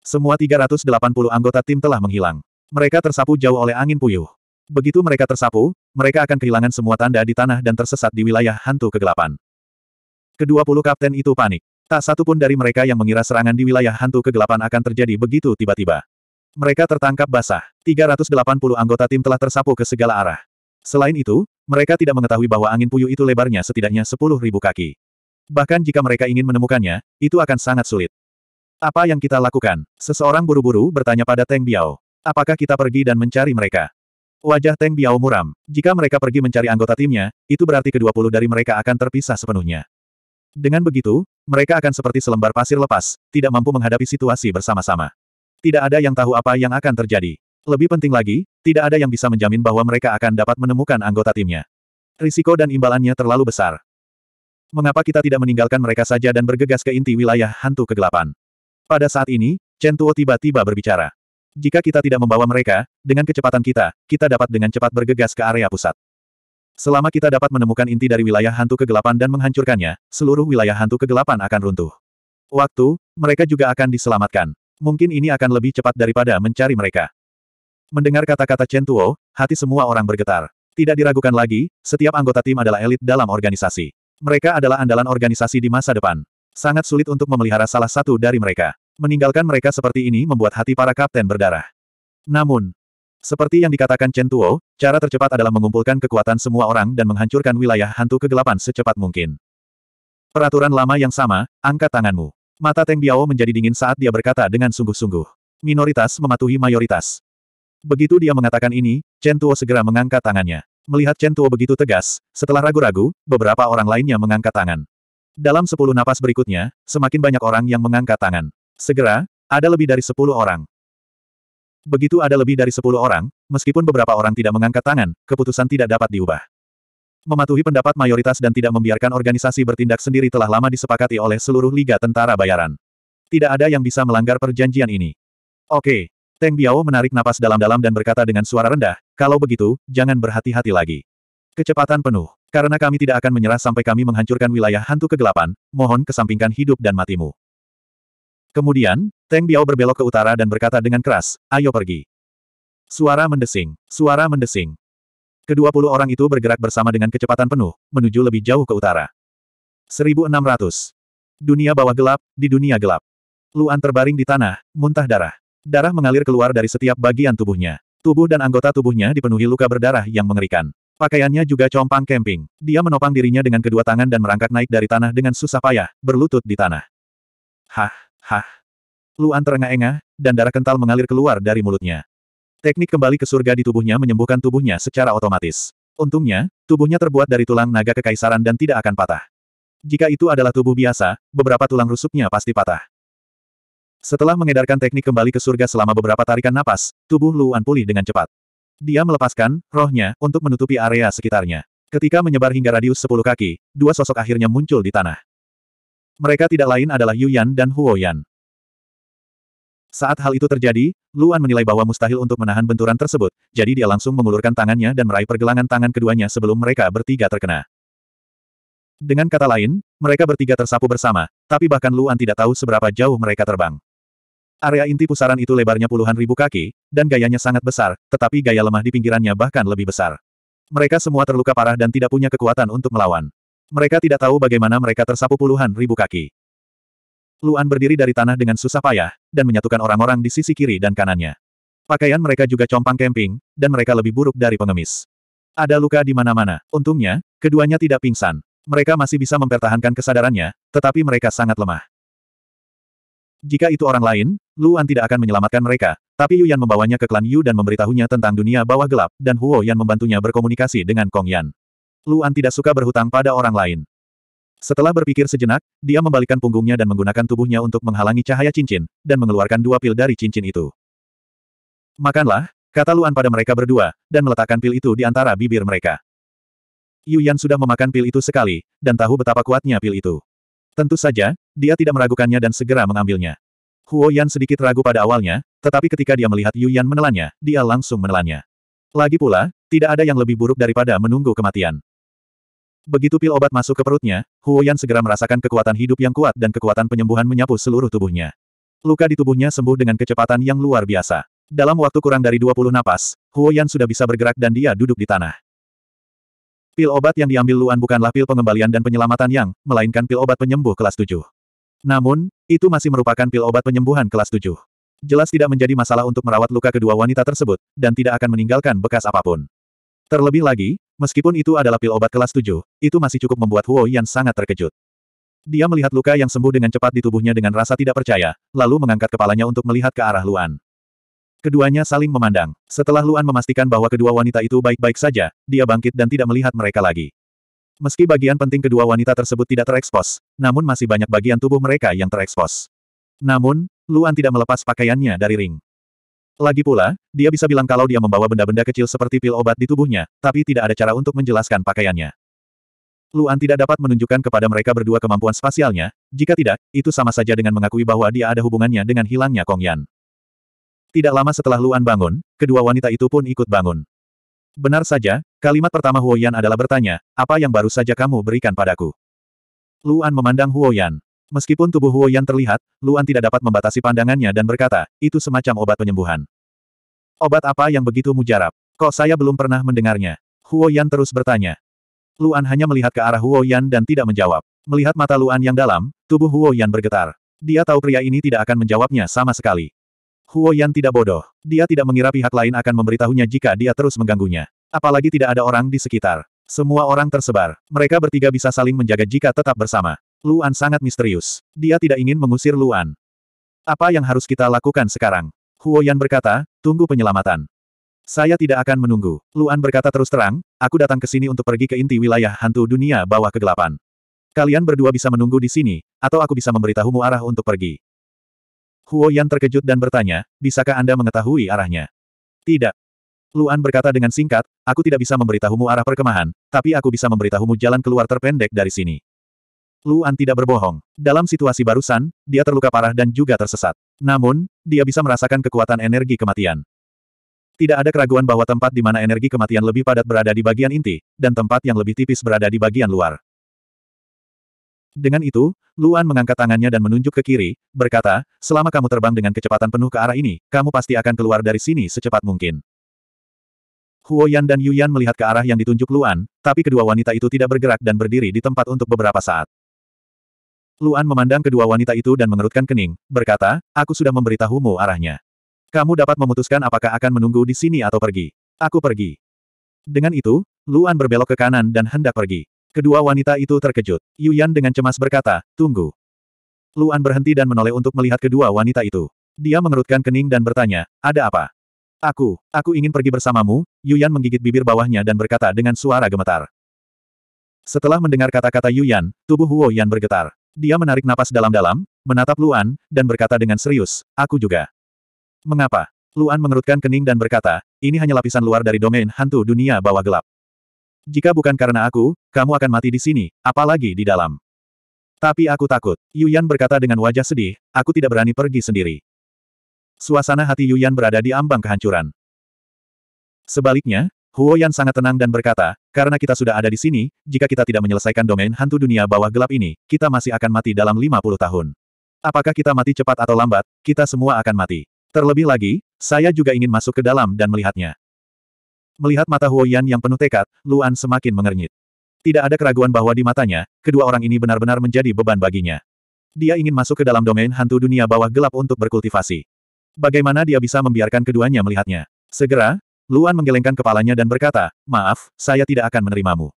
Semua 380 anggota tim telah menghilang. Mereka tersapu jauh oleh angin puyuh. Begitu mereka tersapu, mereka akan kehilangan semua tanda di tanah dan tersesat di wilayah hantu kegelapan. Kedua puluh kapten itu panik. Tak satu pun dari mereka yang mengira serangan di wilayah hantu kegelapan akan terjadi begitu tiba-tiba. Mereka tertangkap basah. 380 anggota tim telah tersapu ke segala arah. Selain itu, mereka tidak mengetahui bahwa angin puyuh itu lebarnya setidaknya 10.000 kaki. Bahkan jika mereka ingin menemukannya, itu akan sangat sulit. Apa yang kita lakukan? Seseorang buru-buru bertanya pada Teng Biao. Apakah kita pergi dan mencari mereka? Wajah Teng Biao muram. Jika mereka pergi mencari anggota timnya, itu berarti kedua puluh dari mereka akan terpisah sepenuhnya. Dengan begitu, mereka akan seperti selembar pasir lepas, tidak mampu menghadapi situasi bersama-sama. Tidak ada yang tahu apa yang akan terjadi. Lebih penting lagi, tidak ada yang bisa menjamin bahwa mereka akan dapat menemukan anggota timnya. Risiko dan imbalannya terlalu besar. Mengapa kita tidak meninggalkan mereka saja dan bergegas ke inti wilayah hantu kegelapan? Pada saat ini, Chen Tuo tiba-tiba berbicara. Jika kita tidak membawa mereka, dengan kecepatan kita, kita dapat dengan cepat bergegas ke area pusat. Selama kita dapat menemukan inti dari wilayah hantu kegelapan dan menghancurkannya, seluruh wilayah hantu kegelapan akan runtuh. Waktu, mereka juga akan diselamatkan. Mungkin ini akan lebih cepat daripada mencari mereka. Mendengar kata-kata Chen Tuo, hati semua orang bergetar. Tidak diragukan lagi, setiap anggota tim adalah elit dalam organisasi. Mereka adalah andalan organisasi di masa depan. Sangat sulit untuk memelihara salah satu dari mereka. Meninggalkan mereka seperti ini membuat hati para kapten berdarah. Namun, seperti yang dikatakan Chen Tuo, cara tercepat adalah mengumpulkan kekuatan semua orang dan menghancurkan wilayah hantu kegelapan secepat mungkin. Peraturan lama yang sama, angkat tanganmu. Mata Teng Biao menjadi dingin saat dia berkata dengan sungguh-sungguh. Minoritas mematuhi mayoritas. Begitu dia mengatakan ini, Chen Tuo segera mengangkat tangannya. Melihat Chen Tuo begitu tegas, setelah ragu-ragu, beberapa orang lainnya mengangkat tangan. Dalam sepuluh napas berikutnya, semakin banyak orang yang mengangkat tangan. Segera, ada lebih dari sepuluh orang. Begitu ada lebih dari sepuluh orang, meskipun beberapa orang tidak mengangkat tangan, keputusan tidak dapat diubah. Mematuhi pendapat mayoritas dan tidak membiarkan organisasi bertindak sendiri telah lama disepakati oleh seluruh Liga Tentara Bayaran. Tidak ada yang bisa melanggar perjanjian ini. Oke, Teng Biao menarik napas dalam-dalam dan berkata dengan suara rendah, kalau begitu, jangan berhati-hati lagi. Kecepatan penuh. Karena kami tidak akan menyerah sampai kami menghancurkan wilayah hantu kegelapan, mohon kesampingkan hidup dan matimu. Kemudian, Teng Biao berbelok ke utara dan berkata dengan keras, ayo pergi. Suara mendesing, suara mendesing. Kedua puluh orang itu bergerak bersama dengan kecepatan penuh, menuju lebih jauh ke utara. 1600. Dunia bawah gelap, di dunia gelap. Luan terbaring di tanah, muntah darah. Darah mengalir keluar dari setiap bagian tubuhnya. Tubuh dan anggota tubuhnya dipenuhi luka berdarah yang mengerikan. Pakaiannya juga compang camping. Dia menopang dirinya dengan kedua tangan dan merangkak naik dari tanah dengan susah payah, berlutut di tanah. Hah, hah. Luan terengah-engah, dan darah kental mengalir keluar dari mulutnya. Teknik kembali ke surga di tubuhnya menyembuhkan tubuhnya secara otomatis. Untungnya, tubuhnya terbuat dari tulang naga kekaisaran dan tidak akan patah. Jika itu adalah tubuh biasa, beberapa tulang rusuknya pasti patah. Setelah mengedarkan teknik kembali ke surga selama beberapa tarikan napas, tubuh Luan pulih dengan cepat. Dia melepaskan rohnya untuk menutupi area sekitarnya. Ketika menyebar hingga radius 10 kaki, dua sosok akhirnya muncul di tanah. Mereka tidak lain adalah Yu Yan dan Huo Yan. Saat hal itu terjadi, Luan menilai bahwa mustahil untuk menahan benturan tersebut, jadi dia langsung mengulurkan tangannya dan meraih pergelangan tangan keduanya sebelum mereka bertiga terkena. Dengan kata lain, mereka bertiga tersapu bersama, tapi bahkan Luan tidak tahu seberapa jauh mereka terbang. Area inti pusaran itu lebarnya puluhan ribu kaki, dan gayanya sangat besar, tetapi gaya lemah di pinggirannya bahkan lebih besar. Mereka semua terluka parah dan tidak punya kekuatan untuk melawan. Mereka tidak tahu bagaimana mereka tersapu puluhan ribu kaki. Luan berdiri dari tanah dengan susah payah, dan menyatukan orang-orang di sisi kiri dan kanannya. Pakaian mereka juga compang camping, dan mereka lebih buruk dari pengemis. Ada luka di mana-mana. Untungnya, keduanya tidak pingsan. Mereka masih bisa mempertahankan kesadarannya, tetapi mereka sangat lemah. Jika itu orang lain, Luan tidak akan menyelamatkan mereka, tapi Yu Yan membawanya ke klan Yu dan memberitahunya tentang dunia bawah gelap, dan Huo Yan membantunya berkomunikasi dengan Kong Yan. Luan tidak suka berhutang pada orang lain. Setelah berpikir sejenak, dia membalikkan punggungnya dan menggunakan tubuhnya untuk menghalangi cahaya cincin, dan mengeluarkan dua pil dari cincin itu. Makanlah, kata Luan pada mereka berdua, dan meletakkan pil itu di antara bibir mereka. Yu Yan sudah memakan pil itu sekali, dan tahu betapa kuatnya pil itu. Tentu saja, dia tidak meragukannya dan segera mengambilnya. Huo Yan sedikit ragu pada awalnya, tetapi ketika dia melihat Yu Yan menelannya, dia langsung menelannya. Lagi pula, tidak ada yang lebih buruk daripada menunggu kematian. Begitu pil obat masuk ke perutnya, Huo Yan segera merasakan kekuatan hidup yang kuat dan kekuatan penyembuhan menyapu seluruh tubuhnya. Luka di tubuhnya sembuh dengan kecepatan yang luar biasa. Dalam waktu kurang dari 20 napas, Huo Yan sudah bisa bergerak dan dia duduk di tanah. Pil obat yang diambil Luan bukanlah pil pengembalian dan penyelamatan yang, melainkan pil obat penyembuh kelas 7. Namun, itu masih merupakan pil obat penyembuhan kelas 7. Jelas tidak menjadi masalah untuk merawat luka kedua wanita tersebut, dan tidak akan meninggalkan bekas apapun. Terlebih lagi, meskipun itu adalah pil obat kelas 7, itu masih cukup membuat Huo Yan sangat terkejut. Dia melihat luka yang sembuh dengan cepat di tubuhnya dengan rasa tidak percaya, lalu mengangkat kepalanya untuk melihat ke arah Luan. Keduanya saling memandang. Setelah Luan memastikan bahwa kedua wanita itu baik-baik saja, dia bangkit dan tidak melihat mereka lagi. Meski bagian penting kedua wanita tersebut tidak terekspos, namun masih banyak bagian tubuh mereka yang terekspos. Namun, Luan tidak melepas pakaiannya dari ring. Lagi pula, dia bisa bilang kalau dia membawa benda-benda kecil seperti pil obat di tubuhnya, tapi tidak ada cara untuk menjelaskan pakaiannya. Luan tidak dapat menunjukkan kepada mereka berdua kemampuan spasialnya, jika tidak, itu sama saja dengan mengakui bahwa dia ada hubungannya dengan hilangnya Kong Yan. Tidak lama setelah Luan bangun, kedua wanita itu pun ikut bangun. Benar saja, kalimat pertama Huo Yan adalah bertanya, apa yang baru saja kamu berikan padaku? Luan memandang Huo Yan. Meskipun tubuh Huo Yan terlihat, Luan tidak dapat membatasi pandangannya dan berkata, itu semacam obat penyembuhan. Obat apa yang begitu mujarab? Kok saya belum pernah mendengarnya? Huo Yan terus bertanya. Luan hanya melihat ke arah Huo Yan dan tidak menjawab. Melihat mata Luan yang dalam, tubuh Huo Yan bergetar. Dia tahu pria ini tidak akan menjawabnya sama sekali. Huo Yan tidak bodoh. Dia tidak mengira pihak lain akan memberitahunya jika dia terus mengganggunya. Apalagi tidak ada orang di sekitar. Semua orang tersebar. Mereka bertiga bisa saling menjaga jika tetap bersama. Luan sangat misterius. Dia tidak ingin mengusir Luan. Apa yang harus kita lakukan sekarang? Huo Yan berkata, tunggu penyelamatan. Saya tidak akan menunggu. Luan berkata terus terang, aku datang ke sini untuk pergi ke inti wilayah hantu dunia bawah kegelapan. Kalian berdua bisa menunggu di sini, atau aku bisa memberitahumu arah untuk pergi. Huo Yan terkejut dan bertanya, bisakah Anda mengetahui arahnya? Tidak. Luan berkata dengan singkat, aku tidak bisa memberitahumu arah perkemahan, tapi aku bisa memberitahumu jalan keluar terpendek dari sini. Luan tidak berbohong. Dalam situasi barusan, dia terluka parah dan juga tersesat. Namun, dia bisa merasakan kekuatan energi kematian. Tidak ada keraguan bahwa tempat di mana energi kematian lebih padat berada di bagian inti, dan tempat yang lebih tipis berada di bagian luar. Dengan itu, Luan mengangkat tangannya dan menunjuk ke kiri, berkata, selama kamu terbang dengan kecepatan penuh ke arah ini, kamu pasti akan keluar dari sini secepat mungkin. Huo Yan dan Yu Yan melihat ke arah yang ditunjuk Luan, tapi kedua wanita itu tidak bergerak dan berdiri di tempat untuk beberapa saat. Luan memandang kedua wanita itu dan mengerutkan kening, berkata, aku sudah memberitahumu arahnya. Kamu dapat memutuskan apakah akan menunggu di sini atau pergi. Aku pergi. Dengan itu, Luan berbelok ke kanan dan hendak pergi. Kedua wanita itu terkejut. Yuyan dengan cemas berkata, tunggu. Luan berhenti dan menoleh untuk melihat kedua wanita itu. Dia mengerutkan kening dan bertanya, ada apa? Aku, aku ingin pergi bersamamu, Yuyan menggigit bibir bawahnya dan berkata dengan suara gemetar. Setelah mendengar kata-kata Yuyan, tubuh Huo Yan bergetar. Dia menarik napas dalam-dalam, menatap Luan, dan berkata dengan serius, aku juga. Mengapa? Luan mengerutkan kening dan berkata, ini hanya lapisan luar dari domain hantu dunia bawah gelap. Jika bukan karena aku, kamu akan mati di sini, apalagi di dalam. Tapi aku takut. Yuyan berkata dengan wajah sedih, aku tidak berani pergi sendiri. Suasana hati Yuyan berada di ambang kehancuran. Sebaliknya, Huo Yan sangat tenang dan berkata, karena kita sudah ada di sini, jika kita tidak menyelesaikan domain hantu dunia bawah gelap ini, kita masih akan mati dalam 50 tahun. Apakah kita mati cepat atau lambat, kita semua akan mati. Terlebih lagi, saya juga ingin masuk ke dalam dan melihatnya. Melihat mata Huoyan yang penuh tekad, Luan semakin mengernyit. Tidak ada keraguan bahwa di matanya, kedua orang ini benar-benar menjadi beban baginya. Dia ingin masuk ke dalam domain hantu dunia bawah gelap untuk berkultivasi. Bagaimana dia bisa membiarkan keduanya melihatnya? Segera, Luan menggelengkan kepalanya dan berkata, maaf, saya tidak akan menerimamu.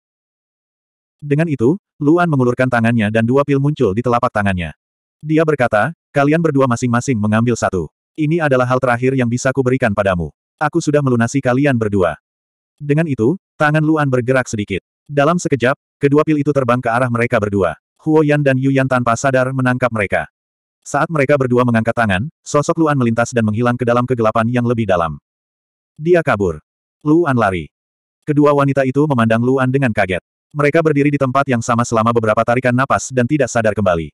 Dengan itu, Luan mengulurkan tangannya dan dua pil muncul di telapak tangannya. Dia berkata, kalian berdua masing-masing mengambil satu. Ini adalah hal terakhir yang bisa kuberikan padamu. Aku sudah melunasi kalian berdua. Dengan itu, tangan Luan bergerak sedikit. Dalam sekejap, kedua pil itu terbang ke arah mereka berdua. Huo Yan dan Yu Yan tanpa sadar menangkap mereka. Saat mereka berdua mengangkat tangan, sosok Luan melintas dan menghilang ke dalam kegelapan yang lebih dalam. Dia kabur. Luan lari. Kedua wanita itu memandang Luan dengan kaget. Mereka berdiri di tempat yang sama selama beberapa tarikan napas dan tidak sadar kembali.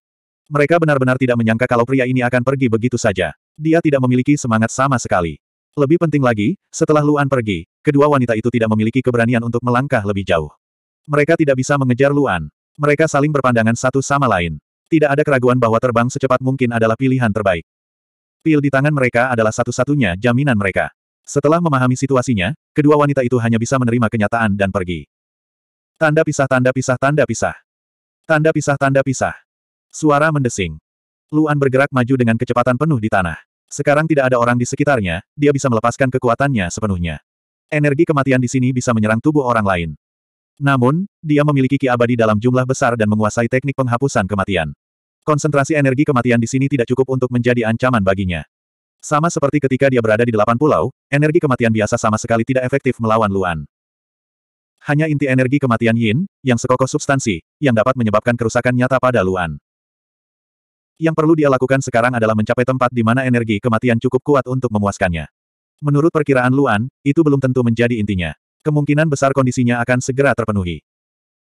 Mereka benar-benar tidak menyangka kalau pria ini akan pergi begitu saja. Dia tidak memiliki semangat sama sekali. Lebih penting lagi, setelah Luan pergi, kedua wanita itu tidak memiliki keberanian untuk melangkah lebih jauh. Mereka tidak bisa mengejar Luan. Mereka saling berpandangan satu sama lain. Tidak ada keraguan bahwa terbang secepat mungkin adalah pilihan terbaik. Pil di tangan mereka adalah satu-satunya jaminan mereka. Setelah memahami situasinya, kedua wanita itu hanya bisa menerima kenyataan dan pergi. Tanda pisah tanda pisah tanda pisah. Tanda pisah tanda pisah. Suara mendesing. Luan bergerak maju dengan kecepatan penuh di tanah. Sekarang tidak ada orang di sekitarnya, dia bisa melepaskan kekuatannya sepenuhnya. Energi kematian di sini bisa menyerang tubuh orang lain. Namun, dia memiliki ki abadi dalam jumlah besar dan menguasai teknik penghapusan kematian. Konsentrasi energi kematian di sini tidak cukup untuk menjadi ancaman baginya. Sama seperti ketika dia berada di delapan pulau, energi kematian biasa sama sekali tidak efektif melawan Luan. Hanya inti energi kematian Yin, yang sekokoh substansi, yang dapat menyebabkan kerusakan nyata pada Luan. Yang perlu dia lakukan sekarang adalah mencapai tempat di mana energi kematian cukup kuat untuk memuaskannya. Menurut perkiraan Luan, itu belum tentu menjadi intinya. Kemungkinan besar kondisinya akan segera terpenuhi.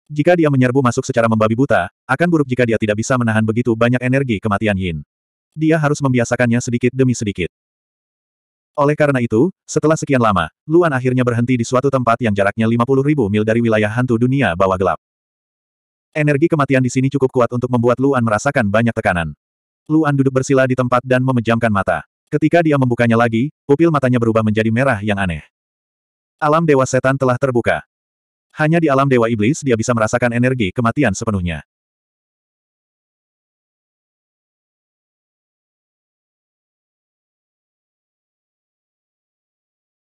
Jika dia menyerbu masuk secara membabi buta, akan buruk jika dia tidak bisa menahan begitu banyak energi kematian Yin. Dia harus membiasakannya sedikit demi sedikit. Oleh karena itu, setelah sekian lama, Luan akhirnya berhenti di suatu tempat yang jaraknya 50.000 mil dari wilayah hantu dunia bawah gelap. Energi kematian di sini cukup kuat untuk membuat Luan merasakan banyak tekanan. Luan duduk bersila di tempat dan memejamkan mata. Ketika dia membukanya lagi, pupil matanya berubah menjadi merah yang aneh. Alam Dewa Setan telah terbuka. Hanya di alam Dewa Iblis dia bisa merasakan energi kematian sepenuhnya.